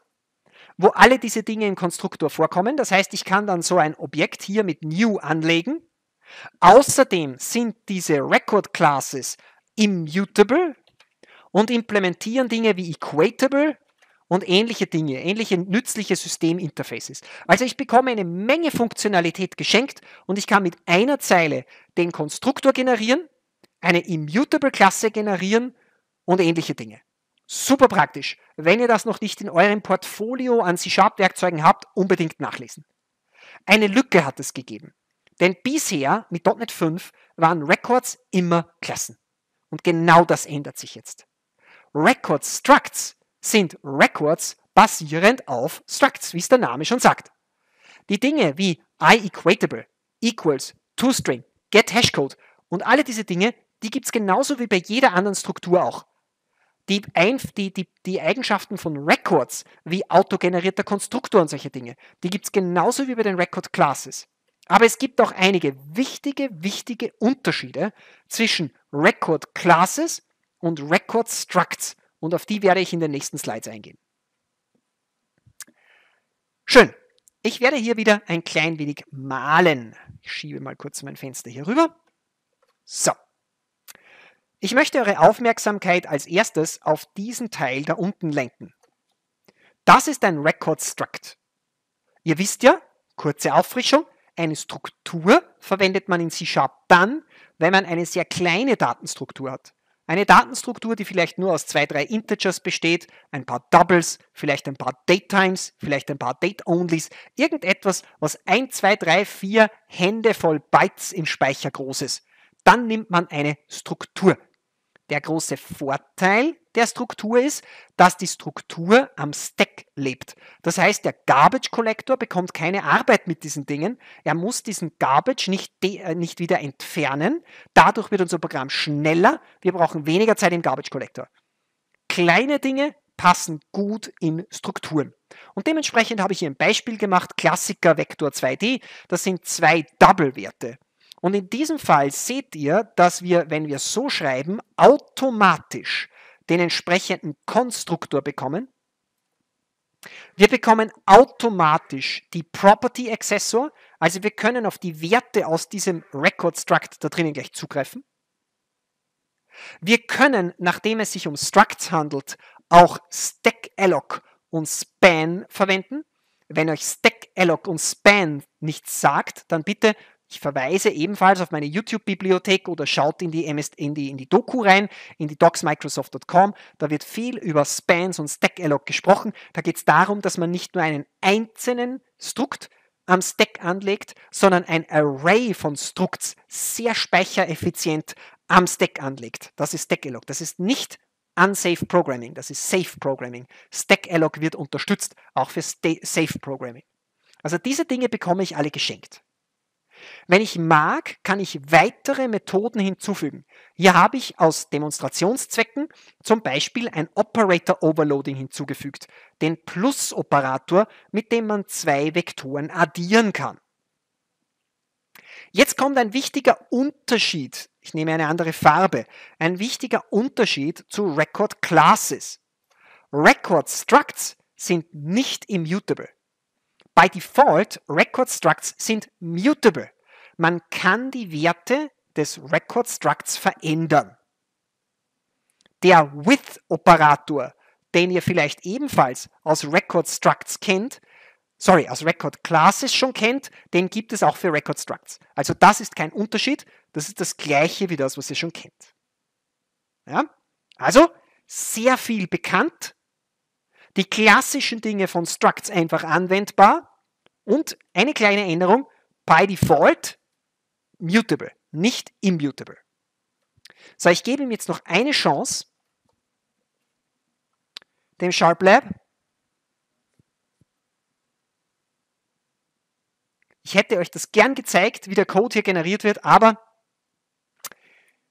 wo alle diese Dinge im Konstruktor vorkommen. Das heißt, ich kann dann so ein Objekt hier mit New anlegen. Außerdem sind diese Record Classes immutable und implementieren Dinge wie Equatable und ähnliche Dinge, ähnliche nützliche Systeminterfaces. Also ich bekomme eine Menge Funktionalität geschenkt und ich kann mit einer Zeile den Konstruktor generieren, eine Immutable-Klasse generieren und ähnliche Dinge. Super praktisch. Wenn ihr das noch nicht in eurem Portfolio an C-Sharp-Werkzeugen habt, unbedingt nachlesen. Eine Lücke hat es gegeben. Denn bisher mit .NET 5 waren Records immer Klassen. Und genau das ändert sich jetzt. Record Structs sind Records basierend auf Structs, wie es der Name schon sagt. Die Dinge wie IEquatable, equals, toString, getHashCode und alle diese Dinge, die gibt es genauso wie bei jeder anderen Struktur auch. Die, die, die, die Eigenschaften von Records, wie autogenerierter Konstruktor und solche Dinge, die gibt es genauso wie bei den Record Classes. Aber es gibt auch einige wichtige, wichtige Unterschiede zwischen Record Classes und Record Structs. Und auf die werde ich in den nächsten Slides eingehen. Schön. Ich werde hier wieder ein klein wenig malen. Ich schiebe mal kurz mein Fenster hier rüber. So. Ich möchte eure Aufmerksamkeit als erstes auf diesen Teil da unten lenken. Das ist ein Record Struct. Ihr wisst ja, kurze Auffrischung, eine Struktur verwendet man in C-Sharp dann, wenn man eine sehr kleine Datenstruktur hat. Eine Datenstruktur, die vielleicht nur aus zwei, drei Integers besteht, ein paar Doubles, vielleicht ein paar Datetimes, vielleicht ein paar Date-Onlys, irgendetwas, was ein, zwei, drei, vier Hände voll Bytes im Speicher groß ist. Dann nimmt man eine Struktur. Der große Vorteil der Struktur ist, dass die Struktur am Stack lebt. Das heißt, der Garbage Collector bekommt keine Arbeit mit diesen Dingen. Er muss diesen Garbage nicht, äh, nicht wieder entfernen. Dadurch wird unser Programm schneller. Wir brauchen weniger Zeit im Garbage Collector. Kleine Dinge passen gut in Strukturen. Und dementsprechend habe ich hier ein Beispiel gemacht, Klassiker Vektor 2D, das sind zwei Double-Werte. Und in diesem Fall seht ihr, dass wir, wenn wir so schreiben, automatisch den entsprechenden Konstruktor bekommen. Wir bekommen automatisch die Property Accessor, also wir können auf die Werte aus diesem Record Struct da drinnen gleich zugreifen. Wir können, nachdem es sich um Structs handelt, auch Stack Alloc und Span verwenden. Wenn euch Stack Alloc und Span nichts sagt, dann bitte ich verweise ebenfalls auf meine YouTube-Bibliothek oder schaut in die, MS in, die, in die Doku rein, in die docsmicrosoft.com. Da wird viel über Spans und Stack-Alloc gesprochen. Da geht es darum, dass man nicht nur einen einzelnen Strukt am Stack anlegt, sondern ein Array von Structs sehr speichereffizient am Stack anlegt. Das ist Stack-Alloc. Das ist nicht Unsafe Programming, das ist Safe Programming. Stack-Alloc wird unterstützt, auch für Safe Programming. Also diese Dinge bekomme ich alle geschenkt. Wenn ich mag, kann ich weitere Methoden hinzufügen. Hier habe ich aus Demonstrationszwecken zum Beispiel ein Operator Overloading hinzugefügt, den Plus-Operator, mit dem man zwei Vektoren addieren kann. Jetzt kommt ein wichtiger Unterschied. Ich nehme eine andere Farbe. Ein wichtiger Unterschied zu Record Classes. Record Structs sind nicht immutable. By default, Record Structs sind mutable. Man kann die Werte des Record Structs verändern. Der With-Operator, den ihr vielleicht ebenfalls aus Record Structs kennt, sorry, aus Record Classes schon kennt, den gibt es auch für Record Structs. Also das ist kein Unterschied, das ist das gleiche wie das, was ihr schon kennt. Ja? Also sehr viel bekannt, die klassischen Dinge von Structs einfach anwendbar und eine kleine Änderung, by default mutable, nicht immutable. So, ich gebe ihm jetzt noch eine Chance, dem Sharp Lab. Ich hätte euch das gern gezeigt, wie der Code hier generiert wird, aber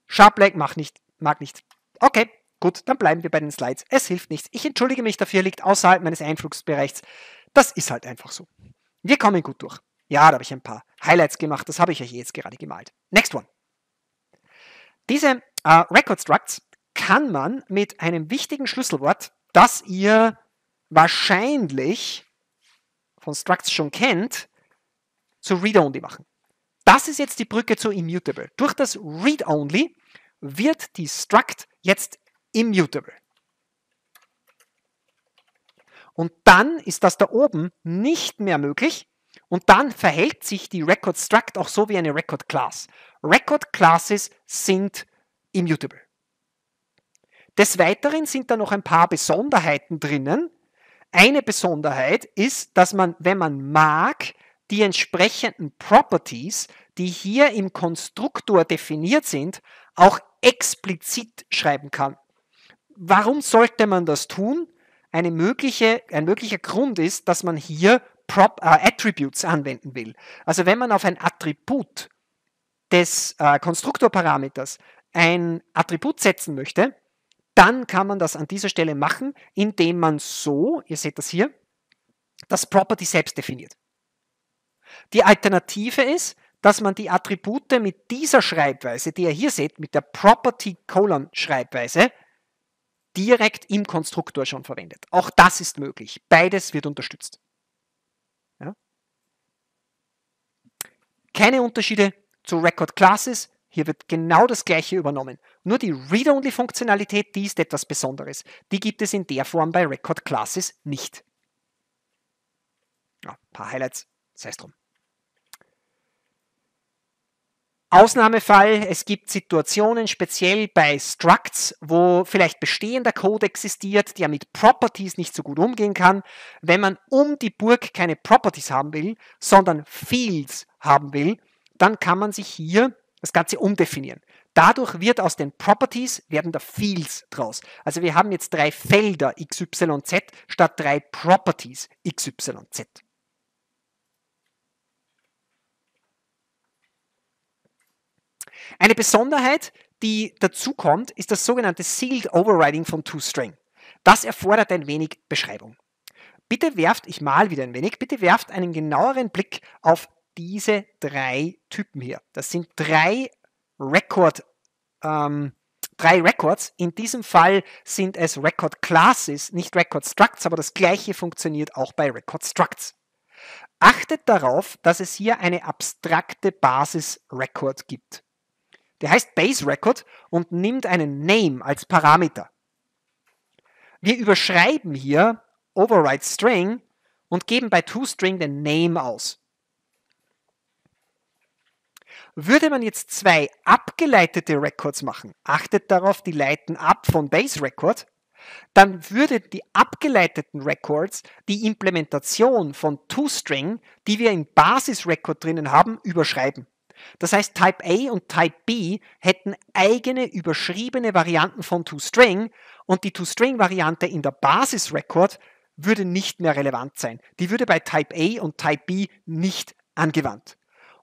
Sharp Lab mag nicht, mag nicht. Okay, gut, dann bleiben wir bei den Slides. Es hilft nichts. Ich entschuldige mich dafür, liegt außerhalb meines Einflugsbereichs. Das ist halt einfach so. Wir kommen gut durch. Ja, da habe ich ein paar Highlights gemacht. Das habe ich euch jetzt gerade gemalt. Next one. Diese äh, Record Structs kann man mit einem wichtigen Schlüsselwort, das ihr wahrscheinlich von Structs schon kennt, zu Read-Only machen. Das ist jetzt die Brücke zu Immutable. Durch das Read-Only wird die Struct jetzt immutable. Und dann ist das da oben nicht mehr möglich, und dann verhält sich die Record Struct auch so wie eine Record Class. Record Classes sind immutable. Des Weiteren sind da noch ein paar Besonderheiten drinnen. Eine Besonderheit ist, dass man, wenn man mag, die entsprechenden Properties, die hier im Konstruktor definiert sind, auch explizit schreiben kann. Warum sollte man das tun? Eine mögliche, ein möglicher Grund ist, dass man hier Prop, äh, Attributes anwenden will. Also wenn man auf ein Attribut des äh, Konstruktorparameters ein Attribut setzen möchte, dann kann man das an dieser Stelle machen, indem man so, ihr seht das hier, das Property selbst definiert. Die Alternative ist, dass man die Attribute mit dieser Schreibweise, die ihr hier seht, mit der Property Colon Schreibweise, direkt im Konstruktor schon verwendet. Auch das ist möglich. Beides wird unterstützt. Keine Unterschiede zu Record Classes. Hier wird genau das gleiche übernommen. Nur die Read-Only-Funktionalität, die ist etwas Besonderes. Die gibt es in der Form bei Record Classes nicht. Ja, paar Highlights, sei es drum. Ausnahmefall, es gibt Situationen, speziell bei Structs, wo vielleicht bestehender Code existiert, der mit Properties nicht so gut umgehen kann. Wenn man um die Burg keine Properties haben will, sondern Fields haben will, dann kann man sich hier das Ganze umdefinieren. Dadurch wird aus den Properties werden da Fields draus. Also wir haben jetzt drei Felder XYZ statt drei Properties XYZ. Eine Besonderheit, die dazu kommt, ist das sogenannte Sealed Overriding von ToString. Das erfordert ein wenig Beschreibung. Bitte werft, ich mal wieder ein wenig, bitte werft einen genaueren Blick auf diese drei Typen hier. Das sind drei Record, ähm, drei Records. In diesem Fall sind es Record Classes, nicht Record Structs, aber das gleiche funktioniert auch bei Record Structs. Achtet darauf, dass es hier eine abstrakte Basis Record gibt. Der heißt Base Record und nimmt einen Name als Parameter. Wir überschreiben hier Override String und geben bei toString den Name aus. Würde man jetzt zwei abgeleitete Records machen, achtet darauf, die leiten ab von Base Record, dann würde die abgeleiteten Records die Implementation von ToString, die wir im Basis Record drinnen haben, überschreiben. Das heißt, Type A und Type B hätten eigene überschriebene Varianten von ToString und die ToString-Variante in der Basis Record würde nicht mehr relevant sein. Die würde bei Type A und Type B nicht angewandt.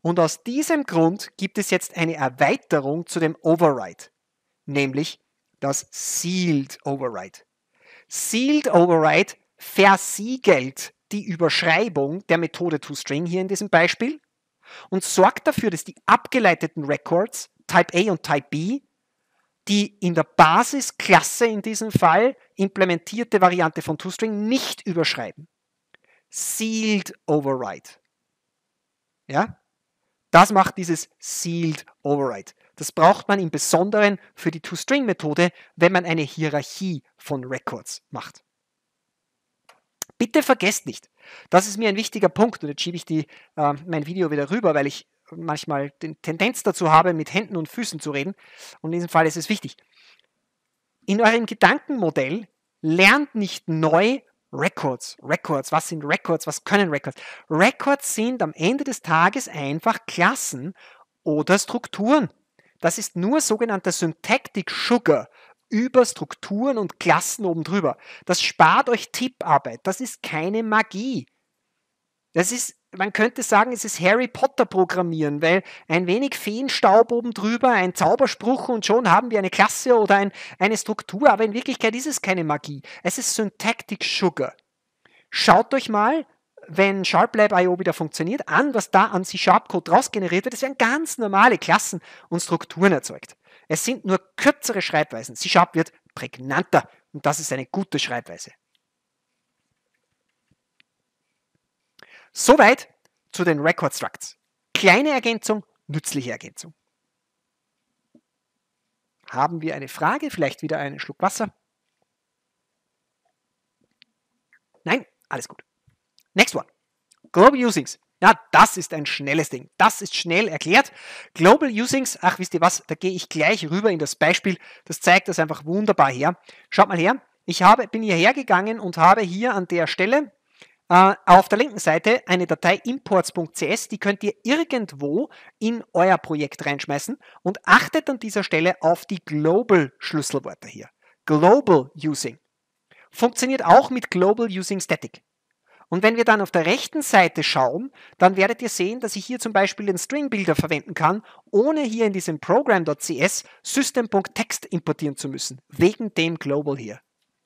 Und aus diesem Grund gibt es jetzt eine Erweiterung zu dem Override, nämlich das Sealed Override. Sealed Override versiegelt die Überschreibung der Methode toString hier in diesem Beispiel und sorgt dafür, dass die abgeleiteten Records Type A und Type B, die in der Basisklasse in diesem Fall implementierte Variante von toString nicht überschreiben. Sealed Override. Ja? Das macht dieses Sealed Override. Das braucht man im Besonderen für die To-String-Methode, wenn man eine Hierarchie von Records macht. Bitte vergesst nicht, das ist mir ein wichtiger Punkt und jetzt schiebe ich die, äh, mein Video wieder rüber, weil ich manchmal die Tendenz dazu habe, mit Händen und Füßen zu reden und in diesem Fall ist es wichtig. In eurem Gedankenmodell lernt nicht neu, Records, Records, was sind Records, was können Records? Records sind am Ende des Tages einfach Klassen oder Strukturen. Das ist nur sogenannter Syntactic Sugar über Strukturen und Klassen oben drüber. Das spart euch Tipparbeit. Das ist keine Magie. Das ist man könnte sagen, es ist Harry Potter programmieren, weil ein wenig Feenstaub oben drüber, ein Zauberspruch und schon haben wir eine Klasse oder ein, eine Struktur, aber in Wirklichkeit ist es keine Magie. Es ist Syntactic Sugar. Schaut euch mal, wenn SharpLab.io wieder funktioniert, an, was da an C-Sharp-Code rausgeneriert wird. Es werden ganz normale Klassen und Strukturen erzeugt. Es sind nur kürzere Schreibweisen. C-Sharp wird prägnanter und das ist eine gute Schreibweise. Soweit zu den Record Structs. Kleine Ergänzung, nützliche Ergänzung. Haben wir eine Frage? Vielleicht wieder einen Schluck Wasser? Nein, alles gut. Next one. Global Usings. Ja, das ist ein schnelles Ding. Das ist schnell erklärt. Global Usings, ach, wisst ihr was, da gehe ich gleich rüber in das Beispiel. Das zeigt das einfach wunderbar her. Schaut mal her. Ich habe, bin hierher gegangen und habe hier an der Stelle äh, auf der linken Seite eine Datei imports.cs, die könnt ihr irgendwo in euer Projekt reinschmeißen und achtet an dieser Stelle auf die Global Schlüsselwörter hier. Global Using. Funktioniert auch mit Global Using Static. Und wenn wir dann auf der rechten Seite schauen, dann werdet ihr sehen, dass ich hier zum Beispiel den String Builder verwenden kann, ohne hier in diesem Program.cs System.text importieren zu müssen, wegen dem Global hier.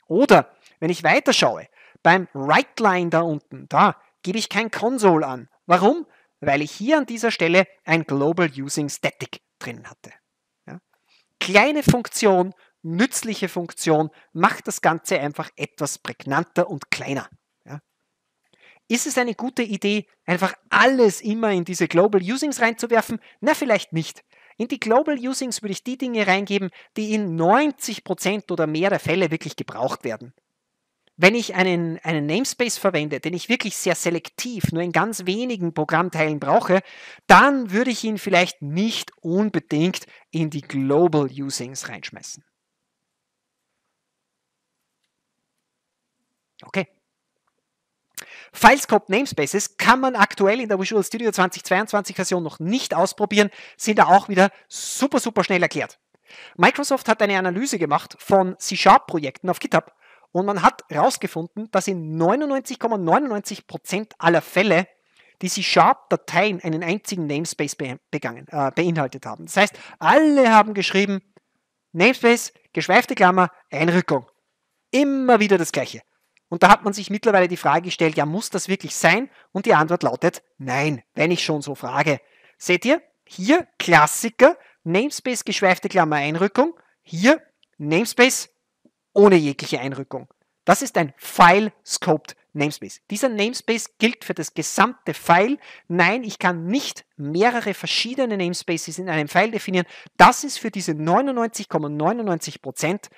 Oder wenn ich weiterschaue, beim Rightline da unten, da gebe ich kein Console an. Warum? Weil ich hier an dieser Stelle ein Global Using Static drin hatte. Ja? Kleine Funktion, nützliche Funktion, macht das Ganze einfach etwas prägnanter und kleiner. Ja? Ist es eine gute Idee, einfach alles immer in diese Global Usings reinzuwerfen? Na, vielleicht nicht. In die Global Usings würde ich die Dinge reingeben, die in 90% oder mehr der Fälle wirklich gebraucht werden wenn ich einen, einen Namespace verwende, den ich wirklich sehr selektiv nur in ganz wenigen Programmteilen brauche, dann würde ich ihn vielleicht nicht unbedingt in die Global Usings reinschmeißen. Okay. Filescope Namespaces kann man aktuell in der Visual Studio 2022 Version noch nicht ausprobieren, sind da auch wieder super, super schnell erklärt. Microsoft hat eine Analyse gemacht von C-Sharp-Projekten auf GitHub und man hat herausgefunden, dass in 99,99% Prozent aller Fälle diese Sharp-Dateien einen einzigen Namespace be begangen, äh, beinhaltet haben. Das heißt, alle haben geschrieben, Namespace, geschweifte Klammer, Einrückung. Immer wieder das Gleiche. Und da hat man sich mittlerweile die Frage gestellt, ja, muss das wirklich sein? Und die Antwort lautet, nein, wenn ich schon so frage. Seht ihr? Hier Klassiker, Namespace, geschweifte Klammer, Einrückung. Hier Namespace, ohne jegliche Einrückung. Das ist ein File-Scoped Namespace. Dieser Namespace gilt für das gesamte File. Nein, ich kann nicht mehrere verschiedene Namespaces in einem File definieren. Das ist für diese 99,99 Prozent,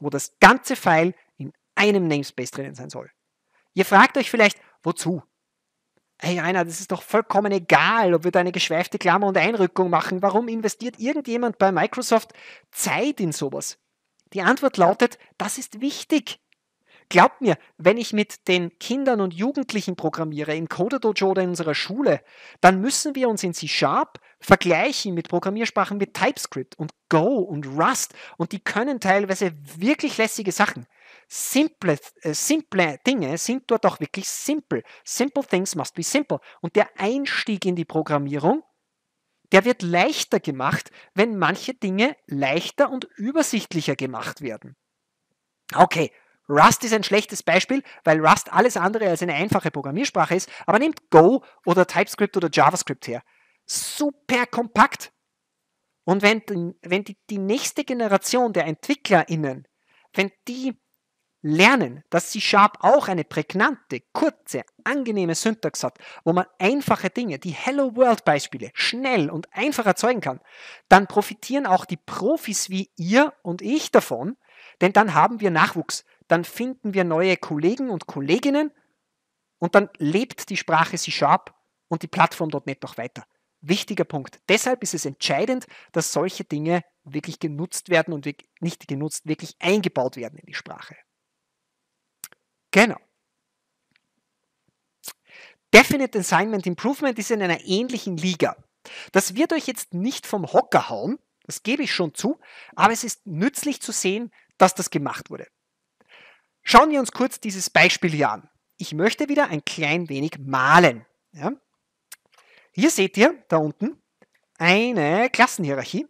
,99%, wo das ganze File in einem Namespace drinnen sein soll. Ihr fragt euch vielleicht, wozu? Hey Rainer, das ist doch vollkommen egal, ob wir da eine geschweifte Klammer und Einrückung machen. Warum investiert irgendjemand bei Microsoft Zeit in sowas? Die Antwort lautet, das ist wichtig. Glaubt mir, wenn ich mit den Kindern und Jugendlichen programmiere, im Coder-Dojo oder in unserer Schule, dann müssen wir uns in C-Sharp vergleichen mit Programmiersprachen wie TypeScript und Go und Rust und die können teilweise wirklich lässige Sachen. Simple, äh, simple Dinge sind dort auch wirklich simpel. Simple things must be simple. Und der Einstieg in die Programmierung der wird leichter gemacht, wenn manche Dinge leichter und übersichtlicher gemacht werden. Okay, Rust ist ein schlechtes Beispiel, weil Rust alles andere als eine einfache Programmiersprache ist, aber nehmt Go oder TypeScript oder JavaScript her. Super kompakt. Und wenn, wenn die, die nächste Generation der EntwicklerInnen, wenn die lernen, dass C-Sharp auch eine prägnante, kurze, angenehme Syntax hat, wo man einfache Dinge, die Hello World Beispiele, schnell und einfach erzeugen kann, dann profitieren auch die Profis wie ihr und ich davon, denn dann haben wir Nachwuchs, dann finden wir neue Kollegen und Kolleginnen und dann lebt die Sprache C-Sharp und die Plattform .NET noch weiter. Wichtiger Punkt. Deshalb ist es entscheidend, dass solche Dinge wirklich genutzt werden und nicht genutzt, wirklich eingebaut werden in die Sprache. Genau. Definite Assignment Improvement ist in einer ähnlichen Liga. Das wird euch jetzt nicht vom Hocker hauen, das gebe ich schon zu, aber es ist nützlich zu sehen, dass das gemacht wurde. Schauen wir uns kurz dieses Beispiel hier an. Ich möchte wieder ein klein wenig malen. Ja? Hier seht ihr da unten eine Klassenhierarchie.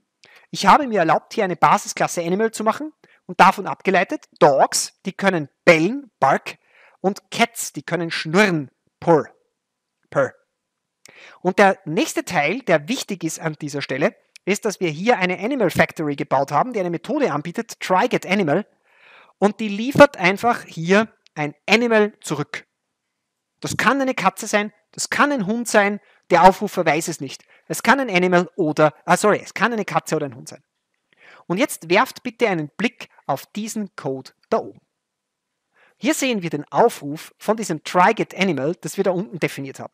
Ich habe mir erlaubt, hier eine Basisklasse Animal zu machen, und davon abgeleitet, Dogs, die können bellen, bark, und Cats, die können schnurren, purr, purr. Und der nächste Teil, der wichtig ist an dieser Stelle, ist, dass wir hier eine Animal Factory gebaut haben, die eine Methode anbietet, Try Get Animal, und die liefert einfach hier ein Animal zurück. Das kann eine Katze sein, das kann ein Hund sein, der Aufrufer weiß es nicht. Es kann ein Animal oder, ah sorry, es kann eine Katze oder ein Hund sein. Und jetzt werft bitte einen Blick auf diesen Code da oben. Hier sehen wir den Aufruf von diesem TryGetAnimal, das wir da unten definiert haben.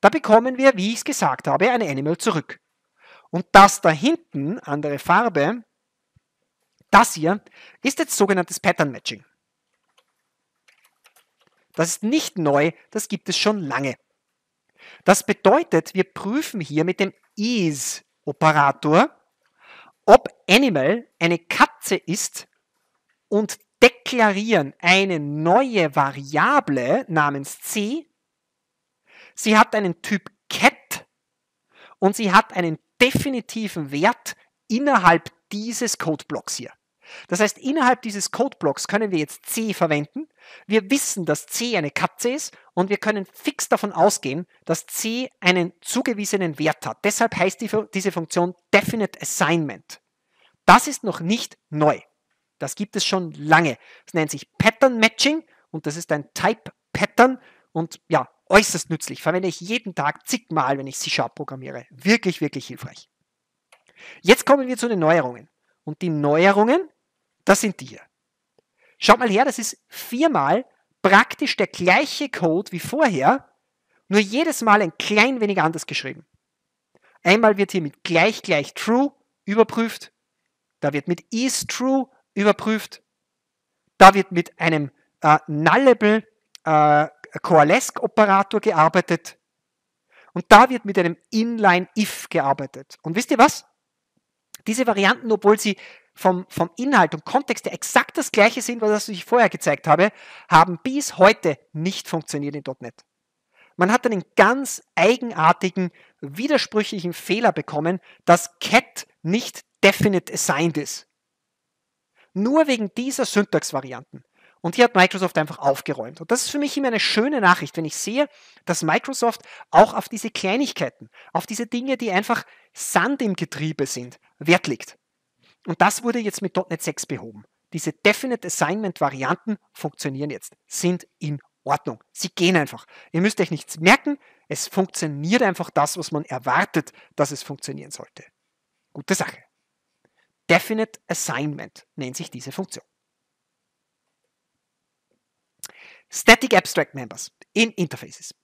Da bekommen wir, wie ich es gesagt habe, ein Animal zurück. Und das da hinten, andere Farbe, das hier, ist jetzt sogenanntes Pattern Matching. Das ist nicht neu, das gibt es schon lange. Das bedeutet, wir prüfen hier mit dem is-Operator, ob Animal eine Katze ist und deklarieren eine neue Variable namens C. Sie hat einen Typ Cat und sie hat einen definitiven Wert innerhalb dieses Codeblocks hier. Das heißt, innerhalb dieses Codeblocks können wir jetzt C verwenden. Wir wissen, dass C eine Katze ist und wir können fix davon ausgehen, dass C einen zugewiesenen Wert hat. Deshalb heißt die, diese Funktion Definite Assignment. Das ist noch nicht neu. Das gibt es schon lange. Es nennt sich Pattern Matching und das ist ein Type Pattern und ja, äußerst nützlich. Verwende ich jeden Tag zigmal, wenn ich C-Sharp programmiere. Wirklich, wirklich hilfreich. Jetzt kommen wir zu den Neuerungen. Und die Neuerungen das sind die. Schaut mal her, das ist viermal praktisch der gleiche Code wie vorher, nur jedes Mal ein klein wenig anders geschrieben. Einmal wird hier mit gleich gleich true überprüft, da wird mit is true überprüft, da wird mit einem äh, nullable äh, coalesce Operator gearbeitet und da wird mit einem inline if gearbeitet. Und wisst ihr was? Diese Varianten, obwohl sie vom, vom Inhalt und Kontext, der exakt das gleiche sind, was ich vorher gezeigt habe, haben bis heute nicht funktioniert in .NET. Man hat einen ganz eigenartigen, widersprüchlichen Fehler bekommen, dass Cat nicht definite assigned ist. Nur wegen dieser Syntaxvarianten. Und hier hat Microsoft einfach aufgeräumt. Und das ist für mich immer eine schöne Nachricht, wenn ich sehe, dass Microsoft auch auf diese Kleinigkeiten, auf diese Dinge, die einfach Sand im Getriebe sind, Wert legt. Und das wurde jetzt mit .NET 6 behoben. Diese Definite Assignment Varianten funktionieren jetzt, sind in Ordnung. Sie gehen einfach. Ihr müsst euch nichts merken. Es funktioniert einfach das, was man erwartet, dass es funktionieren sollte. Gute Sache. Definite Assignment nennt sich diese Funktion. Static Abstract Members in Interfaces.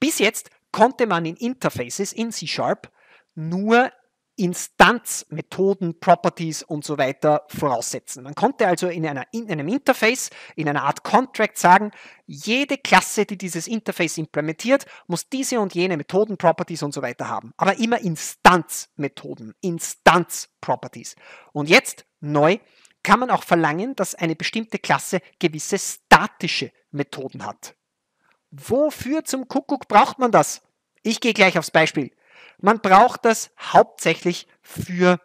Bis jetzt konnte man in Interfaces in C-Sharp nur Instanzmethoden, Properties und so weiter voraussetzen. Man konnte also in, einer, in einem Interface, in einer Art Contract sagen, jede Klasse, die dieses Interface implementiert, muss diese und jene Methoden, Properties und so weiter haben. Aber immer Instanzmethoden, Instanz-Properties. Und jetzt neu kann man auch verlangen, dass eine bestimmte Klasse gewisse statische Methoden hat. Wofür zum Kuckuck braucht man das? Ich gehe gleich aufs Beispiel. Man braucht das hauptsächlich für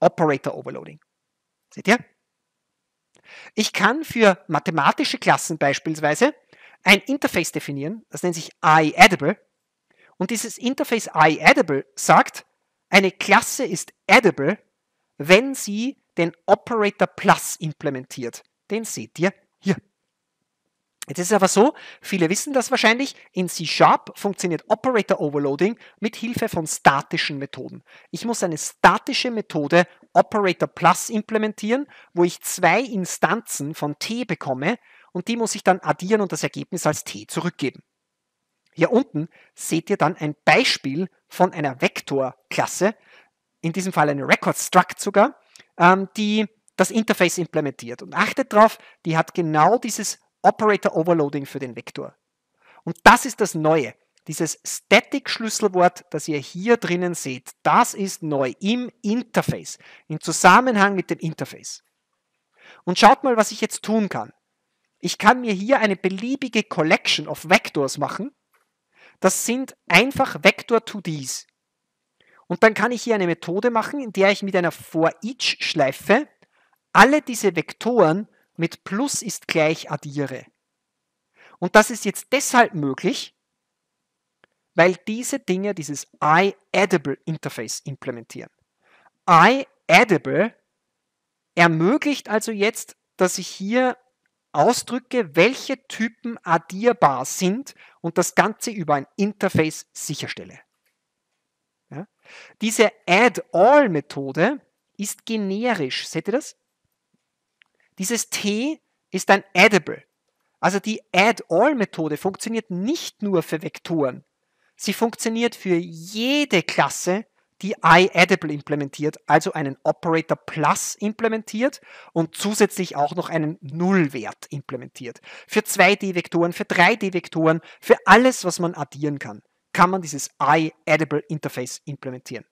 Operator Overloading. Seht ihr? Ich kann für mathematische Klassen beispielsweise ein Interface definieren, das nennt sich iAddable. Und dieses Interface iAddable sagt, eine Klasse ist addable, wenn sie den Operator Plus implementiert. Den seht ihr hier. Jetzt ist es aber so, viele wissen das wahrscheinlich, in C-Sharp funktioniert Operator Overloading mit Hilfe von statischen Methoden. Ich muss eine statische Methode Operator Plus implementieren, wo ich zwei Instanzen von t bekomme und die muss ich dann addieren und das Ergebnis als t zurückgeben. Hier unten seht ihr dann ein Beispiel von einer Vektorklasse, in diesem Fall eine Record Struct sogar, ähm, die das Interface implementiert. Und achtet drauf, die hat genau dieses Operator Overloading für den Vektor. Und das ist das Neue. Dieses Static-Schlüsselwort, das ihr hier drinnen seht, das ist neu im Interface, im Zusammenhang mit dem Interface. Und schaut mal, was ich jetzt tun kann. Ich kann mir hier eine beliebige Collection of Vectors machen. Das sind einfach Vector-2Ds. Und dann kann ich hier eine Methode machen, in der ich mit einer For-Each-Schleife alle diese Vektoren mit plus ist gleich addiere. Und das ist jetzt deshalb möglich, weil diese Dinge dieses iAddable Interface implementieren. iAddable ermöglicht also jetzt, dass ich hier ausdrücke, welche Typen addierbar sind und das Ganze über ein Interface sicherstelle. Ja? Diese addall methode ist generisch. Seht ihr das? Dieses T ist ein Addable. Also die Add-all-Methode funktioniert nicht nur für Vektoren. Sie funktioniert für jede Klasse, die iAddable implementiert, also einen Operator Plus implementiert und zusätzlich auch noch einen Nullwert implementiert. Für 2D-Vektoren, für 3D-Vektoren, für alles, was man addieren kann, kann man dieses iAddable Interface implementieren.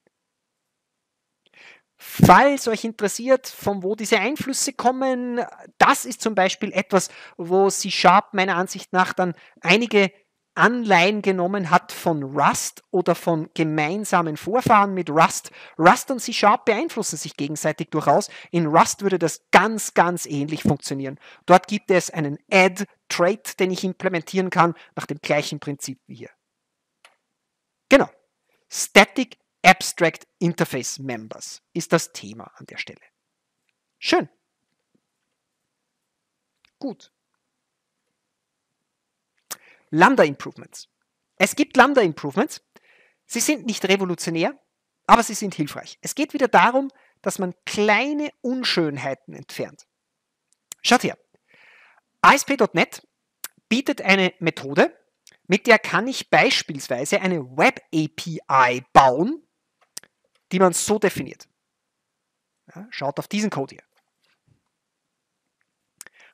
Falls euch interessiert, von wo diese Einflüsse kommen, das ist zum Beispiel etwas, wo C-Sharp meiner Ansicht nach dann einige Anleihen genommen hat von Rust oder von gemeinsamen Vorfahren mit Rust. Rust und C-Sharp beeinflussen sich gegenseitig durchaus. In Rust würde das ganz, ganz ähnlich funktionieren. Dort gibt es einen Add-Trait, den ich implementieren kann, nach dem gleichen Prinzip wie hier. Genau. Static Abstract Interface Members ist das Thema an der Stelle. Schön. Gut. Lambda Improvements. Es gibt Lambda Improvements. Sie sind nicht revolutionär, aber sie sind hilfreich. Es geht wieder darum, dass man kleine Unschönheiten entfernt. Schaut her. ASP.NET bietet eine Methode, mit der kann ich beispielsweise eine Web API bauen, die man so definiert. Ja, schaut auf diesen Code hier.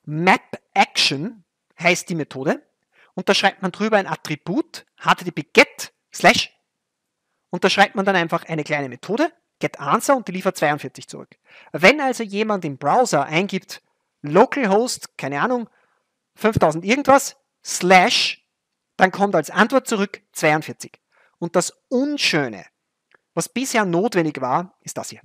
Map Action heißt die Methode und da schreibt man drüber ein Attribut http-get slash und da schreibt man dann einfach eine kleine Methode getAnswer und die liefert 42 zurück. Wenn also jemand im Browser eingibt localhost, keine Ahnung, 5000 irgendwas slash, dann kommt als Antwort zurück 42. Und das Unschöne was bisher notwendig war, ist das hier.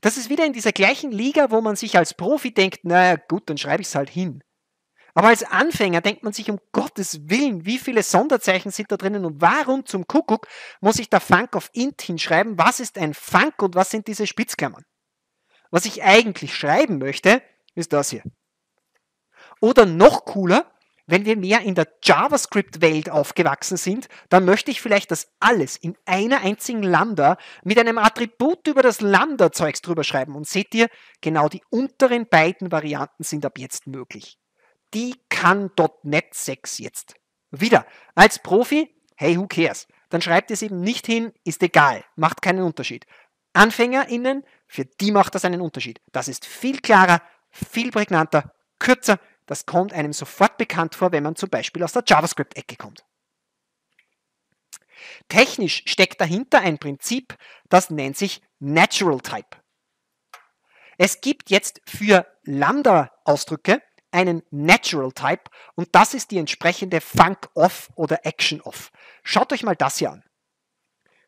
Das ist wieder in dieser gleichen Liga, wo man sich als Profi denkt, naja gut, dann schreibe ich es halt hin. Aber als Anfänger denkt man sich um Gottes Willen, wie viele Sonderzeichen sind da drinnen und warum zum Kuckuck muss ich da Funk auf int hinschreiben? Was ist ein Funk und was sind diese Spitzklammern? Was ich eigentlich schreiben möchte, ist das hier. Oder noch cooler, wenn wir mehr in der JavaScript-Welt aufgewachsen sind, dann möchte ich vielleicht, dass alles in einer einzigen Lambda mit einem Attribut über das Lambda-Zeugs drüber schreiben. Und seht ihr, genau die unteren beiden Varianten sind ab jetzt möglich. Die kann .NET 6 jetzt. Wieder, als Profi, hey, who cares? Dann schreibt es eben nicht hin, ist egal, macht keinen Unterschied. AnfängerInnen, für die macht das einen Unterschied. Das ist viel klarer, viel prägnanter, kürzer das kommt einem sofort bekannt vor, wenn man zum Beispiel aus der JavaScript-Ecke kommt. Technisch steckt dahinter ein Prinzip, das nennt sich Natural Type. Es gibt jetzt für Lambda-Ausdrücke einen Natural Type und das ist die entsprechende Funk-Off oder Action-Off. Schaut euch mal das hier an.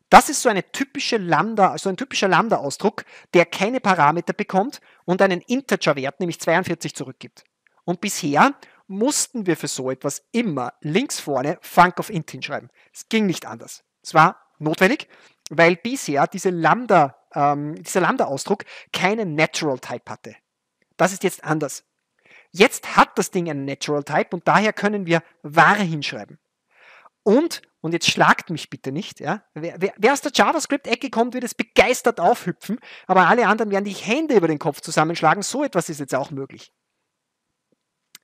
Das ist so eine typische Lambda, also ein typischer Lambda-Ausdruck, der keine Parameter bekommt und einen Integer-Wert, nämlich 42, zurückgibt. Und bisher mussten wir für so etwas immer links vorne Funk of Int hinschreiben. Es ging nicht anders. Es war notwendig, weil bisher diese Lambda, ähm, dieser Lambda-Ausdruck keinen Natural Type hatte. Das ist jetzt anders. Jetzt hat das Ding einen Natural Type und daher können wir Ware hinschreiben. Und, und jetzt schlagt mich bitte nicht, ja, wer, wer, wer aus der JavaScript-Ecke kommt, wird es begeistert aufhüpfen, aber alle anderen werden die Hände über den Kopf zusammenschlagen. So etwas ist jetzt auch möglich.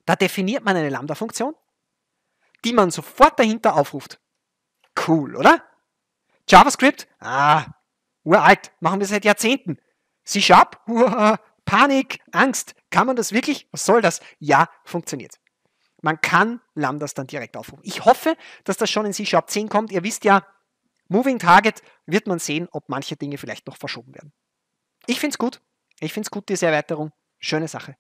Da definiert man eine Lambda-Funktion, die man sofort dahinter aufruft. Cool, oder? JavaScript? Ah, uralt, machen wir seit Jahrzehnten. C-Sharp? Panik, Angst. Kann man das wirklich? Was soll das? Ja, funktioniert. Man kann Lambdas dann direkt aufrufen. Ich hoffe, dass das schon in C-Sharp 10 kommt. Ihr wisst ja, Moving Target wird man sehen, ob manche Dinge vielleicht noch verschoben werden. Ich finde es gut. Ich finde es gut, diese Erweiterung. Schöne Sache.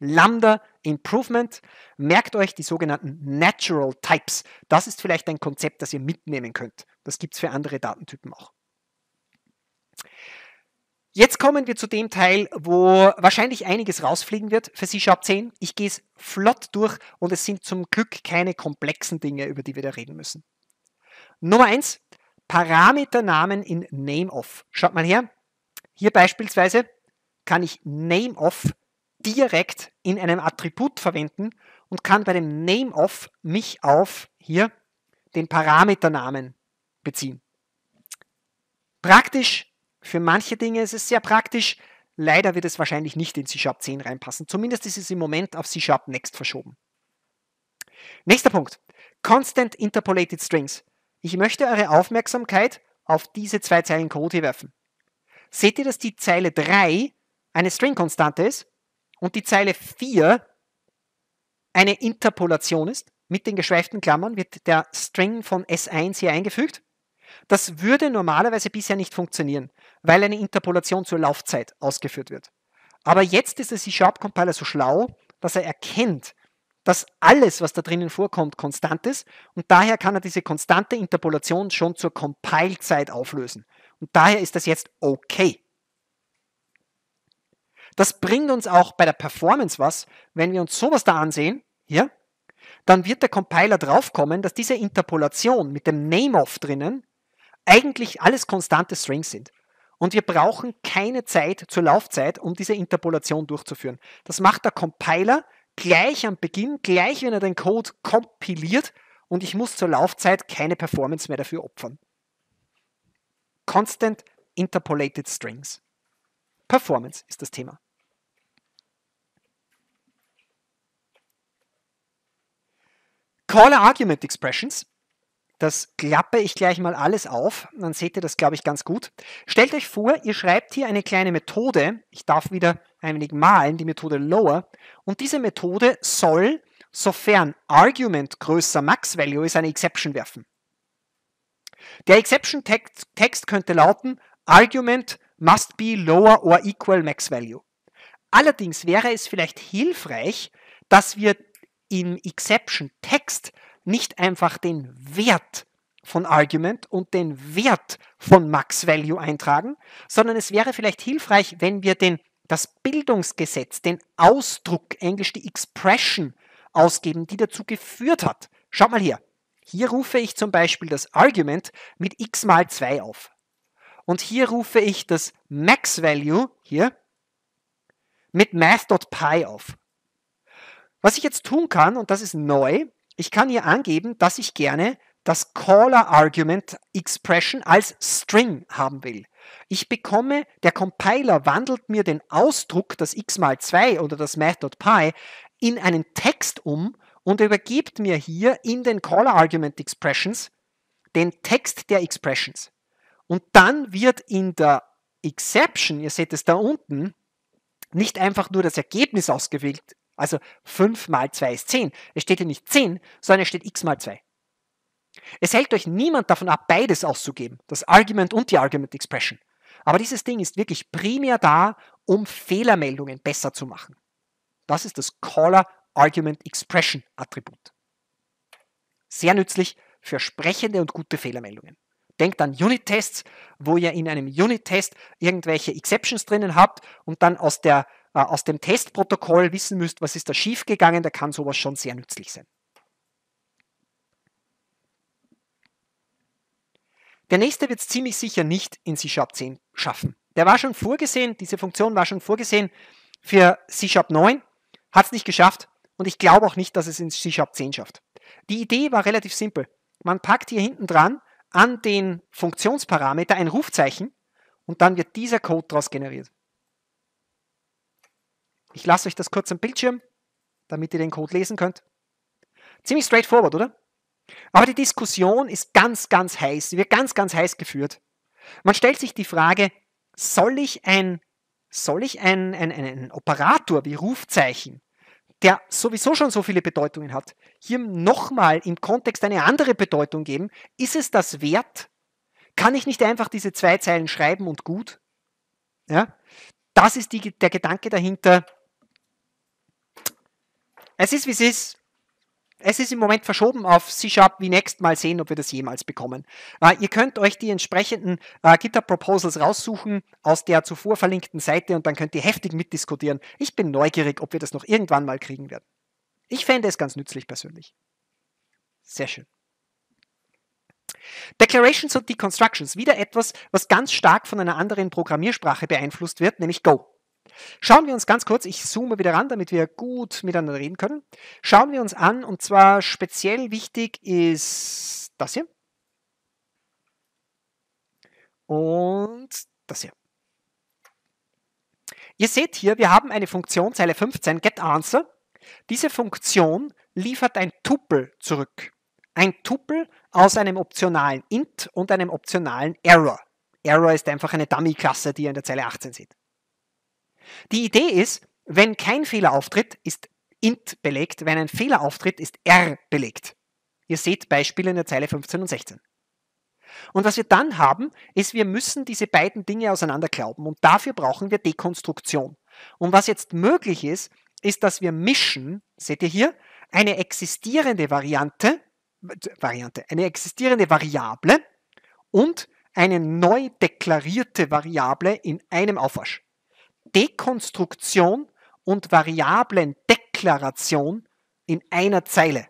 Lambda Improvement. Merkt euch die sogenannten Natural Types. Das ist vielleicht ein Konzept, das ihr mitnehmen könnt. Das gibt es für andere Datentypen auch. Jetzt kommen wir zu dem Teil, wo wahrscheinlich einiges rausfliegen wird für C-Sharp 10. Ich gehe es flott durch und es sind zum Glück keine komplexen Dinge, über die wir da reden müssen. Nummer 1, Parameternamen in Nameof. Schaut mal her. Hier beispielsweise kann ich Nameof direkt in einem Attribut verwenden und kann bei dem Name-Off mich auf hier den Parameternamen beziehen. Praktisch, für manche Dinge ist es sehr praktisch. Leider wird es wahrscheinlich nicht in C-Sharp 10 reinpassen. Zumindest ist es im Moment auf C-Sharp Next verschoben. Nächster Punkt. Constant Interpolated Strings. Ich möchte eure Aufmerksamkeit auf diese zwei Zeilen Code hier werfen. Seht ihr, dass die Zeile 3 eine String-Konstante ist? und die Zeile 4 eine Interpolation ist, mit den geschweiften Klammern wird der String von S1 hier eingefügt. Das würde normalerweise bisher nicht funktionieren, weil eine Interpolation zur Laufzeit ausgeführt wird. Aber jetzt ist der C-Sharp-Compiler so schlau, dass er erkennt, dass alles, was da drinnen vorkommt, konstant ist und daher kann er diese konstante Interpolation schon zur Compile-Zeit auflösen. Und daher ist das jetzt okay. Das bringt uns auch bei der Performance was. Wenn wir uns sowas da ansehen, hier, dann wird der Compiler draufkommen, dass diese Interpolation mit dem Name-Off drinnen eigentlich alles konstante Strings sind. Und wir brauchen keine Zeit zur Laufzeit, um diese Interpolation durchzuführen. Das macht der Compiler gleich am Beginn, gleich wenn er den Code kompiliert und ich muss zur Laufzeit keine Performance mehr dafür opfern. Constant Interpolated Strings. Performance ist das Thema. Caller Argument Expressions. Das klappe ich gleich mal alles auf, dann seht ihr das, glaube ich, ganz gut. Stellt euch vor, ihr schreibt hier eine kleine Methode. Ich darf wieder ein wenig malen, die Methode Lower. Und diese Methode soll, sofern Argument größer Max Value ist, eine Exception werfen. Der Exception Text, Text könnte lauten, Argument must be lower or equal max value. Allerdings wäre es vielleicht hilfreich, dass wir im Exception-Text nicht einfach den Wert von Argument und den Wert von Max Value eintragen, sondern es wäre vielleicht hilfreich, wenn wir den, das Bildungsgesetz, den Ausdruck, englisch die Expression ausgeben, die dazu geführt hat. Schaut mal hier. Hier rufe ich zum Beispiel das Argument mit x mal 2 auf. Und hier rufe ich das Max Value, hier, mit math.py auf. Was ich jetzt tun kann, und das ist neu, ich kann hier angeben, dass ich gerne das Caller-Argument Expression als String haben will. Ich bekomme, der Compiler wandelt mir den Ausdruck, das x mal 2 oder das math.py, in einen Text um und übergibt mir hier in den Caller-Argument Expressions den Text der Expressions. Und dann wird in der Exception, ihr seht es da unten, nicht einfach nur das Ergebnis ausgewählt, also 5 mal 2 ist 10. Es steht hier nicht 10, sondern es steht x mal 2. Es hält euch niemand davon ab, beides auszugeben, das Argument und die Argument Expression. Aber dieses Ding ist wirklich primär da, um Fehlermeldungen besser zu machen. Das ist das Caller Argument Expression Attribut. Sehr nützlich für sprechende und gute Fehlermeldungen. Denkt an Unit-Tests, wo ihr in einem Unit-Test irgendwelche Exceptions drinnen habt und dann aus der äh, aus dem Testprotokoll wissen müsst, was ist da schiefgegangen, da kann sowas schon sehr nützlich sein. Der nächste wird es ziemlich sicher nicht in C-Sharp 10 schaffen. Der war schon vorgesehen, diese Funktion war schon vorgesehen für C-Sharp 9, hat es nicht geschafft und ich glaube auch nicht, dass es in C-Sharp 10 schafft. Die Idee war relativ simpel. Man packt hier hinten dran an den Funktionsparameter ein Rufzeichen und dann wird dieser Code daraus generiert. Ich lasse euch das kurz am Bildschirm, damit ihr den Code lesen könnt. Ziemlich straightforward, oder? Aber die Diskussion ist ganz, ganz heiß. Sie wird ganz, ganz heiß geführt. Man stellt sich die Frage, soll ich ein, soll ich ein, ein, ein Operator wie Rufzeichen, der sowieso schon so viele Bedeutungen hat, hier nochmal im Kontext eine andere Bedeutung geben? Ist es das wert? Kann ich nicht einfach diese zwei Zeilen schreiben und gut? Ja? Das ist die, der Gedanke dahinter, es ist, wie es ist. Es ist im Moment verschoben auf C-Sharp wie nächstes Mal sehen, ob wir das jemals bekommen. Äh, ihr könnt euch die entsprechenden äh, GitHub-Proposals raussuchen aus der zuvor verlinkten Seite und dann könnt ihr heftig mitdiskutieren. Ich bin neugierig, ob wir das noch irgendwann mal kriegen werden. Ich fände es ganz nützlich persönlich. Sehr schön. Declarations und Deconstructions, wieder etwas, was ganz stark von einer anderen Programmiersprache beeinflusst wird, nämlich Go. Schauen wir uns ganz kurz, ich zoome wieder ran, damit wir gut miteinander reden können. Schauen wir uns an, und zwar speziell wichtig ist das hier. Und das hier. Ihr seht hier, wir haben eine Funktion, Zeile 15, getAnswer. Diese Funktion liefert ein Tupel zurück. Ein Tupel aus einem optionalen int und einem optionalen error. Error ist einfach eine Dummy-Klasse, die ihr in der Zeile 18 seht. Die Idee ist, wenn kein Fehler auftritt, ist int belegt, wenn ein Fehler auftritt, ist r belegt. Ihr seht Beispiele in der Zeile 15 und 16. Und was wir dann haben, ist, wir müssen diese beiden Dinge auseinander glauben und dafür brauchen wir Dekonstruktion. Und was jetzt möglich ist, ist, dass wir mischen, seht ihr hier, eine existierende Variante, Variante, eine existierende Variable und eine neu deklarierte Variable in einem Aufwasch. Dekonstruktion und Variablen-Deklaration in einer Zeile.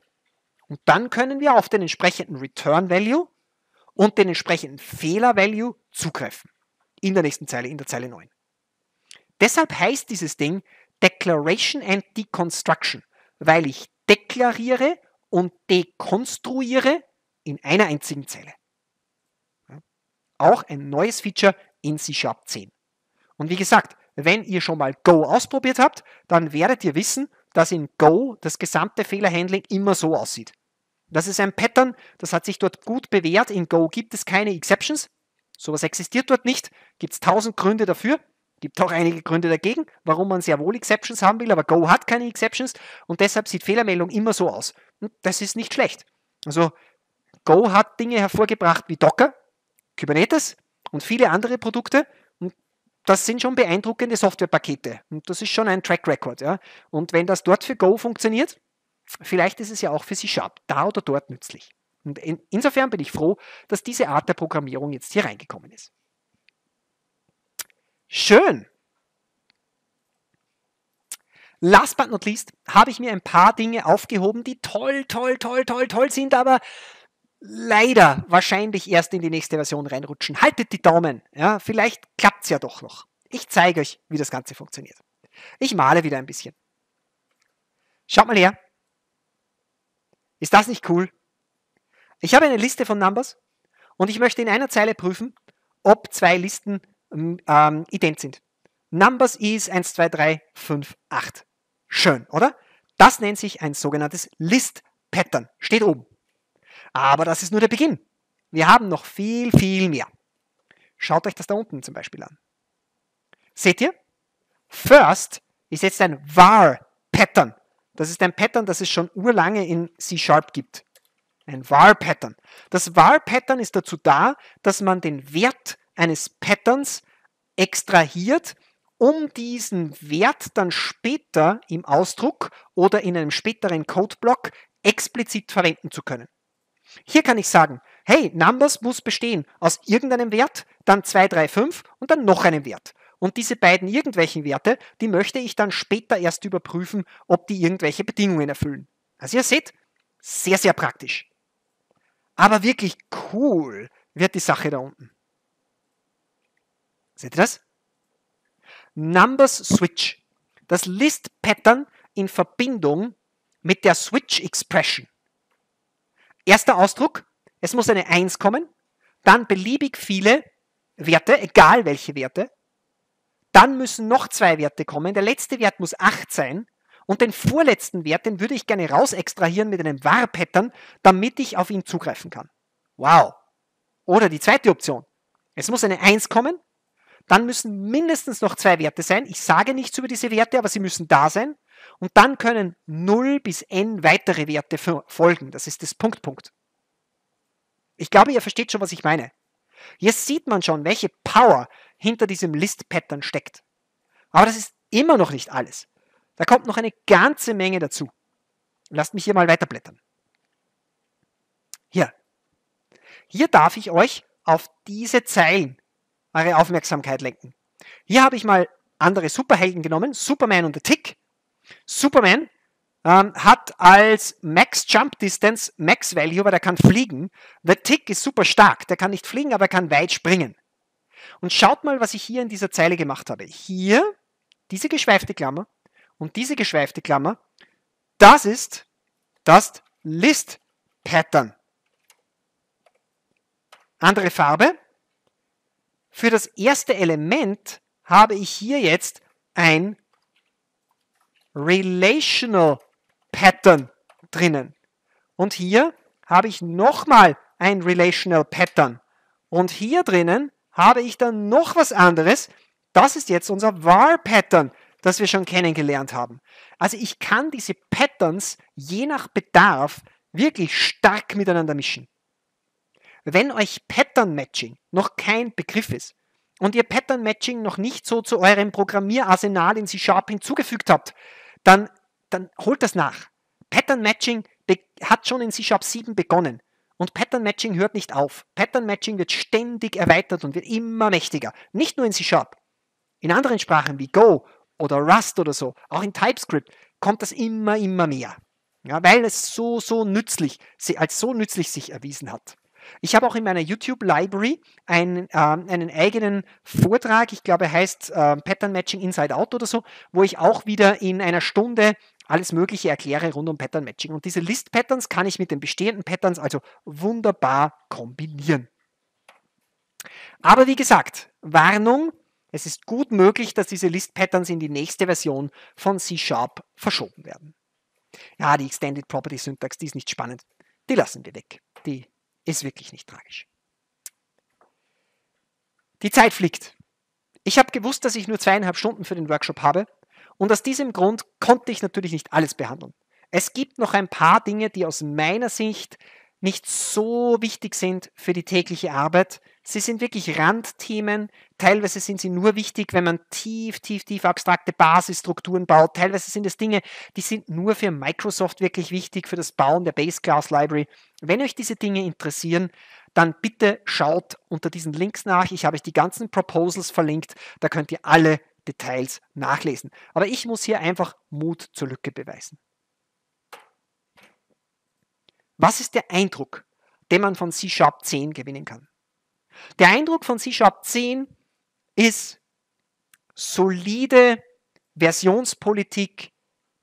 Und dann können wir auf den entsprechenden Return Value und den entsprechenden Fehler Value zugreifen. In der nächsten Zeile, in der Zeile 9. Deshalb heißt dieses Ding Declaration and Deconstruction, weil ich deklariere und dekonstruiere in einer einzigen Zeile. Auch ein neues Feature in C Sharp 10. Und wie gesagt, wenn ihr schon mal Go ausprobiert habt, dann werdet ihr wissen, dass in Go das gesamte Fehlerhandling immer so aussieht. Das ist ein Pattern, das hat sich dort gut bewährt. In Go gibt es keine Exceptions. Sowas existiert dort nicht. Gibt es tausend Gründe dafür. Gibt auch einige Gründe dagegen, warum man sehr wohl Exceptions haben will, aber Go hat keine Exceptions und deshalb sieht Fehlermeldung immer so aus. Und das ist nicht schlecht. Also Go hat Dinge hervorgebracht wie Docker, Kubernetes und viele andere Produkte, das sind schon beeindruckende Softwarepakete. Und das ist schon ein Track Record. Ja? Und wenn das dort für Go funktioniert, vielleicht ist es ja auch für C-Sharp da oder dort nützlich. Und in, insofern bin ich froh, dass diese Art der Programmierung jetzt hier reingekommen ist. Schön. Last but not least habe ich mir ein paar Dinge aufgehoben, die toll, toll, toll, toll, toll sind, aber leider wahrscheinlich erst in die nächste Version reinrutschen. Haltet die Daumen. Ja, vielleicht klappt es ja doch noch. Ich zeige euch, wie das Ganze funktioniert. Ich male wieder ein bisschen. Schaut mal her. Ist das nicht cool? Ich habe eine Liste von Numbers und ich möchte in einer Zeile prüfen, ob zwei Listen ähm, ähm ident sind. Numbers is 1, 2, 3, 5, 8. Schön, oder? Das nennt sich ein sogenanntes List Pattern. Steht oben. Aber das ist nur der Beginn. Wir haben noch viel, viel mehr. Schaut euch das da unten zum Beispiel an. Seht ihr? First ist jetzt ein var-Pattern. Das ist ein Pattern, das es schon urlange in C-Sharp gibt. Ein var-Pattern. Das var-Pattern ist dazu da, dass man den Wert eines Patterns extrahiert, um diesen Wert dann später im Ausdruck oder in einem späteren Codeblock explizit verwenden zu können. Hier kann ich sagen, hey, Numbers muss bestehen aus irgendeinem Wert, dann 2, 3, 5 und dann noch einem Wert. Und diese beiden irgendwelchen Werte, die möchte ich dann später erst überprüfen, ob die irgendwelche Bedingungen erfüllen. Also ihr seht, sehr, sehr praktisch. Aber wirklich cool wird die Sache da unten. Seht ihr das? Numbers Switch. Das List Pattern in Verbindung mit der Switch Expression. Erster Ausdruck, es muss eine 1 kommen, dann beliebig viele Werte, egal welche Werte, dann müssen noch zwei Werte kommen, der letzte Wert muss 8 sein und den vorletzten Wert, den würde ich gerne rausextrahieren mit einem var damit ich auf ihn zugreifen kann. Wow. Oder die zweite Option, es muss eine 1 kommen, dann müssen mindestens noch zwei Werte sein. Ich sage nichts über diese Werte, aber sie müssen da sein. Und dann können 0 bis n weitere Werte folgen. Das ist das Punkt, Punkt. Ich glaube, ihr versteht schon, was ich meine. Jetzt sieht man schon, welche Power hinter diesem List-Pattern steckt. Aber das ist immer noch nicht alles. Da kommt noch eine ganze Menge dazu. Lasst mich hier mal weiterblättern. Hier. Hier darf ich euch auf diese Zeilen eure Aufmerksamkeit lenken. Hier habe ich mal andere Superhelden genommen, Superman und The Tick, Superman ähm, hat als Max Jump Distance Max Value, weil er kann fliegen. The Tick ist super stark. Der kann nicht fliegen, aber er kann weit springen. Und schaut mal, was ich hier in dieser Zeile gemacht habe. Hier diese geschweifte Klammer und diese geschweifte Klammer. Das ist das List Pattern. Andere Farbe. Für das erste Element habe ich hier jetzt ein Relational Pattern drinnen. Und hier habe ich nochmal ein Relational Pattern. Und hier drinnen habe ich dann noch was anderes. Das ist jetzt unser Var Pattern, das wir schon kennengelernt haben. Also ich kann diese Patterns je nach Bedarf wirklich stark miteinander mischen. Wenn euch Pattern Matching noch kein Begriff ist, und ihr Pattern Matching noch nicht so zu eurem Programmierarsenal in C-Sharp hinzugefügt habt, dann, dann holt das nach. Pattern Matching hat schon in C-Sharp 7 begonnen. Und Pattern Matching hört nicht auf. Pattern Matching wird ständig erweitert und wird immer mächtiger. Nicht nur in C-Sharp. In anderen Sprachen wie Go oder Rust oder so, auch in TypeScript, kommt das immer, immer mehr. Ja, weil es so, so nützlich, als so nützlich sich erwiesen hat. Ich habe auch in meiner YouTube-Library einen, ähm, einen eigenen Vortrag, ich glaube, er heißt äh, Pattern Matching Inside Out oder so, wo ich auch wieder in einer Stunde alles Mögliche erkläre rund um Pattern Matching. Und diese List Patterns kann ich mit den bestehenden Patterns also wunderbar kombinieren. Aber wie gesagt, Warnung, es ist gut möglich, dass diese List Patterns in die nächste Version von C Sharp verschoben werden. Ja, die Extended Property Syntax, die ist nicht spannend. Die lassen wir weg. Die ist wirklich nicht tragisch. Die Zeit fliegt. Ich habe gewusst, dass ich nur zweieinhalb Stunden für den Workshop habe und aus diesem Grund konnte ich natürlich nicht alles behandeln. Es gibt noch ein paar Dinge, die aus meiner Sicht nicht so wichtig sind für die tägliche Arbeit. Sie sind wirklich Randthemen. Teilweise sind sie nur wichtig, wenn man tief, tief, tief abstrakte Basisstrukturen baut. Teilweise sind es Dinge, die sind nur für Microsoft wirklich wichtig, für das Bauen der Base Class Library. Wenn euch diese Dinge interessieren, dann bitte schaut unter diesen Links nach. Ich habe euch die ganzen Proposals verlinkt. Da könnt ihr alle Details nachlesen. Aber ich muss hier einfach Mut zur Lücke beweisen. Was ist der Eindruck, den man von C-Sharp 10 gewinnen kann? Der Eindruck von C-Sharp 10 ist solide Versionspolitik,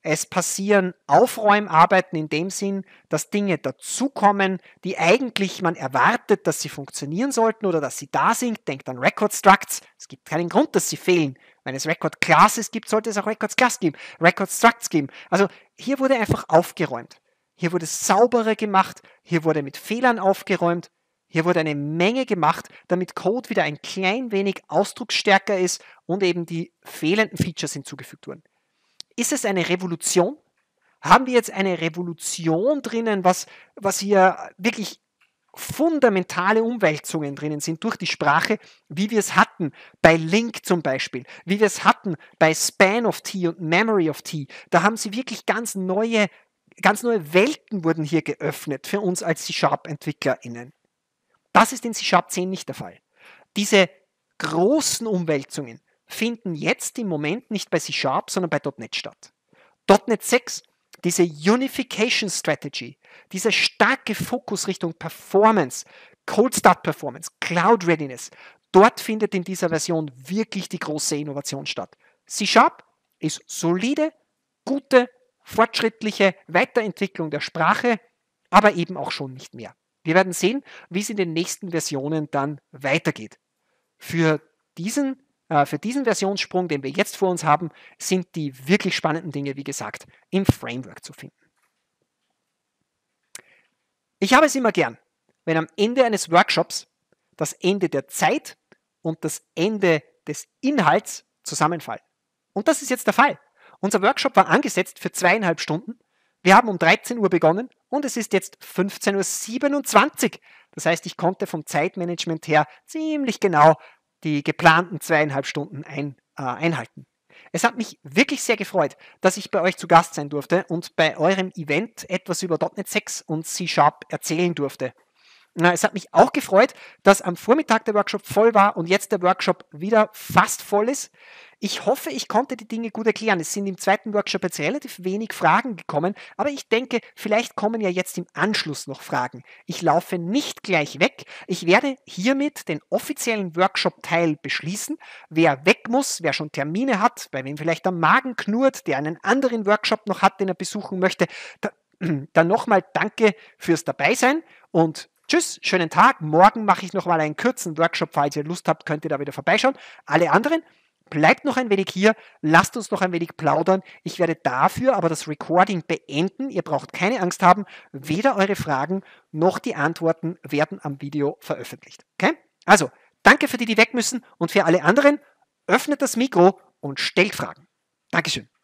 es passieren Aufräumarbeiten in dem Sinn, dass Dinge dazukommen, die eigentlich man erwartet, dass sie funktionieren sollten oder dass sie da sind. Denkt an Record Structs. Es gibt keinen Grund, dass sie fehlen. Wenn es Record Classes gibt, sollte es auch Record Class geben, Record Structs geben. Also hier wurde einfach aufgeräumt. Hier wurde sauberer gemacht, hier wurde mit Fehlern aufgeräumt, hier wurde eine Menge gemacht, damit Code wieder ein klein wenig ausdrucksstärker ist und eben die fehlenden Features hinzugefügt wurden. Ist es eine Revolution? Haben wir jetzt eine Revolution drinnen, was, was hier wirklich fundamentale Umwälzungen drinnen sind durch die Sprache, wie wir es hatten bei Link zum Beispiel, wie wir es hatten bei Span of T und Memory of T. Da haben sie wirklich ganz neue ganz neue Welten wurden hier geöffnet für uns als C-Sharp-EntwicklerInnen. Das ist in C-Sharp 10 nicht der Fall. Diese großen Umwälzungen finden jetzt im Moment nicht bei C-Sharp, sondern bei .NET statt. .NET 6, diese Unification Strategy, dieser starke Fokus Richtung Performance, Cold Start Performance, Cloud Readiness, dort findet in dieser Version wirklich die große Innovation statt. C-Sharp ist solide, gute fortschrittliche Weiterentwicklung der Sprache, aber eben auch schon nicht mehr. Wir werden sehen, wie es in den nächsten Versionen dann weitergeht. Für diesen, äh, für diesen Versionssprung, den wir jetzt vor uns haben, sind die wirklich spannenden Dinge, wie gesagt, im Framework zu finden. Ich habe es immer gern, wenn am Ende eines Workshops das Ende der Zeit und das Ende des Inhalts zusammenfallen. Und das ist jetzt der Fall. Unser Workshop war angesetzt für zweieinhalb Stunden. Wir haben um 13 Uhr begonnen und es ist jetzt 15.27 Uhr. Das heißt, ich konnte vom Zeitmanagement her ziemlich genau die geplanten zweieinhalb Stunden ein, äh, einhalten. Es hat mich wirklich sehr gefreut, dass ich bei euch zu Gast sein durfte und bei eurem Event etwas über .NET 6 und C Sharp erzählen durfte. Na, es hat mich auch gefreut, dass am Vormittag der Workshop voll war und jetzt der Workshop wieder fast voll ist. Ich hoffe, ich konnte die Dinge gut erklären. Es sind im zweiten Workshop jetzt relativ wenig Fragen gekommen, aber ich denke, vielleicht kommen ja jetzt im Anschluss noch Fragen. Ich laufe nicht gleich weg. Ich werde hiermit den offiziellen Workshop-Teil beschließen. Wer weg muss, wer schon Termine hat, bei wem vielleicht der Magen knurrt, der einen anderen Workshop noch hat, den er besuchen möchte, da, dann nochmal danke fürs Dabeisein und Tschüss, schönen Tag. Morgen mache ich nochmal einen kurzen Workshop. Falls ihr Lust habt, könnt ihr da wieder vorbeischauen. Alle anderen, bleibt noch ein wenig hier, lasst uns noch ein wenig plaudern. Ich werde dafür aber das Recording beenden. Ihr braucht keine Angst haben, weder eure Fragen noch die Antworten werden am Video veröffentlicht. Okay? Also, danke für die, die weg müssen und für alle anderen, öffnet das Mikro und stellt Fragen. Dankeschön.